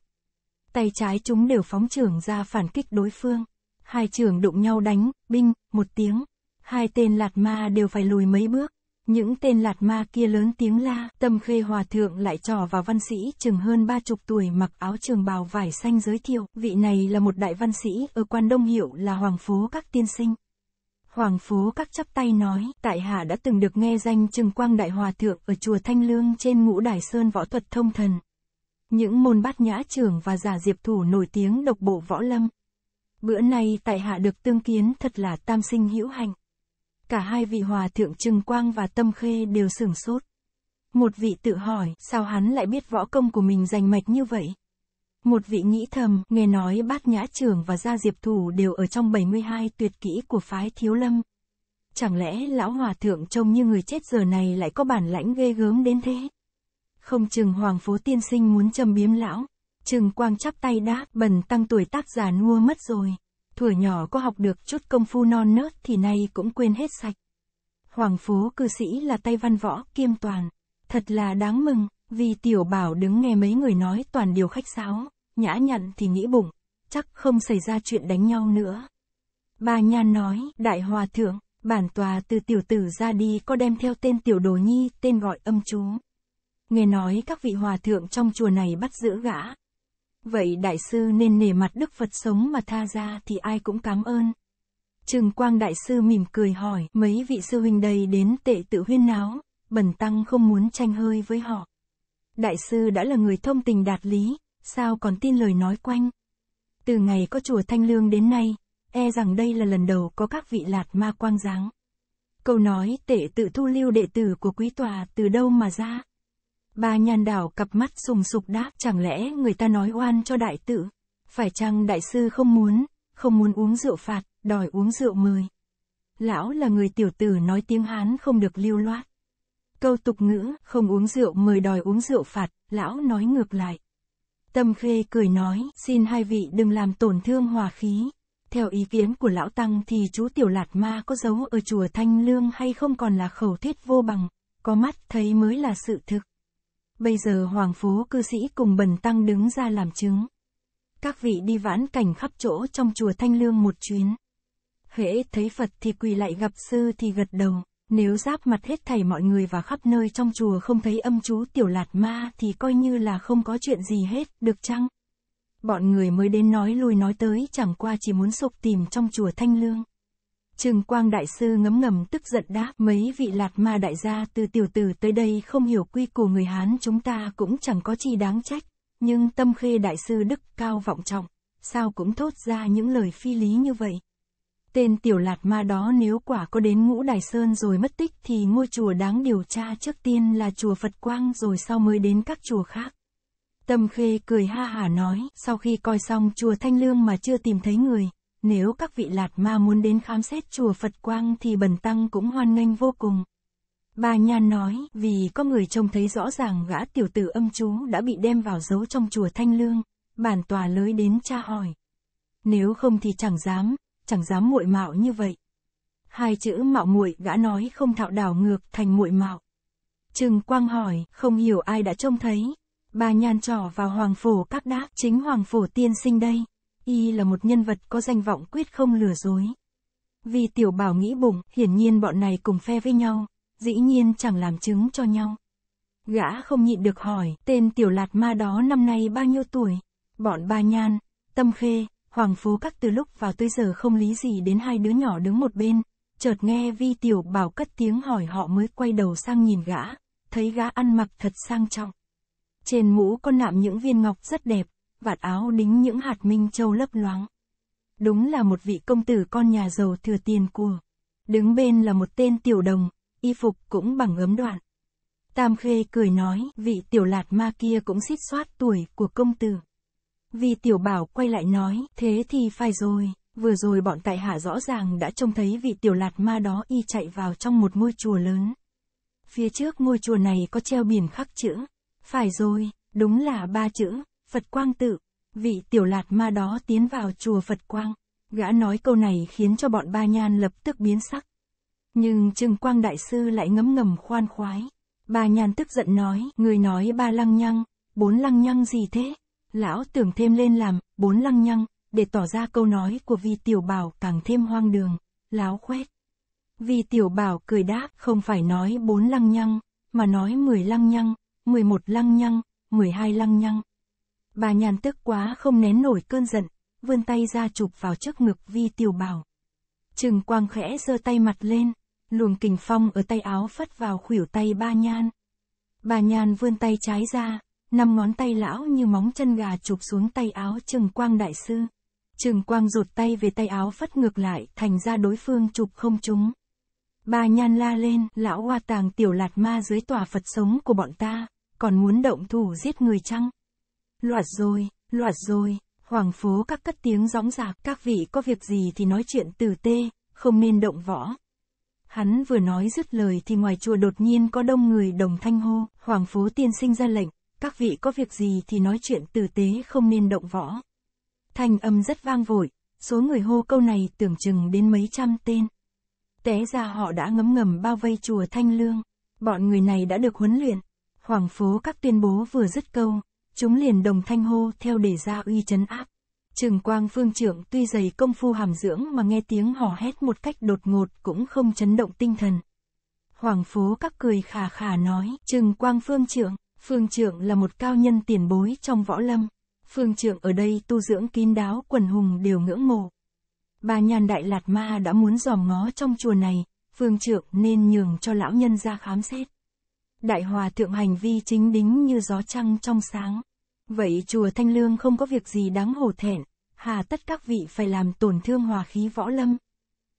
Tay trái chúng đều phóng trường ra phản kích đối phương. Hai trường đụng nhau đánh, binh, một tiếng. Hai tên lạt ma đều phải lùi mấy bước, những tên lạt ma kia lớn tiếng la, tâm khê hòa thượng lại trò vào văn sĩ chừng hơn ba chục tuổi mặc áo trường bào vải xanh giới thiệu, vị này là một đại văn sĩ ở quan đông hiệu là Hoàng Phố Các Tiên Sinh. Hoàng Phố Các chắp tay nói, tại hạ đã từng được nghe danh Trừng Quang Đại Hòa Thượng ở chùa Thanh Lương trên ngũ Đài Sơn võ thuật thông thần. Những môn bát nhã trưởng và giả diệp thủ nổi tiếng độc bộ võ lâm. Bữa nay tại hạ được tương kiến thật là tam sinh hữu hạnh. Cả hai vị hòa thượng Trừng Quang và Tâm Khê đều sửng sốt. Một vị tự hỏi, sao hắn lại biết võ công của mình rành mạch như vậy? Một vị nghĩ thầm, nghe nói bát nhã trưởng và gia diệp thủ đều ở trong 72 tuyệt kỹ của phái thiếu lâm. Chẳng lẽ lão hòa thượng trông như người chết giờ này lại có bản lãnh ghê gớm đến thế? Không chừng hoàng phố tiên sinh muốn châm biếm lão. Trừng quang chắp tay đáp, bần tăng tuổi tác già nua mất rồi. Thuở nhỏ có học được chút công phu non nớt thì nay cũng quên hết sạch. Hoàng Phố cư sĩ là tay văn võ kiêm toàn. Thật là đáng mừng, vì tiểu bảo đứng nghe mấy người nói toàn điều khách sáo, nhã nhặn thì nghĩ bụng, chắc không xảy ra chuyện đánh nhau nữa. Bà Nhan nói, đại hòa thượng, bản tòa từ tiểu tử ra đi có đem theo tên tiểu đồ nhi, tên gọi âm chú. Nghe nói các vị hòa thượng trong chùa này bắt giữ gã, Vậy đại sư nên nể mặt Đức Phật sống mà tha ra thì ai cũng cảm ơn. Trừng Quang đại sư mỉm cười hỏi, mấy vị sư huynh đây đến tệ tự huyên náo, bần tăng không muốn tranh hơi với họ. Đại sư đã là người thông tình đạt lý, sao còn tin lời nói quanh. Từ ngày có chùa Thanh Lương đến nay, e rằng đây là lần đầu có các vị lạt ma quang giáng. Câu nói tệ tự thu lưu đệ tử của quý tòa từ đâu mà ra? Bà nhàn đảo cặp mắt sùng sục đáp chẳng lẽ người ta nói oan cho đại tử. Phải chăng đại sư không muốn, không muốn uống rượu phạt, đòi uống rượu mời. Lão là người tiểu tử nói tiếng Hán không được lưu loát. Câu tục ngữ, không uống rượu mời đòi uống rượu phạt, lão nói ngược lại. Tâm khê cười nói, xin hai vị đừng làm tổn thương hòa khí. Theo ý kiến của lão Tăng thì chú Tiểu Lạt Ma có giấu ở chùa Thanh Lương hay không còn là khẩu thiết vô bằng, có mắt thấy mới là sự thực. Bây giờ Hoàng phố cư sĩ cùng Bần Tăng đứng ra làm chứng. Các vị đi vãn cảnh khắp chỗ trong chùa Thanh Lương một chuyến. Hễ thấy Phật thì quỳ lại gặp sư thì gật đầu, nếu giáp mặt hết thảy mọi người và khắp nơi trong chùa không thấy âm chú tiểu lạt ma thì coi như là không có chuyện gì hết, được chăng? Bọn người mới đến nói lui nói tới chẳng qua chỉ muốn sục tìm trong chùa Thanh Lương. Trừng Quang Đại Sư ngấm ngầm tức giận đáp mấy vị lạt ma đại gia từ tiểu tử tới đây không hiểu quy củ người Hán chúng ta cũng chẳng có chi đáng trách, nhưng tâm khê Đại Sư đức cao vọng trọng, sao cũng thốt ra những lời phi lý như vậy. Tên tiểu lạt ma đó nếu quả có đến ngũ Đài Sơn rồi mất tích thì ngôi chùa đáng điều tra trước tiên là chùa Phật Quang rồi sau mới đến các chùa khác. Tâm khê cười ha hả nói, sau khi coi xong chùa Thanh Lương mà chưa tìm thấy người, nếu các vị Lạt Ma muốn đến khám xét chùa Phật Quang thì Bần Tăng cũng hoan nghênh vô cùng. Bà Nhan nói, vì có người trông thấy rõ ràng gã tiểu tử âm chú đã bị đem vào giấu trong chùa Thanh Lương, bản tòa lới đến tra hỏi. Nếu không thì chẳng dám, chẳng dám muội mạo như vậy. Hai chữ mạo muội gã nói không thạo đảo ngược thành muội mạo. Trừng Quang hỏi, không hiểu ai đã trông thấy. Bà Nhan trò vào Hoàng Phổ các đáp, chính Hoàng Phổ tiên sinh đây y là một nhân vật có danh vọng quyết không lừa dối. Vì tiểu bảo nghĩ bụng, hiển nhiên bọn này cùng phe với nhau, dĩ nhiên chẳng làm chứng cho nhau. Gã không nhịn được hỏi, tên tiểu lạt ma đó năm nay bao nhiêu tuổi? Bọn ba nhan, tâm khê, hoàng phố các từ lúc vào tới giờ không lý gì đến hai đứa nhỏ đứng một bên. Chợt nghe vi tiểu bảo cất tiếng hỏi họ mới quay đầu sang nhìn gã, thấy gã ăn mặc thật sang trọng. Trên mũ con nạm những viên ngọc rất đẹp, vạt áo đính những hạt minh châu lấp loáng. Đúng là một vị công tử con nhà giàu thừa tiền của. Đứng bên là một tên tiểu đồng, y phục cũng bằng ấm đoạn. Tam Khê cười nói, vị tiểu lạt ma kia cũng xích soát tuổi của công tử. Vì tiểu bảo quay lại nói, thế thì phải rồi, vừa rồi bọn tại hạ rõ ràng đã trông thấy vị tiểu lạt ma đó y chạy vào trong một ngôi chùa lớn. Phía trước ngôi chùa này có treo biển khắc chữ, phải rồi, đúng là ba chữ, Phật Quang tự, vị tiểu lạt ma đó tiến vào chùa Phật Quang. Gã nói câu này khiến cho bọn ba nhan lập tức biến sắc. Nhưng Trừng Quang Đại Sư lại ngấm ngầm khoan khoái. Ba nhan tức giận nói, người nói ba lăng nhăng, bốn lăng nhăng gì thế? Lão tưởng thêm lên làm, bốn lăng nhăng, để tỏ ra câu nói của vi tiểu bảo càng thêm hoang đường, láo khoét. Vi tiểu bảo cười đáp, không phải nói bốn lăng nhăng, mà nói mười lăng nhăng, mười một lăng nhăng, mười hai lăng nhăng. Bà nhàn tức quá không nén nổi cơn giận, vươn tay ra chụp vào trước ngực vi tiểu bảo. Trừng quang khẽ giơ tay mặt lên, luồng kình phong ở tay áo phất vào khuỷu tay ba nhan. Bà nhàn vươn tay trái ra, năm ngón tay lão như móng chân gà chụp xuống tay áo trừng quang đại sư. Trừng quang rụt tay về tay áo phất ngược lại thành ra đối phương chụp không trúng. Bà nhàn la lên, lão hoa tàng tiểu lạt ma dưới tòa Phật sống của bọn ta, còn muốn động thủ giết người chăng? loạt rồi, loạt rồi, hoàng phố các cất tiếng gióng giạc, các vị có việc gì thì nói chuyện từ tê, không nên động võ. Hắn vừa nói dứt lời thì ngoài chùa đột nhiên có đông người đồng thanh hô, hoàng phố tiên sinh ra lệnh, các vị có việc gì thì nói chuyện từ tế không nên động võ. Thanh âm rất vang vội, số người hô câu này tưởng chừng đến mấy trăm tên. Té ra họ đã ngấm ngầm bao vây chùa Thanh Lương, bọn người này đã được huấn luyện. Hoàng phố các tuyên bố vừa dứt câu, chúng liền đồng thanh hô theo để ra uy chấn áp. Trừng Quang Phương Trưởng tuy dày công phu hàm dưỡng mà nghe tiếng hò hét một cách đột ngột cũng không chấn động tinh thần. Hoàng Phố các cười khà khà nói, Trừng Quang Phương Trưởng, Phương Trưởng là một cao nhân tiền bối trong võ lâm. Phương Trưởng ở đây tu dưỡng kín đáo quần hùng đều ngưỡng mộ. Bà nhàn đại lạt ma đã muốn dòm ngó trong chùa này, Phương Trưởng nên nhường cho lão nhân ra khám xét. Đại hòa thượng hành vi chính đính như gió trăng trong sáng. Vậy chùa Thanh Lương không có việc gì đáng hổ thẹn, hà tất các vị phải làm tổn thương hòa khí võ lâm.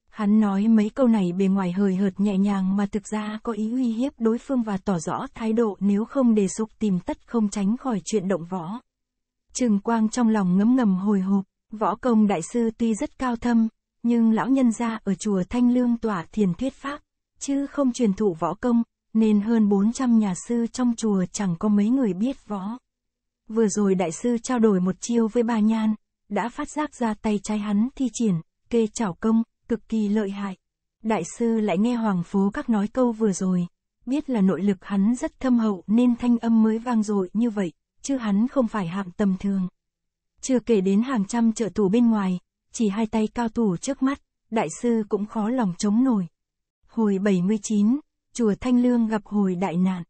Hắn nói mấy câu này bề ngoài hời hợt nhẹ nhàng mà thực ra có ý uy hiếp đối phương và tỏ rõ thái độ nếu không đề sục tìm tất không tránh khỏi chuyện động võ. Trừng Quang trong lòng ngấm ngầm hồi hộp, võ công đại sư tuy rất cao thâm, nhưng lão nhân gia ở chùa Thanh Lương tỏa thiền thuyết pháp, chứ không truyền thụ võ công, nên hơn 400 nhà sư trong chùa chẳng có mấy người biết võ. Vừa rồi đại sư trao đổi một chiêu với bà Nhan, đã phát giác ra tay trái hắn thi triển, kê chảo công, cực kỳ lợi hại. Đại sư lại nghe Hoàng phố các nói câu vừa rồi, biết là nội lực hắn rất thâm hậu nên thanh âm mới vang dội như vậy, chứ hắn không phải hạng tầm thường. Chưa kể đến hàng trăm trợ thủ bên ngoài, chỉ hai tay cao thủ trước mắt, đại sư cũng khó lòng chống nổi. Hồi 79, chùa Thanh Lương gặp hồi đại nạn.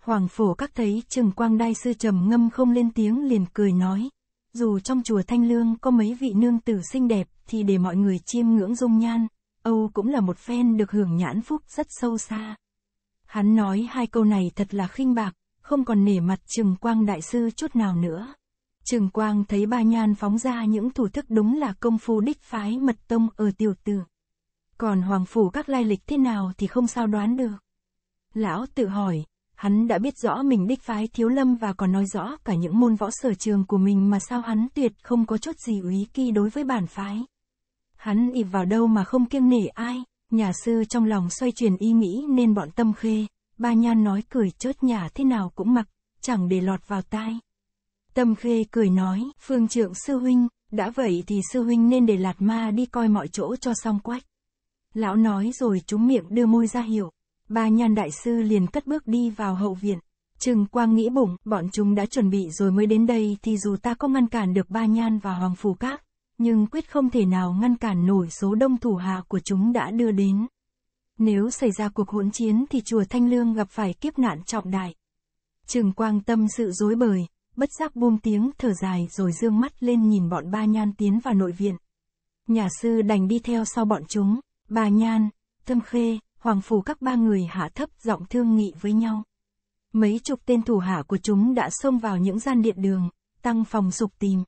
Hoàng phổ các thấy Trừng Quang Đai Sư trầm ngâm không lên tiếng liền cười nói. Dù trong chùa Thanh Lương có mấy vị nương tử xinh đẹp thì để mọi người chiêm ngưỡng dung nhan, Âu cũng là một phen được hưởng nhãn phúc rất sâu xa. Hắn nói hai câu này thật là khinh bạc, không còn nể mặt Trừng Quang Đại Sư chút nào nữa. Trừng Quang thấy ba nhan phóng ra những thủ thức đúng là công phu đích phái mật tông ở tiểu tử. Còn Hoàng Phủ các lai lịch thế nào thì không sao đoán được. Lão tự hỏi, hắn đã biết rõ mình đích phái thiếu lâm và còn nói rõ cả những môn võ sở trường của mình mà sao hắn tuyệt không có chút gì úy kỳ đối với bản phái. Hắn ịp vào đâu mà không kiêng nể ai, nhà sư trong lòng xoay chuyển ý nghĩ nên bọn tâm khê, ba nhan nói cười chớt nhà thế nào cũng mặc, chẳng để lọt vào tai. Tâm khê cười nói, phương trượng sư huynh, đã vậy thì sư huynh nên để lạt ma đi coi mọi chỗ cho xong quách. Lão nói rồi chúng miệng đưa môi ra hiệu. Ba nhan đại sư liền cất bước đi vào hậu viện. Trừng Quang nghĩ bụng, bọn chúng đã chuẩn bị rồi mới đến đây thì dù ta có ngăn cản được ba nhan và hoàng phù các, nhưng quyết không thể nào ngăn cản nổi số đông thủ hạ của chúng đã đưa đến. Nếu xảy ra cuộc hỗn chiến thì chùa Thanh Lương gặp phải kiếp nạn trọng đại. Trừng Quang tâm sự dối bời, bất giác buông tiếng thở dài rồi dương mắt lên nhìn bọn ba nhan tiến vào nội viện. Nhà sư đành đi theo sau bọn chúng, Ba nhan, thâm khê, Hoàng Phù các ba người hạ thấp giọng thương nghị với nhau. Mấy chục tên thủ hạ của chúng đã xông vào những gian điện đường, tăng phòng sục tìm.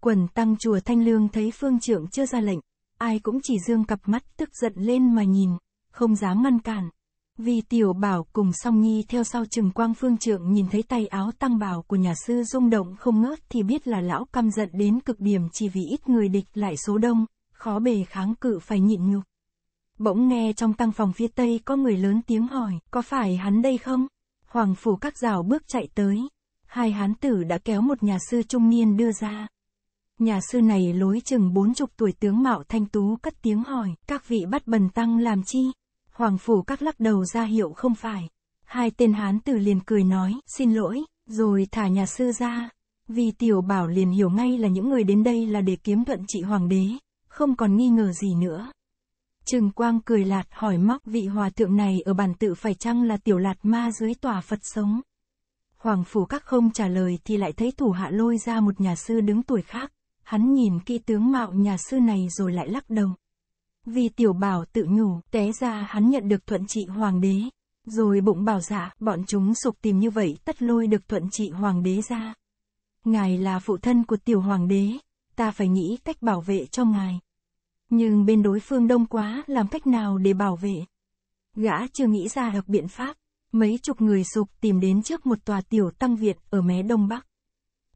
Quần tăng chùa Thanh Lương thấy phương trưởng chưa ra lệnh, ai cũng chỉ dương cặp mắt tức giận lên mà nhìn, không dám ngăn cản. Vì tiểu bảo cùng song nhi theo sau trừng quang phương trưởng nhìn thấy tay áo tăng bảo của nhà sư rung động không ngớt thì biết là lão căm giận đến cực điểm chỉ vì ít người địch lại số đông, khó bề kháng cự phải nhịn nhục. Bỗng nghe trong tăng phòng phía tây có người lớn tiếng hỏi, có phải hắn đây không? Hoàng phủ các rào bước chạy tới. Hai hán tử đã kéo một nhà sư trung niên đưa ra. Nhà sư này lối chừng bốn chục tuổi tướng mạo thanh tú cất tiếng hỏi, các vị bắt bần tăng làm chi? Hoàng phủ các lắc đầu ra hiệu không phải. Hai tên hán tử liền cười nói, xin lỗi, rồi thả nhà sư ra. Vì tiểu bảo liền hiểu ngay là những người đến đây là để kiếm thuận trị hoàng đế, không còn nghi ngờ gì nữa. Trừng Quang cười lạt hỏi móc vị hòa thượng này ở bản tự phải chăng là tiểu lạt ma dưới tòa Phật sống. Hoàng Phủ Các không trả lời thì lại thấy thủ hạ lôi ra một nhà sư đứng tuổi khác, hắn nhìn kỹ tướng mạo nhà sư này rồi lại lắc đầu. Vì tiểu bảo tự nhủ, té ra hắn nhận được thuận trị hoàng đế. Rồi bụng bảo dạ bọn chúng sục tìm như vậy tất lôi được thuận trị hoàng đế ra. Ngài là phụ thân của tiểu hoàng đế, ta phải nghĩ cách bảo vệ cho ngài. Nhưng bên đối phương đông quá, làm cách nào để bảo vệ? Gã chưa nghĩ ra được biện pháp, mấy chục người sụp tìm đến trước một tòa tiểu tăng viện ở mé đông bắc.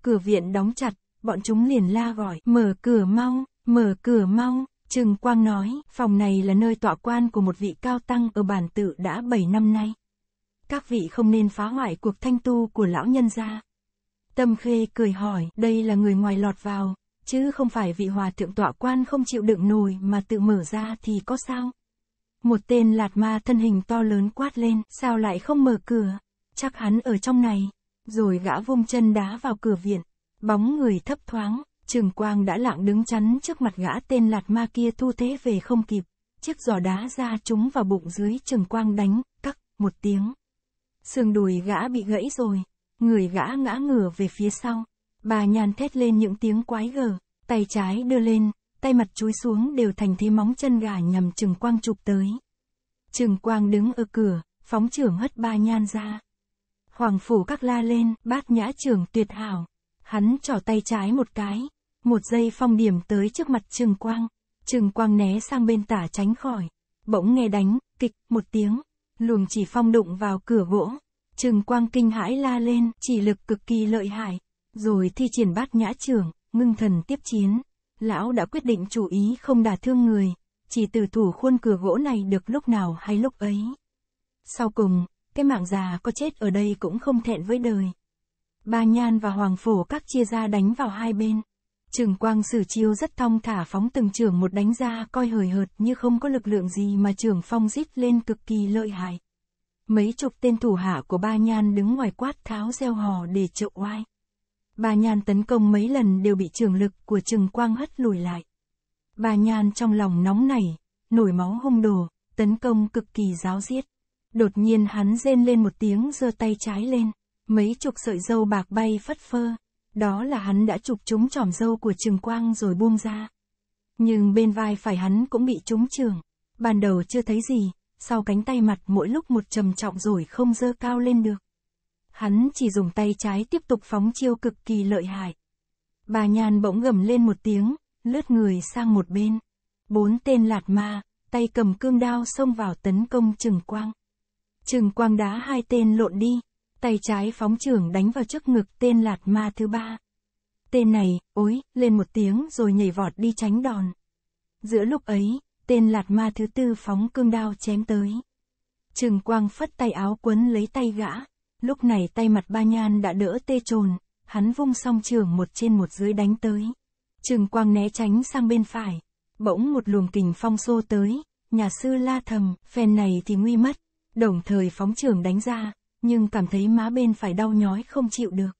Cửa viện đóng chặt, bọn chúng liền la gọi, mở cửa mau, mở cửa mau. Trừng Quang nói, phòng này là nơi tọa quan của một vị cao tăng ở bản tự đã 7 năm nay. Các vị không nên phá hoại cuộc thanh tu của lão nhân gia. Tâm Khê cười hỏi, đây là người ngoài lọt vào, chứ không phải vị hòa thượng tọa quan không chịu đựng nổi mà tự mở ra thì có sao. Một tên lạt ma thân hình to lớn quát lên, sao lại không mở cửa, chắc hắn ở trong này, rồi gã vung chân đá vào cửa viện, bóng người thấp thoáng, trường quang đã lặng đứng chắn trước mặt gã tên lạt ma kia thu thế về không kịp, chiếc giò đá ra trúng vào bụng dưới trường quang đánh, cắc, một tiếng. Sườn đùi gã bị gãy rồi, người gã ngã ngửa về phía sau, Bà nhàn thét lên những tiếng quái gở, tay trái đưa lên, tay mặt chúi xuống đều thành thế móng chân gà nhằm Trừng Quang chụp tới. Trừng Quang đứng ở cửa, phóng trưởng hất bà nhan ra. Hoàng phủ các la lên, bát nhã trưởng tuyệt hảo. Hắn trỏ tay trái một cái, một giây phong điểm tới trước mặt Trừng Quang. Trừng Quang né sang bên tả tránh khỏi. Bỗng nghe đánh, kịch, một tiếng. Luồng chỉ phong đụng vào cửa gỗ. Trừng Quang kinh hãi la lên, chỉ lực cực kỳ lợi hại. Rồi thi triển bát nhã trưởng, ngưng thần tiếp chiến. Lão đã quyết định chủ ý không đả thương người, chỉ từ thủ khuôn cửa gỗ này được lúc nào hay lúc ấy. Sau cùng, cái mạng già có chết ở đây cũng không thẹn với đời. Ba Nhan và Hoàng Phổ các chia ra đánh vào hai bên. Trường Quang sử chiêu rất thong thả phóng từng trường một đánh ra coi hời hợt như không có lực lượng gì mà trường phong rít lên cực kỳ lợi hại. Mấy chục tên thủ hạ của ba nhan đứng ngoài quát tháo gieo hò để trợ oai. Bà Nhan tấn công mấy lần đều bị trường lực của Trừng Quang hất lùi lại. Bà Nhan trong lòng nóng nảy, nổi máu hung đồ, tấn công cực kỳ giáo diết. Đột nhiên hắn rên lên một tiếng giơ tay trái lên, mấy chục sợi dâu bạc bay phất phơ. Đó là hắn đã chụp trúng tròm dâu của Trừng Quang rồi buông ra. Nhưng bên vai phải hắn cũng bị trúng trường. Ban đầu chưa thấy gì, sau cánh tay mặt mỗi lúc một trầm trọng rồi không dơ cao lên được. Hắn chỉ dùng tay trái tiếp tục phóng chiêu cực kỳ lợi hại. Bà nhàn bỗng gầm lên một tiếng, lướt người sang một bên. Bốn tên lạt ma, tay cầm cương đao xông vào tấn công Trừng Quang. Trừng Quang đá hai tên lộn đi, tay trái phóng trưởng đánh vào trước ngực tên lạt ma thứ ba. Tên này, ối, lên một tiếng rồi nhảy vọt đi tránh đòn. Giữa lúc ấy, tên lạt ma thứ tư phóng cương đao chém tới. Trừng Quang phất tay áo quấn lấy tay gã, Lúc này tay mặt ba nhan đã đỡ tê trồn, hắn vung song trường một trên một dưới đánh tới. Trường quang né tránh sang bên phải, bỗng một luồng kình phong xô tới, nhà sư la thầm, phen này thì nguy mất, đồng thời phóng trường đánh ra, nhưng cảm thấy má bên phải đau nhói không chịu được.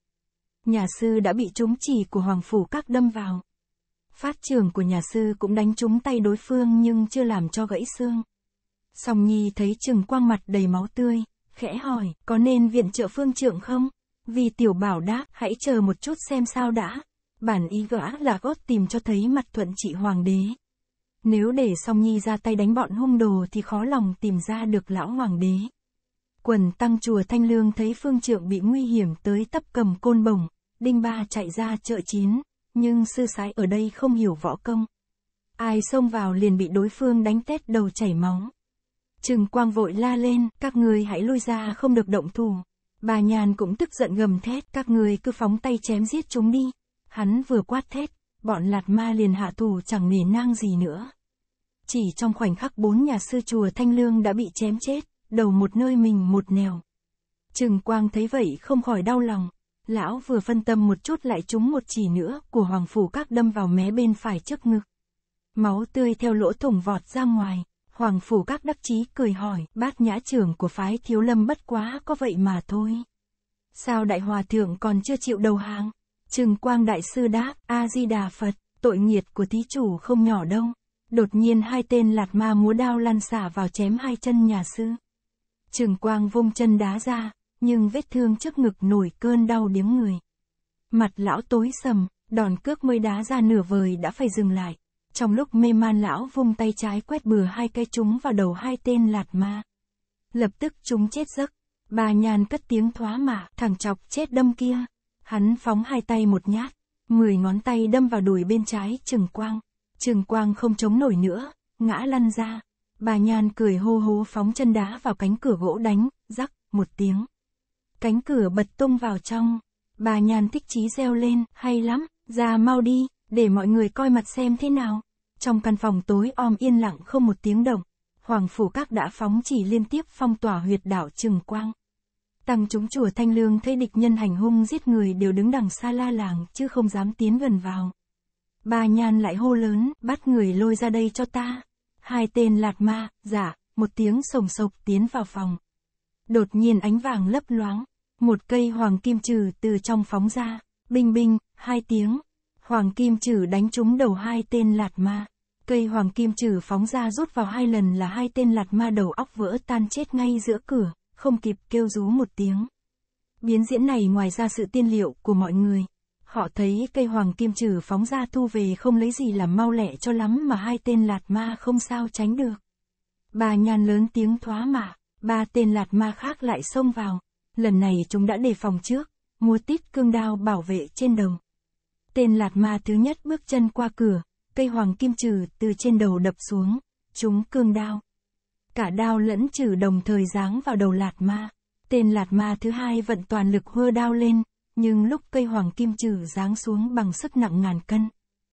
Nhà sư đã bị trúng chỉ của hoàng phủ các đâm vào. Phát trường của nhà sư cũng đánh trúng tay đối phương nhưng chưa làm cho gãy xương. Song Nhi thấy trường quang mặt đầy máu tươi, khẽ hỏi, có nên viện trợ phương trưởng không? Vì tiểu bảo đáp, hãy chờ một chút xem sao đã. Bản ý gã là gót tìm cho thấy mặt thuận trị hoàng đế. Nếu để song nhi ra tay đánh bọn hung đồ thì khó lòng tìm ra được lão hoàng đế. Quần tăng chùa Thanh Lương thấy phương trượng bị nguy hiểm tới tấp cầm côn bồng đinh ba chạy ra chợ chín, nhưng sư sái ở đây không hiểu võ công. Ai xông vào liền bị đối phương đánh tét đầu chảy máu. Trừng Quang vội la lên, các người hãy lui ra không được động thủ. Bà Nhàn cũng tức giận gầm thét, các người cứ phóng tay chém giết chúng đi. Hắn vừa quát thét, bọn lạt ma liền hạ thủ chẳng nề nang gì nữa. Chỉ trong khoảnh khắc bốn nhà sư chùa Thanh Lương đã bị chém chết, đầu một nơi mình một nẻo. Trừng Quang thấy vậy không khỏi đau lòng. Lão vừa phân tâm một chút lại trúng một chỉ nữa của Hoàng Phủ Các đâm vào mé bên phải trước ngực. Máu tươi theo lỗ thủng vọt ra ngoài. Hoàng phủ các đắc chí cười hỏi, bát nhã trưởng của phái thiếu lâm bất quá có vậy mà thôi. Sao đại hòa thượng còn chưa chịu đầu hàng? Trừng quang đại sư đáp, A-di-đà Phật, tội nghiệt của thí chủ không nhỏ đâu. Đột nhiên hai tên lạt ma múa đao lăn xả vào chém hai chân nhà sư. Trừng quang vung chân đá ra, nhưng vết thương trước ngực nổi cơn đau điếm người. Mặt lão tối sầm, đòn cước mới đá ra nửa vời đã phải dừng lại, trong lúc mê man lão vung tay trái quét bừa hai cây chúng vào đầu hai tên lạt ma. Lập tức chúng chết giấc. Bà nhàn cất tiếng thoá mạ, thằng chọc chết đâm kia. Hắn phóng hai tay một nhát, mười ngón tay đâm vào đùi bên trái Trừng Quang. Trừng Quang không chống nổi nữa, ngã lăn ra. Bà nhàn cười hô hố phóng chân đá vào cánh cửa gỗ đánh, rắc, một tiếng. Cánh cửa bật tung vào trong. Bà nhàn thích chí reo lên, hay lắm, ra mau đi, để mọi người coi mặt xem thế nào. Trong căn phòng tối om yên lặng không một tiếng động, Hoàng Phủ Các đã phóng chỉ liên tiếp phong tỏa huyệt đảo Trừng Quang. Tăng chúng chùa Thanh Lương thấy địch nhân hành hung giết người đều đứng đằng xa la làng chứ không dám tiến gần vào. Bà nhan lại hô lớn, bắt người lôi ra đây cho ta. Hai tên lạt ma, giả, một tiếng sồng sộc tiến vào phòng. Đột nhiên ánh vàng lấp loáng, một cây hoàng kim trừ từ trong phóng ra, bình bình, hai tiếng, Hoàng kim trừ đánh trúng đầu hai tên lạt ma. Cây hoàng kim trừ phóng ra rút vào hai lần là hai tên lạt ma đầu óc vỡ tan chết ngay giữa cửa, không kịp kêu rú một tiếng. Biến diễn này ngoài ra sự tiên liệu của mọi người. Họ thấy cây hoàng kim trừ phóng ra thu về không lấy gì làm mau lẹ cho lắm mà hai tên lạt ma không sao tránh được. Bà nhàn lớn tiếng thoá mạ, ba tên lạt ma khác lại xông vào. Lần này chúng đã đề phòng trước, mua tít cương đao bảo vệ trên đồng. Tên lạt ma thứ nhất bước chân qua cửa, cây hoàng kim trừ từ trên đầu đập xuống, chúng cương đao. Cả đao lẫn trừ đồng thời giáng vào đầu lạt ma. Tên lạt ma thứ hai vận toàn lực hơ đao lên, nhưng lúc cây hoàng kim trừ giáng xuống bằng sức nặng ngàn cân.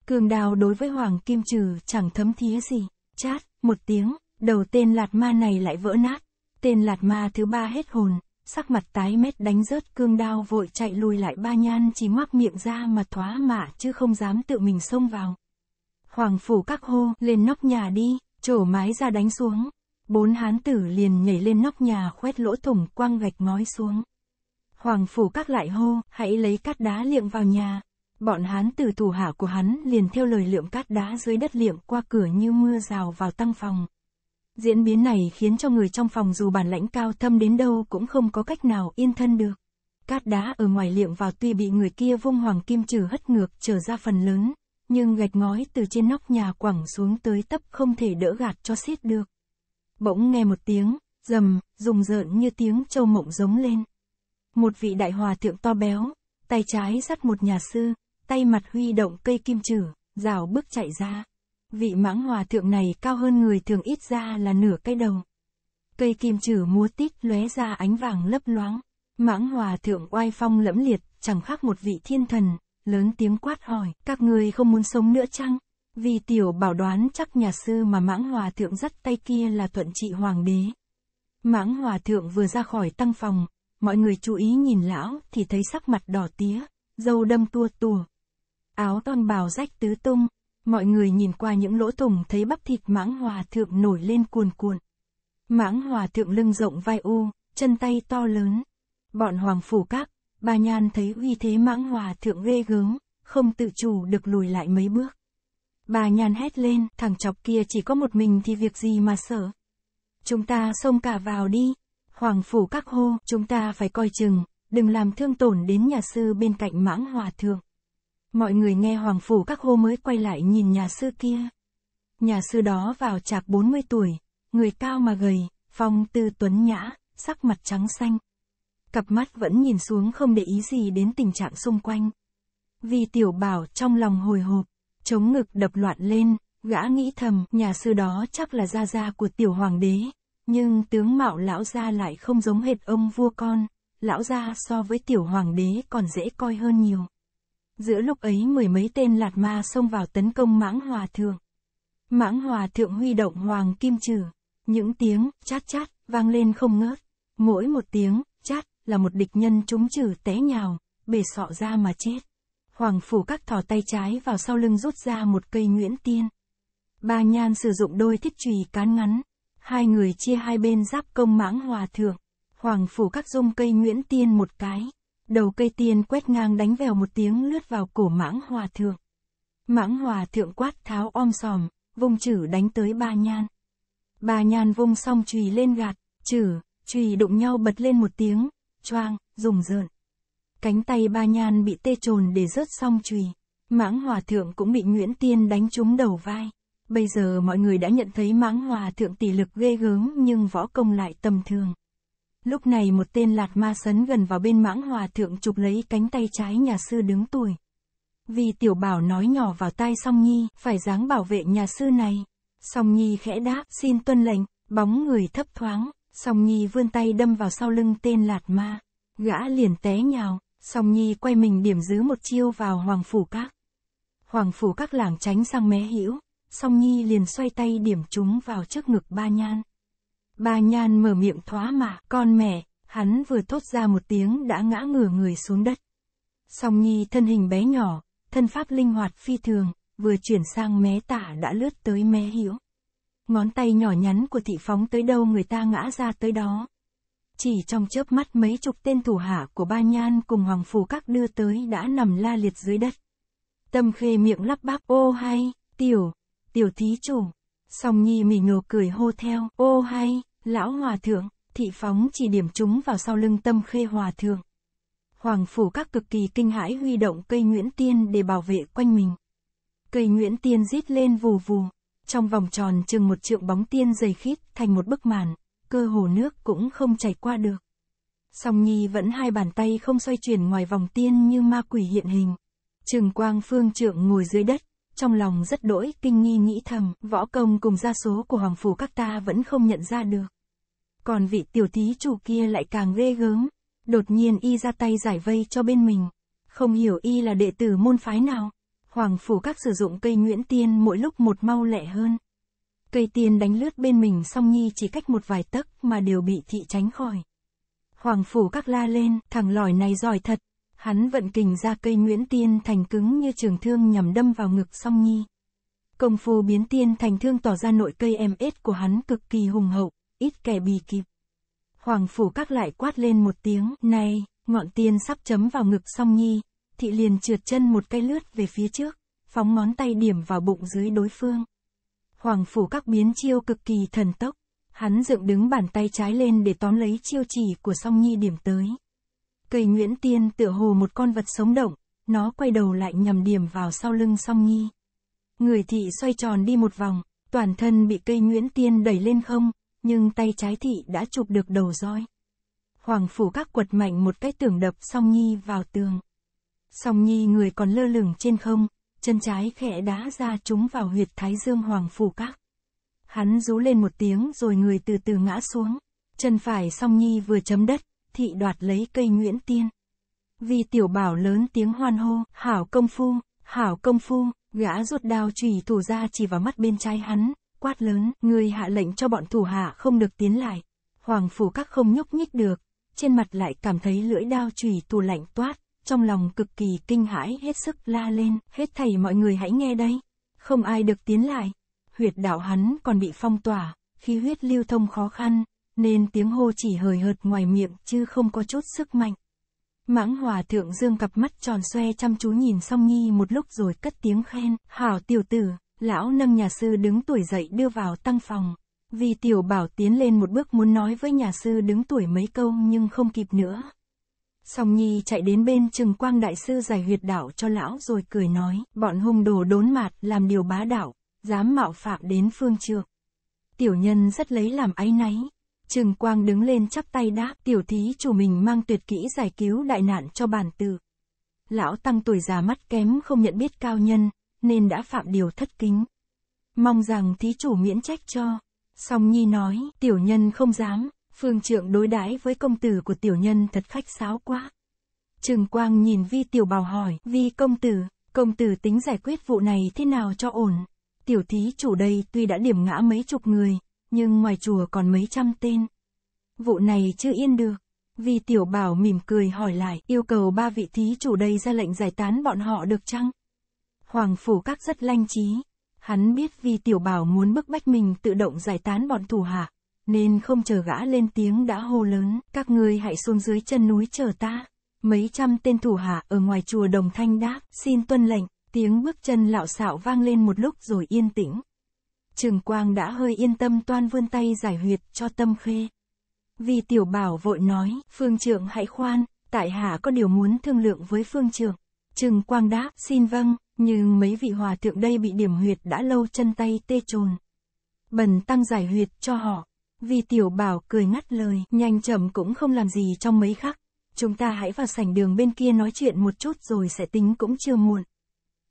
Cường đao đối với hoàng kim trừ chẳng thấm thía gì. Chát, một tiếng, đầu tên lạt ma này lại vỡ nát. Tên lạt ma thứ ba hết hồn, sắc mặt tái mét đánh rớt cương đao vội chạy lùi lại ba nhan chỉ ngoác miệng ra mà thoá mạ chứ không dám tự mình xông vào. Hoàng phủ các hô, lên nóc nhà đi, trổ mái ra đánh xuống. Bốn hán tử liền nhảy lên nóc nhà khoét lỗ thủng quăng gạch ngói xuống. Hoàng phủ các lại hô, hãy lấy cát đá liệng vào nhà. Bọn hán tử thủ hạ của hắn liền theo lời lượm cát đá dưới đất liệng qua cửa như mưa rào vào tăng phòng. Diễn biến này khiến cho người trong phòng dù bản lãnh cao thâm đến đâu cũng không có cách nào yên thân được. Cát đá ở ngoài liệm vào tuy bị người kia vung hoàng kim trừ hất ngược trở ra phần lớn, nhưng gạch ngói từ trên nóc nhà quẳng xuống tới tấp không thể đỡ gạt cho xiết được. Bỗng nghe một tiếng, rầm, rùng rợn như tiếng châu mộng giống lên. Một vị đại hòa thượng to béo, tay trái dắt một nhà sư, tay mặt huy động cây kim trừ, rào bước chạy ra. Vị mãng hòa thượng này cao hơn người thường ít ra là nửa cái đầu. Cây kim chử múa tít lóe ra ánh vàng lấp loáng. Mãng hòa thượng oai phong lẫm liệt, chẳng khác một vị thiên thần, lớn tiếng quát hỏi, các người không muốn sống nữa chăng? Vì tiểu bảo đoán chắc nhà sư mà mãng hòa thượng dắt tay kia là thuận trị hoàng đế. Mãng hòa thượng vừa ra khỏi tăng phòng, mọi người chú ý nhìn lão thì thấy sắc mặt đỏ tía, dâu đâm tua tua Áo toàn bào rách tứ tung, Mọi người nhìn qua những lỗ thủng thấy bắp thịt mãng hòa thượng nổi lên cuồn cuộn. Mãng hòa thượng lưng rộng vai u, chân tay to lớn. Bọn hoàng phủ các, bà nhan thấy uy thế mãng hòa thượng ghê gớm, không tự chủ được lùi lại mấy bước. Bà nhan hét lên, thằng chọc kia chỉ có một mình thì việc gì mà sợ. Chúng ta xông cả vào đi. Hoàng phủ các hô, chúng ta phải coi chừng, đừng làm thương tổn đến nhà sư bên cạnh mãng hòa thượng. Mọi người nghe hoàng phủ các hô mới quay lại nhìn nhà sư kia. Nhà sư đó vào chạc 40 tuổi, người cao mà gầy, phong tư tuấn nhã, sắc mặt trắng xanh. Cặp mắt vẫn nhìn xuống không để ý gì đến tình trạng xung quanh. Vì tiểu bảo trong lòng hồi hộp, chống ngực đập loạn lên, gã nghĩ thầm nhà sư đó chắc là gia gia của tiểu hoàng đế. Nhưng tướng mạo lão gia lại không giống hệt ông vua con, lão gia so với tiểu hoàng đế còn dễ coi hơn nhiều. Giữa lúc ấy mười mấy tên lạt ma xông vào tấn công mãng hòa thượng. Mãng hòa thượng huy động hoàng kim trừ. Những tiếng chát chát vang lên không ngớt. Mỗi một tiếng chát là một địch nhân trúng trừ té nhào, bể sọ ra mà chết. Hoàng phủ các thò tay trái vào sau lưng rút ra một cây nguyễn tiên. Ba nhan sử dụng đôi thiết trùy cán ngắn. Hai người chia hai bên giáp công mãng hòa thượng. Hoàng phủ các dung cây nguyễn tiên một cái. Đầu cây tiên quét ngang đánh vèo một tiếng lướt vào cổ mãng hòa thượng. Mãng hòa thượng quát tháo om sòm, vung chử đánh tới ba nhan. Ba nhan vung xong chùy lên gạt, chử, chùy đụng nhau bật lên một tiếng, choang, rùng rợn. Cánh tay ba nhan bị tê trồn để rớt xong chùy. Mãng hòa thượng cũng bị Nguyễn Tiên đánh trúng đầu vai. Bây giờ mọi người đã nhận thấy mãng hòa thượng tỷ lực ghê gớm nhưng võ công lại tầm thường. Lúc này một tên lạt ma sấn gần vào bên mãng hòa thượng chụp lấy cánh tay trái nhà sư đứng tuổi. Vì tiểu bảo nói nhỏ vào tai song nhi, phải dáng bảo vệ nhà sư này. Song nhi khẽ đáp, xin tuân lệnh, bóng người thấp thoáng, song nhi vươn tay đâm vào sau lưng tên lạt ma. Gã liền té nhào, song nhi quay mình điểm dứ một chiêu vào hoàng phủ các. Hoàng phủ các làng tránh sang mé hữu, song nhi liền xoay tay điểm chúng vào trước ngực ba nhan ba Nhan mở miệng thoá mạ, con mẹ, hắn vừa thốt ra một tiếng đã ngã ngửa người xuống đất. Song Nhi thân hình bé nhỏ, thân pháp linh hoạt phi thường, vừa chuyển sang mé tả đã lướt tới mé hiểu. Ngón tay nhỏ nhắn của thị phóng tới đâu người ta ngã ra tới đó. Chỉ trong chớp mắt mấy chục tên thủ hạ của ba nhan cùng hoàng phù các đưa tới đã nằm la liệt dưới đất. Tâm khê miệng lắp bắp ô hay, tiểu, tiểu thí chủ. Song nhi mỉ nụ cười hô theo ô hay. Lão Hòa Thượng, thị phóng chỉ điểm chúng vào sau lưng tâm khê Hòa Thượng. Hoàng phủ các cực kỳ kinh hãi huy động cây Nguyễn Tiên để bảo vệ quanh mình. Cây Nguyễn Tiên rít lên vù vù, trong vòng tròn chừng một triệu bóng tiên dày khít thành một bức màn, cơ hồ nước cũng không chảy qua được. Song Nhi vẫn hai bàn tay không xoay chuyển ngoài vòng tiên như ma quỷ hiện hình. Trường Quang Phương Trượng ngồi dưới đất, trong lòng rất đỗi kinh nghi nghĩ thầm, võ công cùng gia số của Hoàng Phủ các ta vẫn không nhận ra được. Còn vị tiểu thí chủ kia lại càng ghê gớm. Đột nhiên y ra tay giải vây cho bên mình. Không hiểu y là đệ tử môn phái nào. Hoàng phủ các sử dụng cây nguyễn tiên mỗi lúc một mau lẹ hơn. Cây tiên đánh lướt bên mình song nhi chỉ cách một vài tấc mà đều bị thị tránh khỏi. Hoàng phủ các la lên, thằng lòi này giỏi thật. Hắn vận kình ra cây nguyễn tiên thành cứng như trường thương nhằm đâm vào ngực song nhi. Công phu biến tiên thành thương tỏ ra nội cây em ết của hắn cực kỳ hùng hậu ít kẻ bì kịp. Hoàng phủ các lại quát lên một tiếng, này, ngọn tiên sắp chấm vào ngực song nhi, thị liền trượt chân một cái lướt về phía trước, phóng ngón tay điểm vào bụng dưới đối phương. Hoàng phủ các biến chiêu cực kỳ thần tốc, hắn dựng đứng bàn tay trái lên để tóm lấy chiêu chỉ của song nhi điểm tới. Cây Nguyễn Tiên tựa hồ một con vật sống động, nó quay đầu lại nhằm điểm vào sau lưng song nhi. Người thị xoay tròn đi một vòng, toàn thân bị cây Nguyễn Tiên đẩy lên không, nhưng tay trái thị đã chụp được đầu roi. Hoàng phủ các quật mạnh một cái tưởng đập song nhi vào tường. Song nhi người còn lơ lửng trên không, chân trái khẽ đá ra trúng vào huyệt thái dương hoàng phủ các. Hắn rú lên một tiếng rồi người từ từ ngã xuống. Chân phải song nhi vừa chấm đất, thị đoạt lấy cây nguyễn tiên. Vì tiểu bảo lớn tiếng hoan hô, hảo công phu, hảo công phu, gã rút đao chùy thủ ra chỉ vào mắt bên trái hắn, quát lớn, người hạ lệnh cho bọn thủ hạ không được tiến lại. Hoàng phủ các không nhúc nhích được, trên mặt lại cảm thấy lưỡi đao chùy tù lạnh toát, trong lòng cực kỳ kinh hãi hết sức la lên, hết thầy mọi người hãy nghe đây. Không ai được tiến lại, huyệt đạo hắn còn bị phong tỏa, khí huyết lưu thông khó khăn, nên tiếng hô chỉ hời hợt ngoài miệng chứ không có chút sức mạnh. Mãng hòa thượng dương cặp mắt tròn xoe chăm chú nhìn song nhi một lúc rồi cất tiếng khen, hảo tiểu tử, lão nâng nhà sư đứng tuổi dậy đưa vào tăng phòng. Vì tiểu bảo tiến lên một bước muốn nói với nhà sư đứng tuổi mấy câu nhưng không kịp nữa. Song Nhi chạy đến bên trừng quang đại sư giải huyệt đảo cho lão rồi cười nói, bọn hung đồ đốn mạt làm điều bá đảo dám mạo phạm đến phương trượng. Tiểu nhân rất lấy làm áy náy. Trừng quang đứng lên chắp tay đáp, tiểu thí chủ mình mang tuyệt kỹ giải cứu đại nạn cho bản tử. Lão tăng tuổi già mắt kém không nhận biết cao nhân, nên đã phạm điều thất kính. Mong rằng thí chủ miễn trách cho. Song Nhi nói, tiểu nhân không dám, phương trượng đối đãi với công tử của tiểu nhân thật khách sáo quá. Trừng Quang nhìn Vi Tiểu Bảo hỏi, Vi công tử, công tử tính giải quyết vụ này thế nào cho ổn? Tiểu thí chủ đây tuy đã điểm ngã mấy chục người, nhưng ngoài chùa còn mấy trăm tên. Vụ này chưa yên được. Vi Tiểu Bảo mỉm cười hỏi lại, yêu cầu ba vị thí chủ đây ra lệnh giải tán bọn họ được chăng? Hoàng Phủ Các rất lanh trí. Hắn biết vì tiểu bảo muốn bức bách mình tự động giải tán bọn thủ hạ, nên không chờ gã lên tiếng đã hô lớn, các ngươi hãy xuống dưới chân núi chờ ta. Mấy trăm tên thủ hạ ở ngoài chùa Đồng Thanh đáp, xin tuân lệnh, tiếng bước chân lạo xạo vang lên một lúc rồi yên tĩnh. Trường Quang đã hơi yên tâm toan vươn tay giải huyệt cho tâm khê. Vì tiểu bảo vội nói, phương trưởng hãy khoan, tại hạ có điều muốn thương lượng với phương trưởng. Trương Quang đáp, xin vâng, nhưng mấy vị hòa thượng đây bị điểm huyệt đã lâu chân tay tê trồn. Bần tăng giải huyệt cho họ. Vì tiểu bảo cười ngắt lời, nhanh chậm cũng không làm gì trong mấy khắc. Chúng ta hãy vào sảnh đường bên kia nói chuyện một chút rồi sẽ tính cũng chưa muộn.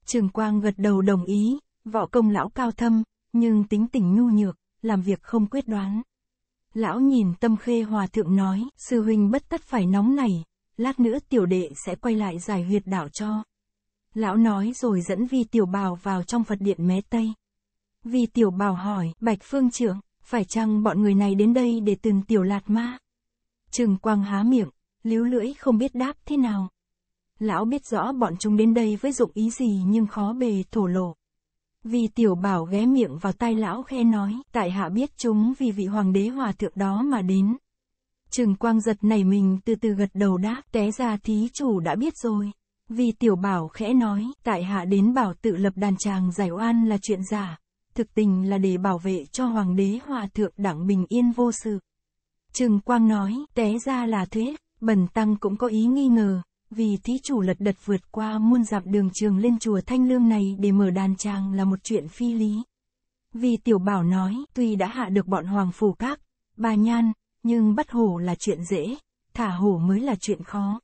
Trường Quang gật đầu đồng ý, võ công lão cao thâm, nhưng tính tình nhu nhược, làm việc không quyết đoán. Lão nhìn tâm khê hòa thượng nói, sư huynh bất tất phải nóng này, lát nữa tiểu đệ sẽ quay lại giải huyệt đảo cho. Lão nói rồi dẫn vi tiểu bào vào trong Phật điện mé Tây. Vi tiểu bào hỏi, Bạch Phương trưởng, phải chăng bọn người này đến đây để từng tiểu lạt ma? Trừng quang há miệng, líu lưỡi không biết đáp thế nào. Lão biết rõ bọn chúng đến đây với dụng ý gì nhưng khó bề thổ lộ. Vì tiểu bảo ghé miệng vào tai lão khe nói, tại hạ biết chúng vì vị hoàng đế hòa thượng đó mà đến. Trừng quang giật nảy mình từ từ gật đầu đáp, té ra thí chủ đã biết rồi. Vì tiểu bảo khẽ nói, tại hạ đến bảo tự lập đàn tràng giải oan là chuyện giả, thực tình là để bảo vệ cho hoàng đế hòa thượng đảng bình yên vô sự. Trừng quang nói, té ra là thế, bần tăng cũng có ý nghi ngờ, vì thí chủ lật đật vượt qua muôn dặm đường trường lên chùa Thanh Lương này để mở đàn tràng là một chuyện phi lý. Vì tiểu bảo nói, tuy đã hạ được bọn hoàng phủ các, bà nhan, nhưng bắt hổ là chuyện dễ, thả hổ mới là chuyện khó.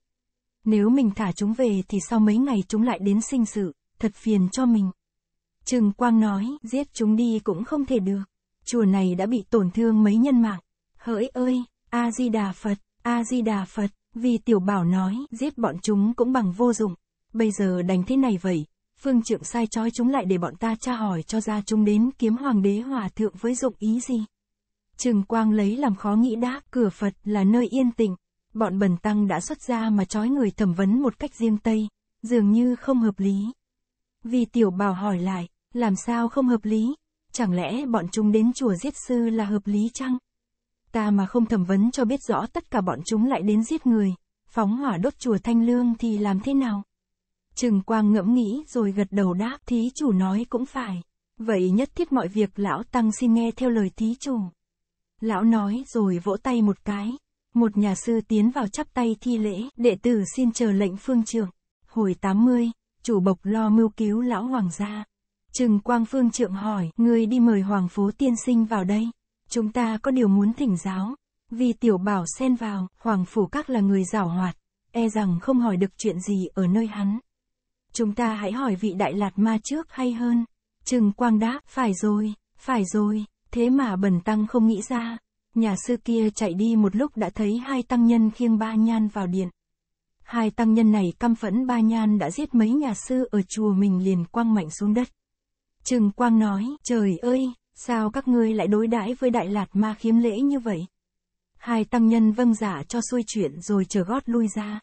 Nếu mình thả chúng về thì sau mấy ngày chúng lại đến sinh sự, thật phiền cho mình. Trừng Quang nói, giết chúng đi cũng không thể được. Chùa này đã bị tổn thương mấy nhân mạng. Hỡi ơi, A-di-đà Phật, A-di-đà Phật, vì tiểu bảo nói, giết bọn chúng cũng bằng vô dụng. Bây giờ đánh thế này vậy, phương trượng sai trói chúng lại để bọn ta tra hỏi cho ra chúng đến kiếm hoàng đế hòa thượng với dụng ý gì. Trừng Quang lấy làm khó nghĩ đã, cửa Phật là nơi yên tĩnh. Bọn bần tăng đã xuất ra mà trói người thẩm vấn một cách riêng Tây, dường như không hợp lý. Vì tiểu bảo hỏi lại, làm sao không hợp lý? Chẳng lẽ bọn chúng đến chùa giết sư là hợp lý chăng? Ta mà không thẩm vấn cho biết rõ tất cả bọn chúng lại đến giết người, phóng hỏa đốt chùa Thanh Lương thì làm thế nào? Trừng Quang ngẫm nghĩ rồi gật đầu đáp thí chủ nói cũng phải. Vậy nhất thiết mọi việc lão tăng xin nghe theo lời thí chủ. Lão nói rồi vỗ tay một cái. Một nhà sư tiến vào chắp tay thi lễ, đệ tử xin chờ lệnh phương trưởng. Hồi 80, chủ bộc lo mưu cứu lão hoàng gia. Trừng Quang Phương trượng hỏi, người đi mời Hoàng Phố Tiên Sinh vào đây. Chúng ta có điều muốn thỉnh giáo. Vì tiểu bảo xen vào, Hoàng Phủ Các là người giảo hoạt. E rằng không hỏi được chuyện gì ở nơi hắn. Chúng ta hãy hỏi vị Đại Lạt Ma trước hay hơn. Trừng Quang đáp, phải rồi, phải rồi. Thế mà bần tăng không nghĩ ra, nhà sư kia chạy đi một lúc đã thấy hai tăng nhân khiêng ba nhan vào điện. Hai tăng nhân này căm phẫn ba nhan đã giết mấy nhà sư ở chùa mình liền quăng mạnh xuống đất. Trừng Quang nói, trời ơi, sao các ngươi lại đối đãi với Đại Lạt Ma khiếm lễ như vậy? Hai tăng nhân vâng giả dạ cho xuôi chuyện rồi chờ gót lui ra.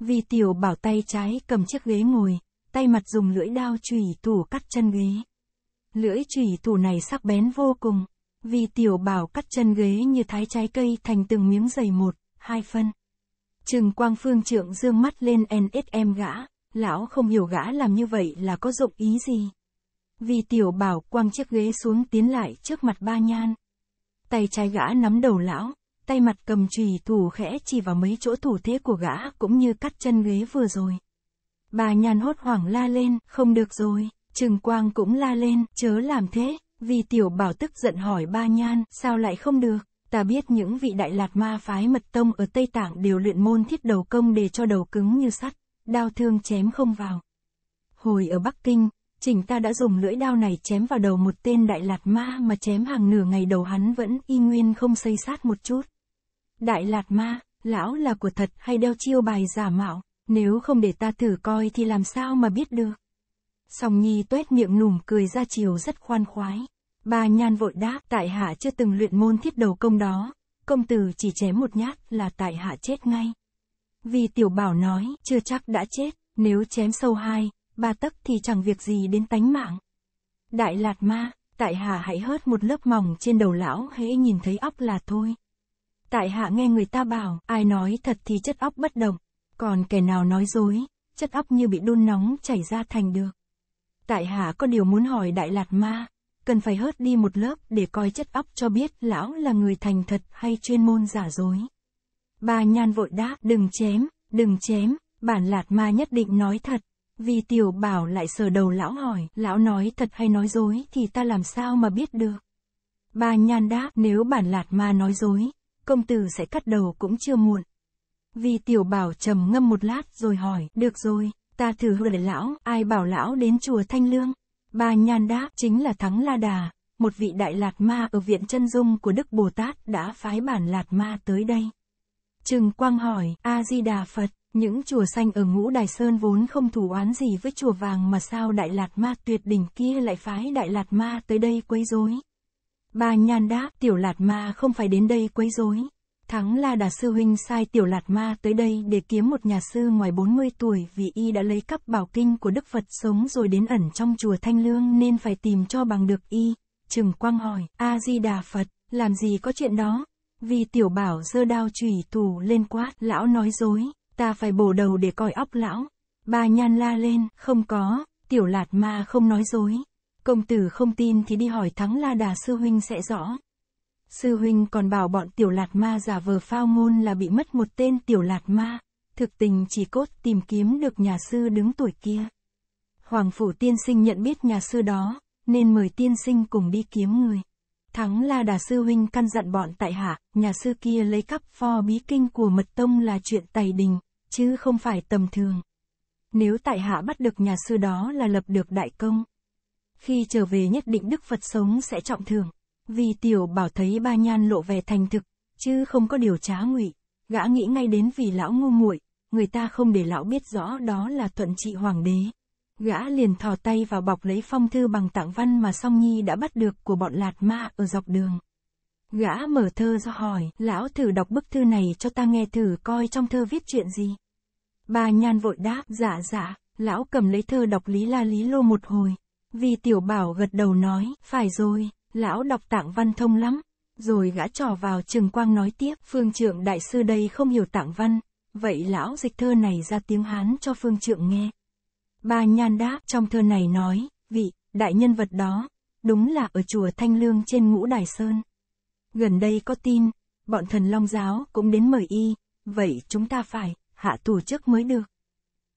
Vi tiểu bảo tay trái cầm chiếc ghế ngồi, tay mặt dùng lưỡi đao chùy tủ cắt chân ghế. Lưỡi chùy thủ này sắc bén vô cùng. Vì tiểu bảo cắt chân ghế như thái trái cây thành từng miếng dày một, hai phân. Trừng Quang Phương trượng dương mắt lên NSM gã, lão không hiểu gã làm như vậy là có dụng ý gì. Vì tiểu bảo quăng chiếc ghế xuống tiến lại trước mặt ba nhan. Tay trái gã nắm đầu lão, tay mặt cầm chùy thủ khẽ chỉ vào mấy chỗ thủ thế của gã cũng như cắt chân ghế vừa rồi. Bà nhàn hốt hoảng la lên, không được rồi. Trừng Quang cũng la lên, chớ làm thế, vì tiểu bảo tức giận hỏi ba nhan, sao lại không được. Ta biết những vị đại lạt ma phái mật tông ở Tây Tạng đều luyện môn thiết đầu công để cho đầu cứng như sắt, đao thương chém không vào. Hồi ở Bắc Kinh, chỉnh ta đã dùng lưỡi đao này chém vào đầu một tên đại lạt ma mà chém hàng nửa ngày đầu hắn vẫn y nguyên không xây sát một chút. Đại lạt ma, lão là của thật hay đeo chiêu bài giả mạo, nếu không để ta thử coi thì làm sao mà biết được. Song Nhi tuét miệng nùm cười ra chiều rất khoan khoái. ba Nhan vội đáp, tại hạ chưa từng luyện môn thiết đầu công đó, công tử chỉ chém một nhát là tại hạ chết ngay. Vì tiểu bảo nói, chưa chắc đã chết, nếu chém sâu hai, ba tấc thì chẳng việc gì đến tánh mạng. Đại Lạt Ma, tại hạ hãy hớt một lớp mỏng trên đầu lão hễ nhìn thấy óc là thôi. Tại hạ nghe người ta bảo, ai nói thật thì chất óc bất động, còn kẻ nào nói dối, chất óc như bị đun nóng chảy ra thành được tại hạ có điều muốn hỏi Đại Lạt Ma, cần phải hớt đi một lớp để coi chất óc cho biết lão là người thành thật hay chuyên môn giả dối. Bà nhan vội đáp, đừng chém, đừng chém, bản Lạt Ma nhất định nói thật. Vì tiểu bảo lại sờ đầu lão hỏi, lão nói thật hay nói dối thì ta làm sao mà biết được. Bà nhan đáp, nếu bản Lạt Ma nói dối, công tử sẽ cắt đầu cũng chưa muộn. Vì tiểu bảo trầm ngâm một lát rồi hỏi, được rồi, Ta thử hỏi lão, ai bảo lão đến chùa Thanh Lương? Bà Nhan đáp chính là Thắng La Đà, một vị đại Lạt Ma ở viện chân dung của Đức Bồ Tát đã phái bản Lạt Ma tới đây. Trừng Quang hỏi, A-di-đà Phật, những chùa xanh ở ngũ Đài Sơn vốn không thủ oán gì với chùa vàng mà sao Đại Lạt Ma tuyệt đỉnh kia lại phái Đại Lạt Ma tới đây quấy rối? Bà Nhan đáp, tiểu Lạt Ma không phải đến đây quấy rối, Thắng La đà sư huynh sai tiểu lạt ma tới đây để kiếm một nhà sư ngoài 40 tuổi vì y đã lấy cắp bảo kinh của Đức Phật sống rồi đến ẩn trong chùa Thanh Lương nên phải tìm cho bằng được y. Trừng Quang hỏi, A-di-đà Phật, làm gì có chuyện đó? Vì tiểu bảo giơ đao chủy tù lên quát, lão nói dối, ta phải bổ đầu để coi óc lão. Bà nhan la lên, không có, tiểu lạt ma không nói dối. Công tử không tin thì đi hỏi thắng la đà sư huynh sẽ rõ. Sư huynh còn bảo bọn tiểu lạt ma giả vờ phao ngôn là bị mất một tên tiểu lạt ma, thực tình chỉ cốt tìm kiếm được nhà sư đứng tuổi kia. Hoàng phủ tiên sinh nhận biết nhà sư đó, nên mời tiên sinh cùng đi kiếm người. Thắng là đà sư huynh căn dặn bọn tại hạ, nhà sư kia lấy cắp pho bí kinh của mật tông là chuyện tày đình, chứ không phải tầm thường. Nếu tại hạ bắt được nhà sư đó là lập được đại công. Khi trở về nhất định Đức Phật sống sẽ trọng thưởng vì tiểu bảo thấy ba nhan lộ vẻ thành thực, chứ không có điều trá ngụy, gã nghĩ ngay đến vì lão ngu muội, người ta không để lão biết rõ đó là thuận trị hoàng đế. Gã liền thò tay vào bọc lấy phong thư bằng tặng văn mà Song Nhi đã bắt được của bọn lạt ma ở dọc đường. Gã mở thơ ra hỏi, lão thử đọc bức thư này cho ta nghe thử coi trong thơ viết chuyện gì. Bà nhan vội đáp, dạ dạ, lão cầm lấy thơ đọc lý la lý lô một hồi. Vì tiểu bảo gật đầu nói, phải rồi, lão đọc tạng văn thông lắm. Rồi gã trò vào trường quang nói tiếp, phương trượng đại sư đây không hiểu tạng văn, vậy lão dịch thơ này ra tiếng Hán cho phương trượng nghe. Ba nhan đáp trong thơ này nói, vị, đại nhân vật đó, đúng là ở chùa Thanh Lương trên ngũ Đài Sơn. Gần đây có tin, bọn thần long giáo cũng đến mời y, vậy chúng ta phải, hạ tù chức mới được.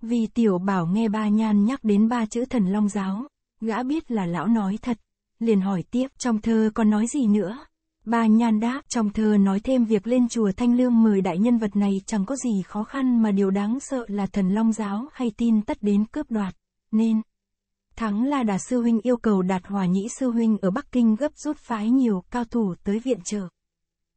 Vì tiểu bảo nghe ba nhan nhắc đến ba chữ thần long giáo, gã biết là lão nói thật, liền hỏi tiếp, trong thơ còn nói gì nữa? Bà Nhan đáp, trong thơ nói thêm việc lên chùa Thanh Lương mời đại nhân vật này chẳng có gì khó khăn mà điều đáng sợ là thần long giáo hay tin tất đến cướp đoạt, nên... Thắng là Đà Sư Huynh yêu cầu đạt hòa nhĩ Sư Huynh ở Bắc Kinh gấp rút phái nhiều cao thủ tới viện trợ.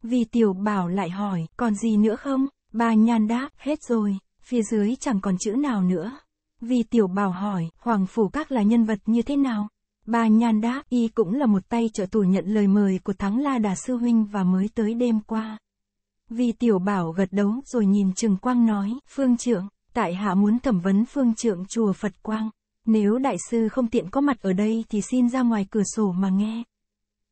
Vì tiểu bảo lại hỏi, còn gì nữa không? Bà Nhan đáp, hết rồi, phía dưới chẳng còn chữ nào nữa. Vì tiểu bảo hỏi, Hoàng Phủ Các là nhân vật như thế nào? Bà Nhan Đá Y cũng là một tay trợ tù nhận lời mời của Thắng La Đà Sư Huynh và mới tới đêm qua. Vì tiểu bảo gật đấu rồi nhìn Trừng Quang nói, Phương Trượng, tại hạ muốn thẩm vấn Phương Trượng chùa Phật Quang. Nếu đại sư không tiện có mặt ở đây thì xin ra ngoài cửa sổ mà nghe.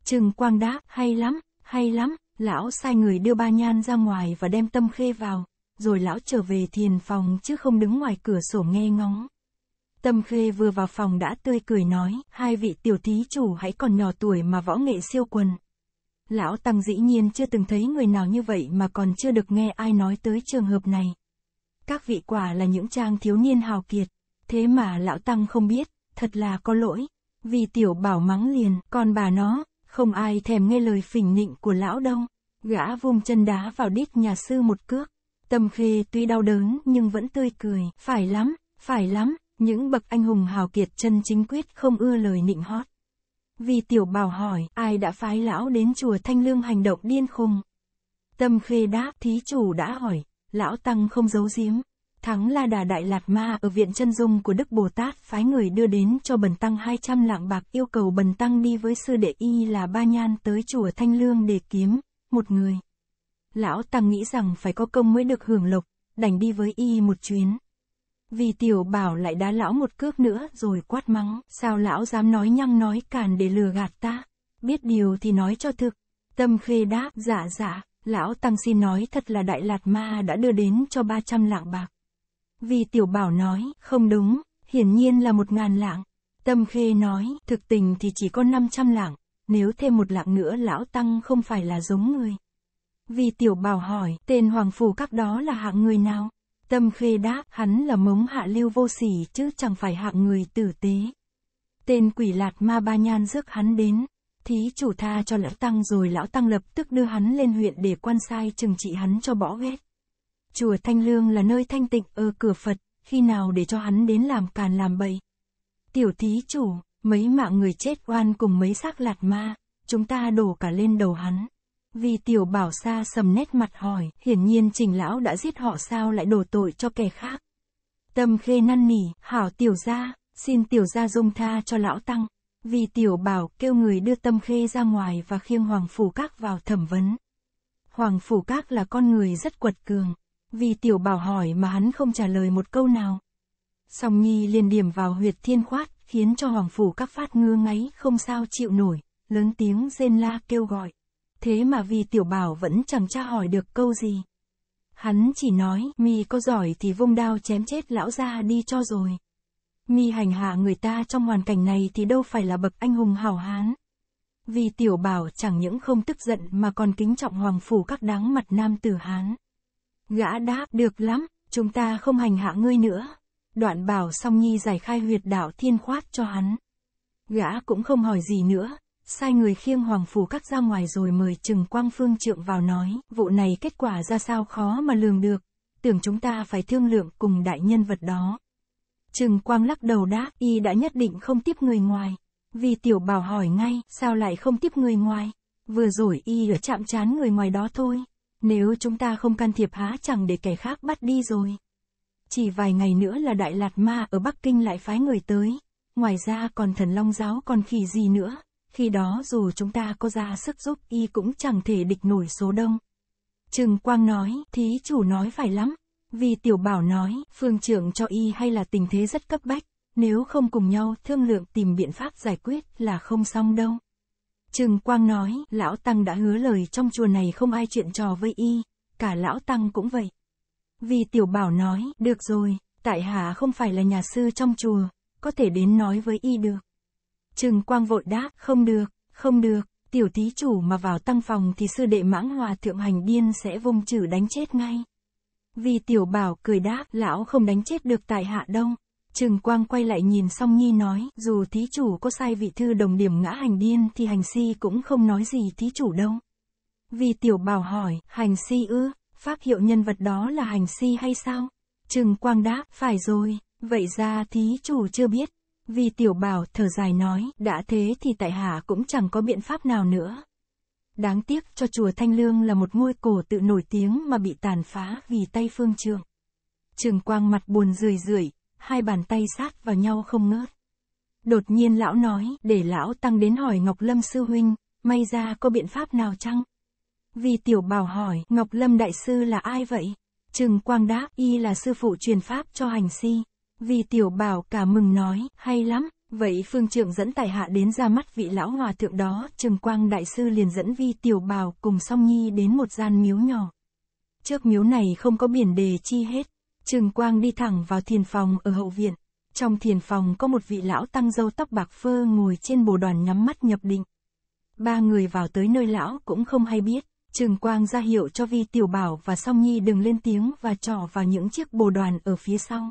Trừng Quang đáp, hay lắm, hay lắm, lão sai người đưa ba nhan ra ngoài và đem tâm khê vào, rồi lão trở về thiền phòng chứ không đứng ngoài cửa sổ nghe ngóng. Tâm Khê vừa vào phòng đã tươi cười nói, hai vị tiểu thí chủ hãy còn nhỏ tuổi mà võ nghệ siêu quần. Lão Tăng dĩ nhiên chưa từng thấy người nào như vậy mà còn chưa được nghe ai nói tới trường hợp này. Các vị quả là những trang thiếu niên hào kiệt, thế mà Lão Tăng không biết, thật là có lỗi. Vì tiểu bảo mắng liền, còn bà nó, không ai thèm nghe lời phỉnh nịnh của lão đông Gã vung chân đá vào đít nhà sư một cước. Tâm khê tuy đau đớn nhưng vẫn tươi cười, phải lắm, phải lắm, những bậc anh hùng hào kiệt chân chính quyết không ưa lời nịnh hót. Vì tiểu bảo hỏi, ai đã phái lão đến chùa Thanh Lương hành động điên khùng? Tâm khê đáp, thí chủ đã hỏi, lão tăng không giấu giếm. Thắng là đà đại lạt ma ở viện chân dung của Đức Bồ Tát phái người đưa đến cho bần tăng 200 lạng bạc yêu cầu bần tăng đi với sư đệ y là ba nhan tới chùa Thanh Lương để kiếm, một người. Lão tăng nghĩ rằng phải có công mới được hưởng lộc, đành đi với y một chuyến. Vì tiểu bảo lại đá lão một cước nữa rồi quát mắng, sao lão dám nói nhăng nói càn để lừa gạt ta, biết điều thì nói cho thực. Tâm khê đáp, dạ dạ, lão tăng xin nói thật là đại lạt ma đã đưa đến cho 300 lạng bạc. Vì tiểu bảo nói, không đúng, hiển nhiên là một ngàn lạng. Tâm khê nói, thực tình thì chỉ có 500 lạng, nếu thêm một lạng nữa lão tăng không phải là giống người. Vì tiểu bảo hỏi, tên hoàng phủ các đó là hạng người nào? Tâm khê đáp, hắn là mống hạ lưu vô sỉ chứ chẳng phải hạng người tử tế. Tên quỷ lạt ma ba nhan rước hắn đến, thí chủ tha cho lão tăng rồi lão tăng lập tức đưa hắn lên huyện để quan sai trừng trị hắn cho bỏ ghét. Chùa Thanh Lương là nơi thanh tịnh ở cửa Phật, khi nào để cho hắn đến làm càn làm bậy. Tiểu thí chủ, mấy mạng người chết oan cùng mấy xác lạt ma, chúng ta đổ cả lên đầu hắn. Vì tiểu bảo xa sầm nét mặt hỏi, hiển nhiên trình lão đã giết họ sao lại đổ tội cho kẻ khác. Tâm khê năn nỉ, hảo tiểu gia, xin tiểu gia dung tha cho lão tăng. Vì tiểu bảo kêu người đưa tâm khê ra ngoài và khiêng hoàng phủ các vào thẩm vấn. Hoàng phủ các là con người rất quật cường. Vì tiểu bảo hỏi mà hắn không trả lời một câu nào. Song nhi liền điểm vào huyệt thiên khoát, khiến cho hoàng phủ các phát ngưa ngáy không sao chịu nổi, lớn tiếng rên la kêu gọi thế mà vì tiểu bảo vẫn chẳng tra hỏi được câu gì. Hắn chỉ nói, mi có giỏi thì vung đao chém chết lão gia đi cho rồi. Mi hành hạ người ta trong hoàn cảnh này thì đâu phải là bậc anh hùng hảo hán. Vì tiểu bảo chẳng những không tức giận mà còn kính trọng hoàng phủ các đáng mặt nam tử hán. Gã đáp, được lắm, chúng ta không hành hạ ngươi nữa. Đoạn bảo song nhi giải khai huyệt đạo thiên khoát cho hắn. Gã cũng không hỏi gì nữa, sai người khiêng hoàng phủ các ra ngoài rồi mời Trừng Quang Phương trượng vào nói, vụ này kết quả ra sao khó mà lường được, tưởng chúng ta phải thương lượng cùng đại nhân vật đó. Trừng Quang lắc đầu đáp, y đã nhất định không tiếp người ngoài. Vì tiểu bảo hỏi ngay, sao lại không tiếp người ngoài? Vừa rồi y ở chạm chán người ngoài đó thôi. Nếu chúng ta không can thiệp há chẳng để kẻ khác bắt đi rồi. Chỉ vài ngày nữa là Đại Lạt Ma ở Bắc Kinh lại phái người tới. Ngoài ra còn thần long giáo còn khỉ gì nữa, khi đó dù chúng ta có ra sức giúp y cũng chẳng thể địch nổi số đông. Trừng Quang nói, thí chủ nói phải lắm. Vì tiểu bảo nói, phương trưởng cho y hay là tình thế rất cấp bách, nếu không cùng nhau thương lượng tìm biện pháp giải quyết là không xong đâu. Trừng Quang nói, lão Tăng đã hứa lời trong chùa này không ai chuyện trò với y, cả lão Tăng cũng vậy. Vì tiểu bảo nói, được rồi, tại hạ không phải là nhà sư trong chùa, có thể đến nói với y được. Trừng Quang vội đáp, không được, không được, tiểu tí chủ mà vào tăng phòng thì sư đệ mãng hòa thượng hành điên sẽ vung chữ đánh chết ngay. Vì tiểu bảo cười đáp, lão không đánh chết được tại hạ đông. Trừng Quang quay lại nhìn song nhi nói, dù thí chủ có sai vị thư đồng điểm ngã hành điên thì hành si cũng không nói gì thí chủ đâu. Vì tiểu bảo hỏi, hành si ư, pháp hiệu nhân vật đó là hành si hay sao? Trừng Quang đáp, phải rồi, vậy ra thí chủ chưa biết, vì tiểu bảo thở dài nói, đã thế thì tại hạ cũng chẳng có biện pháp nào nữa. Đáng tiếc cho chùa Thanh Lương là một ngôi cổ tự nổi tiếng mà bị tàn phá vì tay phương trường. Trường quang mặt buồn rười rượi, hai bàn tay sát vào nhau không ngớt. Đột nhiên lão nói, để lão tăng đến hỏi Ngọc Lâm sư huynh, may ra có biện pháp nào chăng? Vì tiểu bảo hỏi, Ngọc Lâm đại sư là ai vậy? Trừng Quang đáp, y là sư phụ truyền pháp cho hành si. Vì tiểu bảo cả mừng nói, hay lắm, vậy phương trưởng dẫn tài hạ đến ra mắt vị lão hòa thượng đó, Trừng Quang Đại Sư liền dẫn vi tiểu bảo cùng song nhi đến một gian miếu nhỏ. Trước miếu này không có biển đề chi hết, Trừng Quang đi thẳng vào thiền phòng ở hậu viện. Trong thiền phòng có một vị lão tăng dâu tóc bạc phơ ngồi trên bồ đoàn nhắm mắt nhập định. Ba người vào tới nơi lão cũng không hay biết, Trừng Quang ra hiệu cho Vi Tiểu Bảo và Song Nhi đừng lên tiếng và trỏ vào những chiếc bồ đoàn ở phía sau.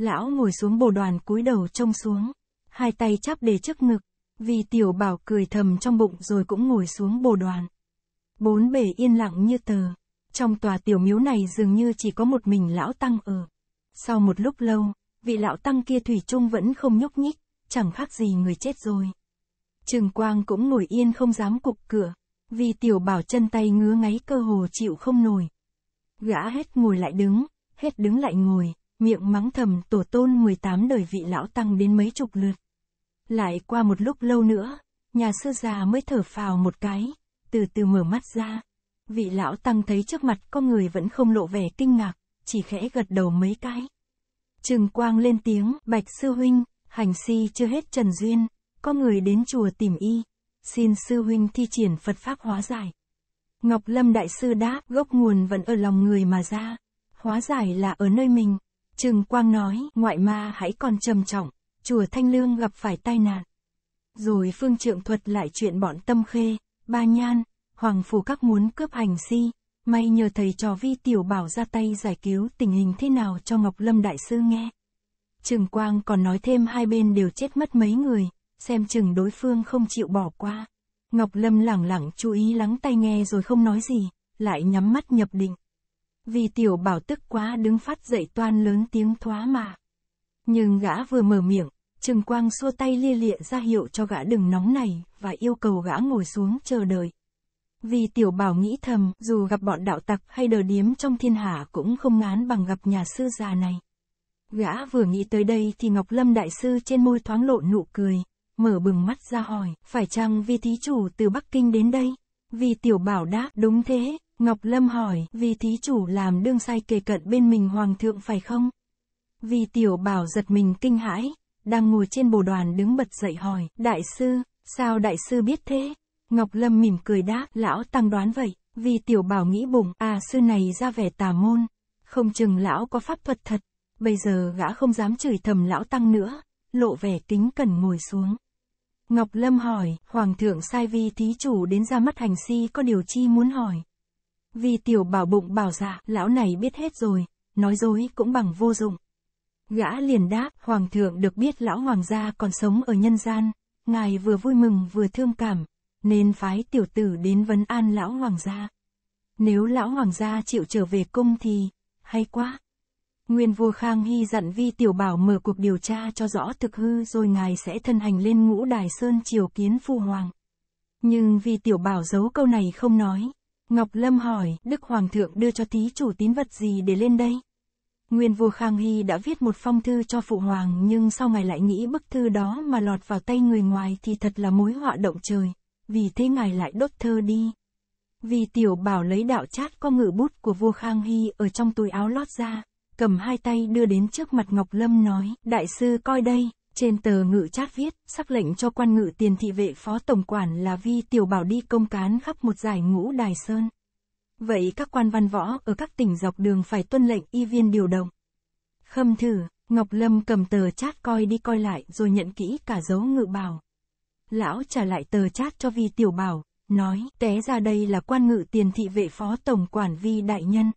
Lão ngồi xuống bồ đoàn cúi đầu trông xuống, hai tay chắp để trước ngực, vì tiểu bảo cười thầm trong bụng rồi cũng ngồi xuống bồ đoàn. Bốn bể yên lặng như tờ, trong tòa tiểu miếu này dường như chỉ có một mình lão tăng ở. Sau một lúc lâu, vị lão tăng kia thủy chung vẫn không nhúc nhích, chẳng khác gì người chết rồi. trường Quang cũng ngồi yên không dám cục cửa, vì tiểu bảo chân tay ngứa ngáy cơ hồ chịu không nổi. Gã hết ngồi lại đứng, hết đứng lại ngồi, miệng mắng thầm tổ tôn 18 đời vị lão tăng đến mấy chục lượt. Lại qua một lúc lâu nữa, nhà sư già mới thở phào một cái, từ từ mở mắt ra. Vị lão tăng thấy trước mặt con người vẫn không lộ vẻ kinh ngạc, chỉ khẽ gật đầu mấy cái. Trừng quang lên tiếng, bạch sư huynh, hành si chưa hết trần duyên, có người đến chùa tìm y, xin sư huynh thi triển Phật Pháp hóa giải. Ngọc Lâm Đại Sư đáp gốc nguồn vẫn ở lòng người mà ra, hóa giải là ở nơi mình, Trừng Quang nói, ngoại ma hãy còn trầm trọng, chùa Thanh Lương gặp phải tai nạn. Rồi Phương Trượng thuật lại chuyện bọn Tâm Khê, Ba Nhan, Hoàng Phủ các muốn cướp hành si, may nhờ thầy trò vi tiểu bảo ra tay giải cứu tình hình thế nào cho Ngọc Lâm Đại Sư nghe. Trừng Quang còn nói thêm hai bên đều chết mất mấy người, xem chừng đối phương không chịu bỏ qua. Ngọc Lâm lẳng lặng chú ý lắng tai nghe rồi không nói gì, lại nhắm mắt nhập định. Vì tiểu bảo tức quá đứng phát dậy toan lớn tiếng thoá mà. Nhưng gã vừa mở miệng, Trừng Quang xua tay lia lịa ra hiệu cho gã đừng nóng này, và yêu cầu gã ngồi xuống chờ đợi. Vì tiểu bảo nghĩ thầm, dù gặp bọn đạo tặc hay đờ điếm trong thiên hạ cũng không ngán bằng gặp nhà sư già này. Gã vừa nghĩ tới đây thì Ngọc Lâm Đại Sư trên môi thoáng lộ nụ cười, mở bừng mắt ra hỏi, phải chăng vì thí chủ từ Bắc Kinh đến đây? Vì tiểu bảo đáp, đúng thế, Ngọc Lâm hỏi, vì thí chủ làm đương sai kề cận bên mình hoàng thượng phải không? Vì tiểu bảo giật mình kinh hãi, đang ngồi trên bồ đoàn đứng bật dậy hỏi, đại sư, sao đại sư biết thế? Ngọc Lâm mỉm cười đáp, lão tăng đoán vậy, vì tiểu bảo nghĩ bụng, à sư này ra vẻ tà môn, không chừng lão có pháp thuật thật, bây giờ gã không dám chửi thầm lão tăng nữa, lộ vẻ kính cẩn ngồi xuống. Ngọc Lâm hỏi, Hoàng thượng sai vi thí chủ đến ra mắt hành si có điều chi muốn hỏi vì tiểu bảo bụng bảo dạ, lão này biết hết rồi, nói dối cũng bằng vô dụng. Gã liền đáp, hoàng thượng được biết lão hoàng gia còn sống ở nhân gian, ngài vừa vui mừng vừa thương cảm, nên phái tiểu tử đến vấn an lão hoàng gia. Nếu lão hoàng gia chịu trở về cung thì, hay quá. Nguyên vua Khang Hy dặn Vi Tiểu Bảo mở cuộc điều tra cho rõ thực hư rồi ngài sẽ thân hành lên ngũ đài sơn triều kiến phu hoàng. Nhưng Vi Tiểu Bảo giấu câu này không nói, Ngọc Lâm hỏi, Đức Hoàng thượng đưa cho Tí chủ tín vật gì để lên đây? Nguyên vua Khang Hy đã viết một phong thư cho Phụ Hoàng nhưng sau ngài lại nghĩ bức thư đó mà lọt vào tay người ngoài thì thật là mối họa động trời, vì thế ngài lại đốt thơ đi. Vì tiểu bảo lấy đạo chát có ngự bút của vua Khang Hy ở trong túi áo lót ra, cầm hai tay đưa đến trước mặt Ngọc Lâm nói, đại sư coi đây, trên tờ ngự chát viết, sắc lệnh cho quan ngự tiền thị vệ phó tổng quản là Vi Tiểu Bảo đi công cán khắp một giải ngũ đài sơn. Vậy các quan văn võ ở các tỉnh dọc đường phải tuân lệnh y viên điều động. Khâm thử, Ngọc Lâm cầm tờ chát coi đi coi lại rồi nhận kỹ cả dấu ngự bảo. Lão trả lại tờ chát cho Vi Tiểu Bảo, nói, té ra đây là quan ngự tiền thị vệ phó tổng quản Vi Đại Nhân.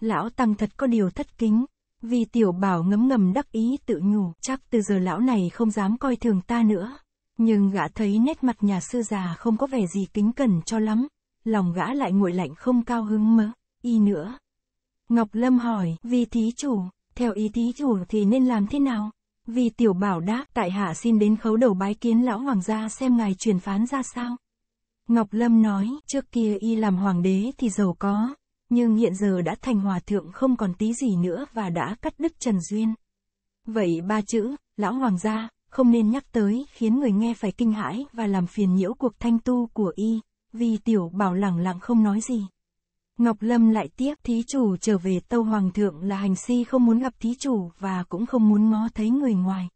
Lão Tăng thật có điều thất kính, vì tiểu bảo ngấm ngầm đắc ý tự nhủ, chắc từ giờ lão này không dám coi thường ta nữa. Nhưng gã thấy nét mặt nhà sư già không có vẻ gì kính cẩn cho lắm, lòng gã lại nguội lạnh không cao hứng mơ y nữa. Ngọc Lâm hỏi, vì thí chủ, theo ý thí chủ thì nên làm thế nào? Vì tiểu bảo đáp, tại hạ xin đến khấu đầu bái kiến lão hoàng gia xem ngài truyền phán ra sao. Ngọc Lâm nói, trước kia y làm hoàng đế thì giàu có, nhưng hiện giờ đã thành hòa thượng không còn tí gì nữa và đã cắt đứt trần duyên. Vậy ba chữ, lão hoàng gia, không nên nhắc tới khiến người nghe phải kinh hãi và làm phiền nhiễu cuộc thanh tu của y, vì tiểu bảo lẳng lặng không nói gì. Ngọc Lâm lại tiếp thí chủ trở về tâu hoàng thượng là hành si không muốn gặp thí chủ và cũng không muốn ngó thấy người ngoài.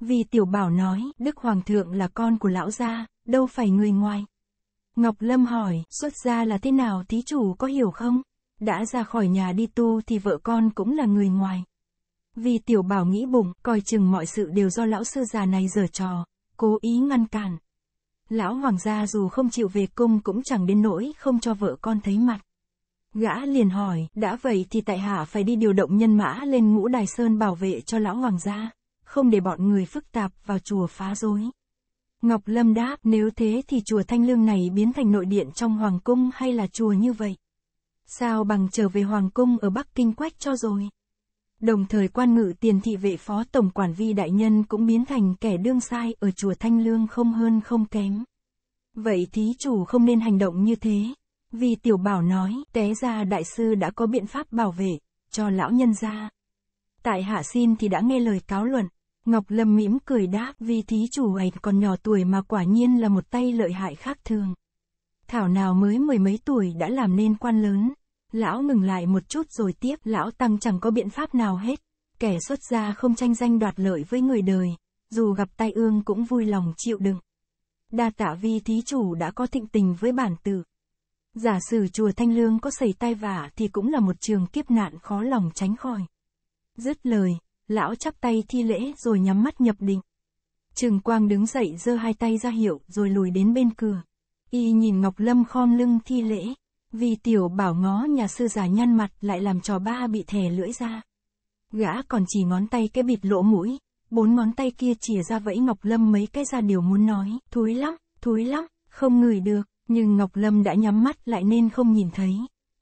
Vì tiểu bảo nói, Đức Hoàng thượng là con của lão gia, đâu phải người ngoài. Ngọc Lâm hỏi, xuất gia là thế nào thí chủ có hiểu không? Đã ra khỏi nhà đi tu thì vợ con cũng là người ngoài. Vì tiểu bảo nghĩ bụng, coi chừng mọi sự đều do lão sư già này giở trò, cố ý ngăn cản. Lão hoàng gia dù không chịu về cung cũng chẳng đến nỗi không cho vợ con thấy mặt. Gã liền hỏi, đã vậy thì tại hạ phải đi điều động nhân mã lên ngũ đài sơn bảo vệ cho lão hoàng gia, không để bọn người phức tạp vào chùa phá rối. Ngọc Lâm đáp, nếu thế thì chùa Thanh Lương này biến thành nội điện trong Hoàng Cung hay là chùa như vậy? Sao bằng trở về Hoàng Cung ở Bắc Kinh quách cho rồi? Đồng thời quan ngự tiền thị vệ phó tổng quản vi đại nhân cũng biến thành kẻ đương sai ở chùa Thanh Lương không hơn không kém. Vậy thí chủ không nên hành động như thế. Vì tiểu bảo nói, té ra đại sư đã có biện pháp bảo vệ, cho lão nhân ra. Tại hạ xin thì đã nghe lời cáo luận, Ngọc Lâm mỉm cười đáp vì thí chủ ảnh còn nhỏ tuổi mà quả nhiên là một tay lợi hại khác thường. Thảo nào mới mười mấy tuổi đã làm nên quan lớn. Lão ngừng lại một chút rồi tiếp, lão tăng chẳng có biện pháp nào hết. Kẻ xuất gia không tranh danh đoạt lợi với người đời, dù gặp tai ương cũng vui lòng chịu đựng. Đa tạ vi thí chủ đã có thịnh tình với bản tử. Giả sử chùa Thanh Lương có xảy tai vả thì cũng là một trường kiếp nạn khó lòng tránh khỏi. Dứt lời, lão chắp tay thi lễ rồi nhắm mắt nhập định. Trừng Quang đứng dậy giơ hai tay ra hiệu rồi lùi đến bên cửa. Y nhìn Ngọc Lâm khom lưng thi lễ, vì tiểu bảo ngó nhà sư già nhăn mặt lại làm trò ba bị thè lưỡi ra. Gã còn chỉ ngón tay cái bịt lỗ mũi, bốn ngón tay kia chìa ra vẫy Ngọc Lâm mấy cái ra điều muốn nói, thúi lắm, thúi lắm, không ngửi được, nhưng Ngọc Lâm đã nhắm mắt lại nên không nhìn thấy.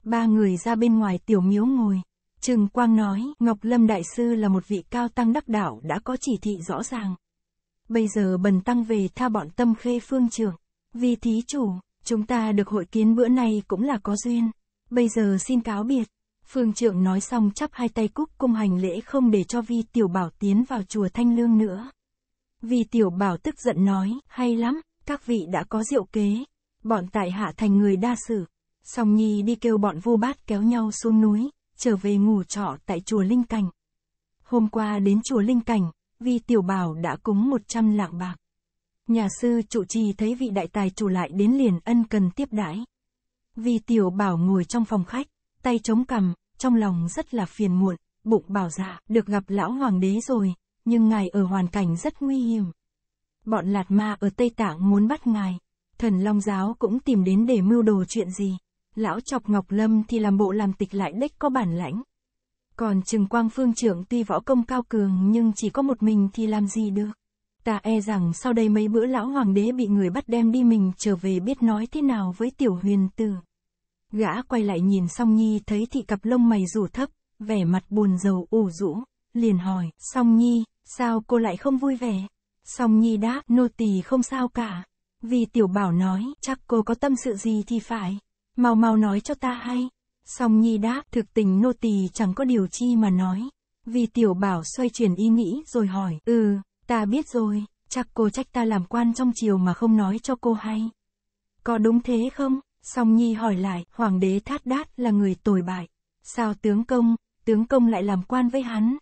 Ba người ra bên ngoài tiểu miếu ngồi, Trừng Quang nói, Ngọc Lâm Đại Sư là một vị cao tăng đắc đạo đã có chỉ thị rõ ràng. Bây giờ bần tăng về tha bọn tâm khê phương trưởng. Vì thí chủ, chúng ta được hội kiến bữa nay cũng là có duyên. Bây giờ xin cáo biệt. Phương trưởng nói xong chắp hai tay cúc cung hành lễ không để cho Vi Tiểu Bảo tiến vào chùa Thanh Lương nữa. Vi Tiểu Bảo tức giận nói, hay lắm, các vị đã có diệu kế. Bọn tại hạ thành người đa sử. Song Nhi đi kêu bọn vô bát kéo nhau xuống núi, trở về ngủ trọ tại chùa Linh Cảnh. Hôm qua đến chùa Linh Cảnh, Vi Tiểu Bảo đã cúng 100 lạng bạc. Nhà sư trụ trì thấy vị đại tài chủ lại đến liền ân cần tiếp đãi. Vi Tiểu Bảo ngồi trong phòng khách, tay chống cằm, trong lòng rất là phiền muộn, bụng bảo dạ, được gặp lão hoàng đế rồi, nhưng ngài ở hoàn cảnh rất nguy hiểm. Bọn Lạt Ma ở Tây Tạng muốn bắt ngài, thần Long Giáo cũng tìm đến để mưu đồ chuyện gì lão chọc Ngọc Lâm thì làm bộ làm tịch lại đếch có bản lãnh. Còn Trừng Quang Phương trưởng tuy võ công cao cường nhưng chỉ có một mình thì làm gì được. Ta e rằng sau đây mấy bữa lão hoàng đế bị người bắt đem đi mình trở về biết nói thế nào với tiểu huyền tử. Gã quay lại nhìn song nhi thấy thị cặp lông mày rủ thấp, vẻ mặt buồn rầu ủ rũ, liền hỏi, song nhi, sao cô lại không vui vẻ? Song nhi đáp, nô tỳ không sao cả. Vì tiểu bảo nói, chắc cô có tâm sự gì thì phải. Mau mau nói cho ta hay. Song Nhi đáp, thực tình nô tỳ chẳng có điều chi mà nói. Vì tiểu bảo xoay chuyển ý nghĩ rồi hỏi, ừ, ta biết rồi, chắc cô trách ta làm quan trong chiều mà không nói cho cô hay. Có đúng thế không? Song Nhi hỏi lại, hoàng đế Thát Đát là người tồi bại. Sao tướng công, tướng công lại làm quan với hắn?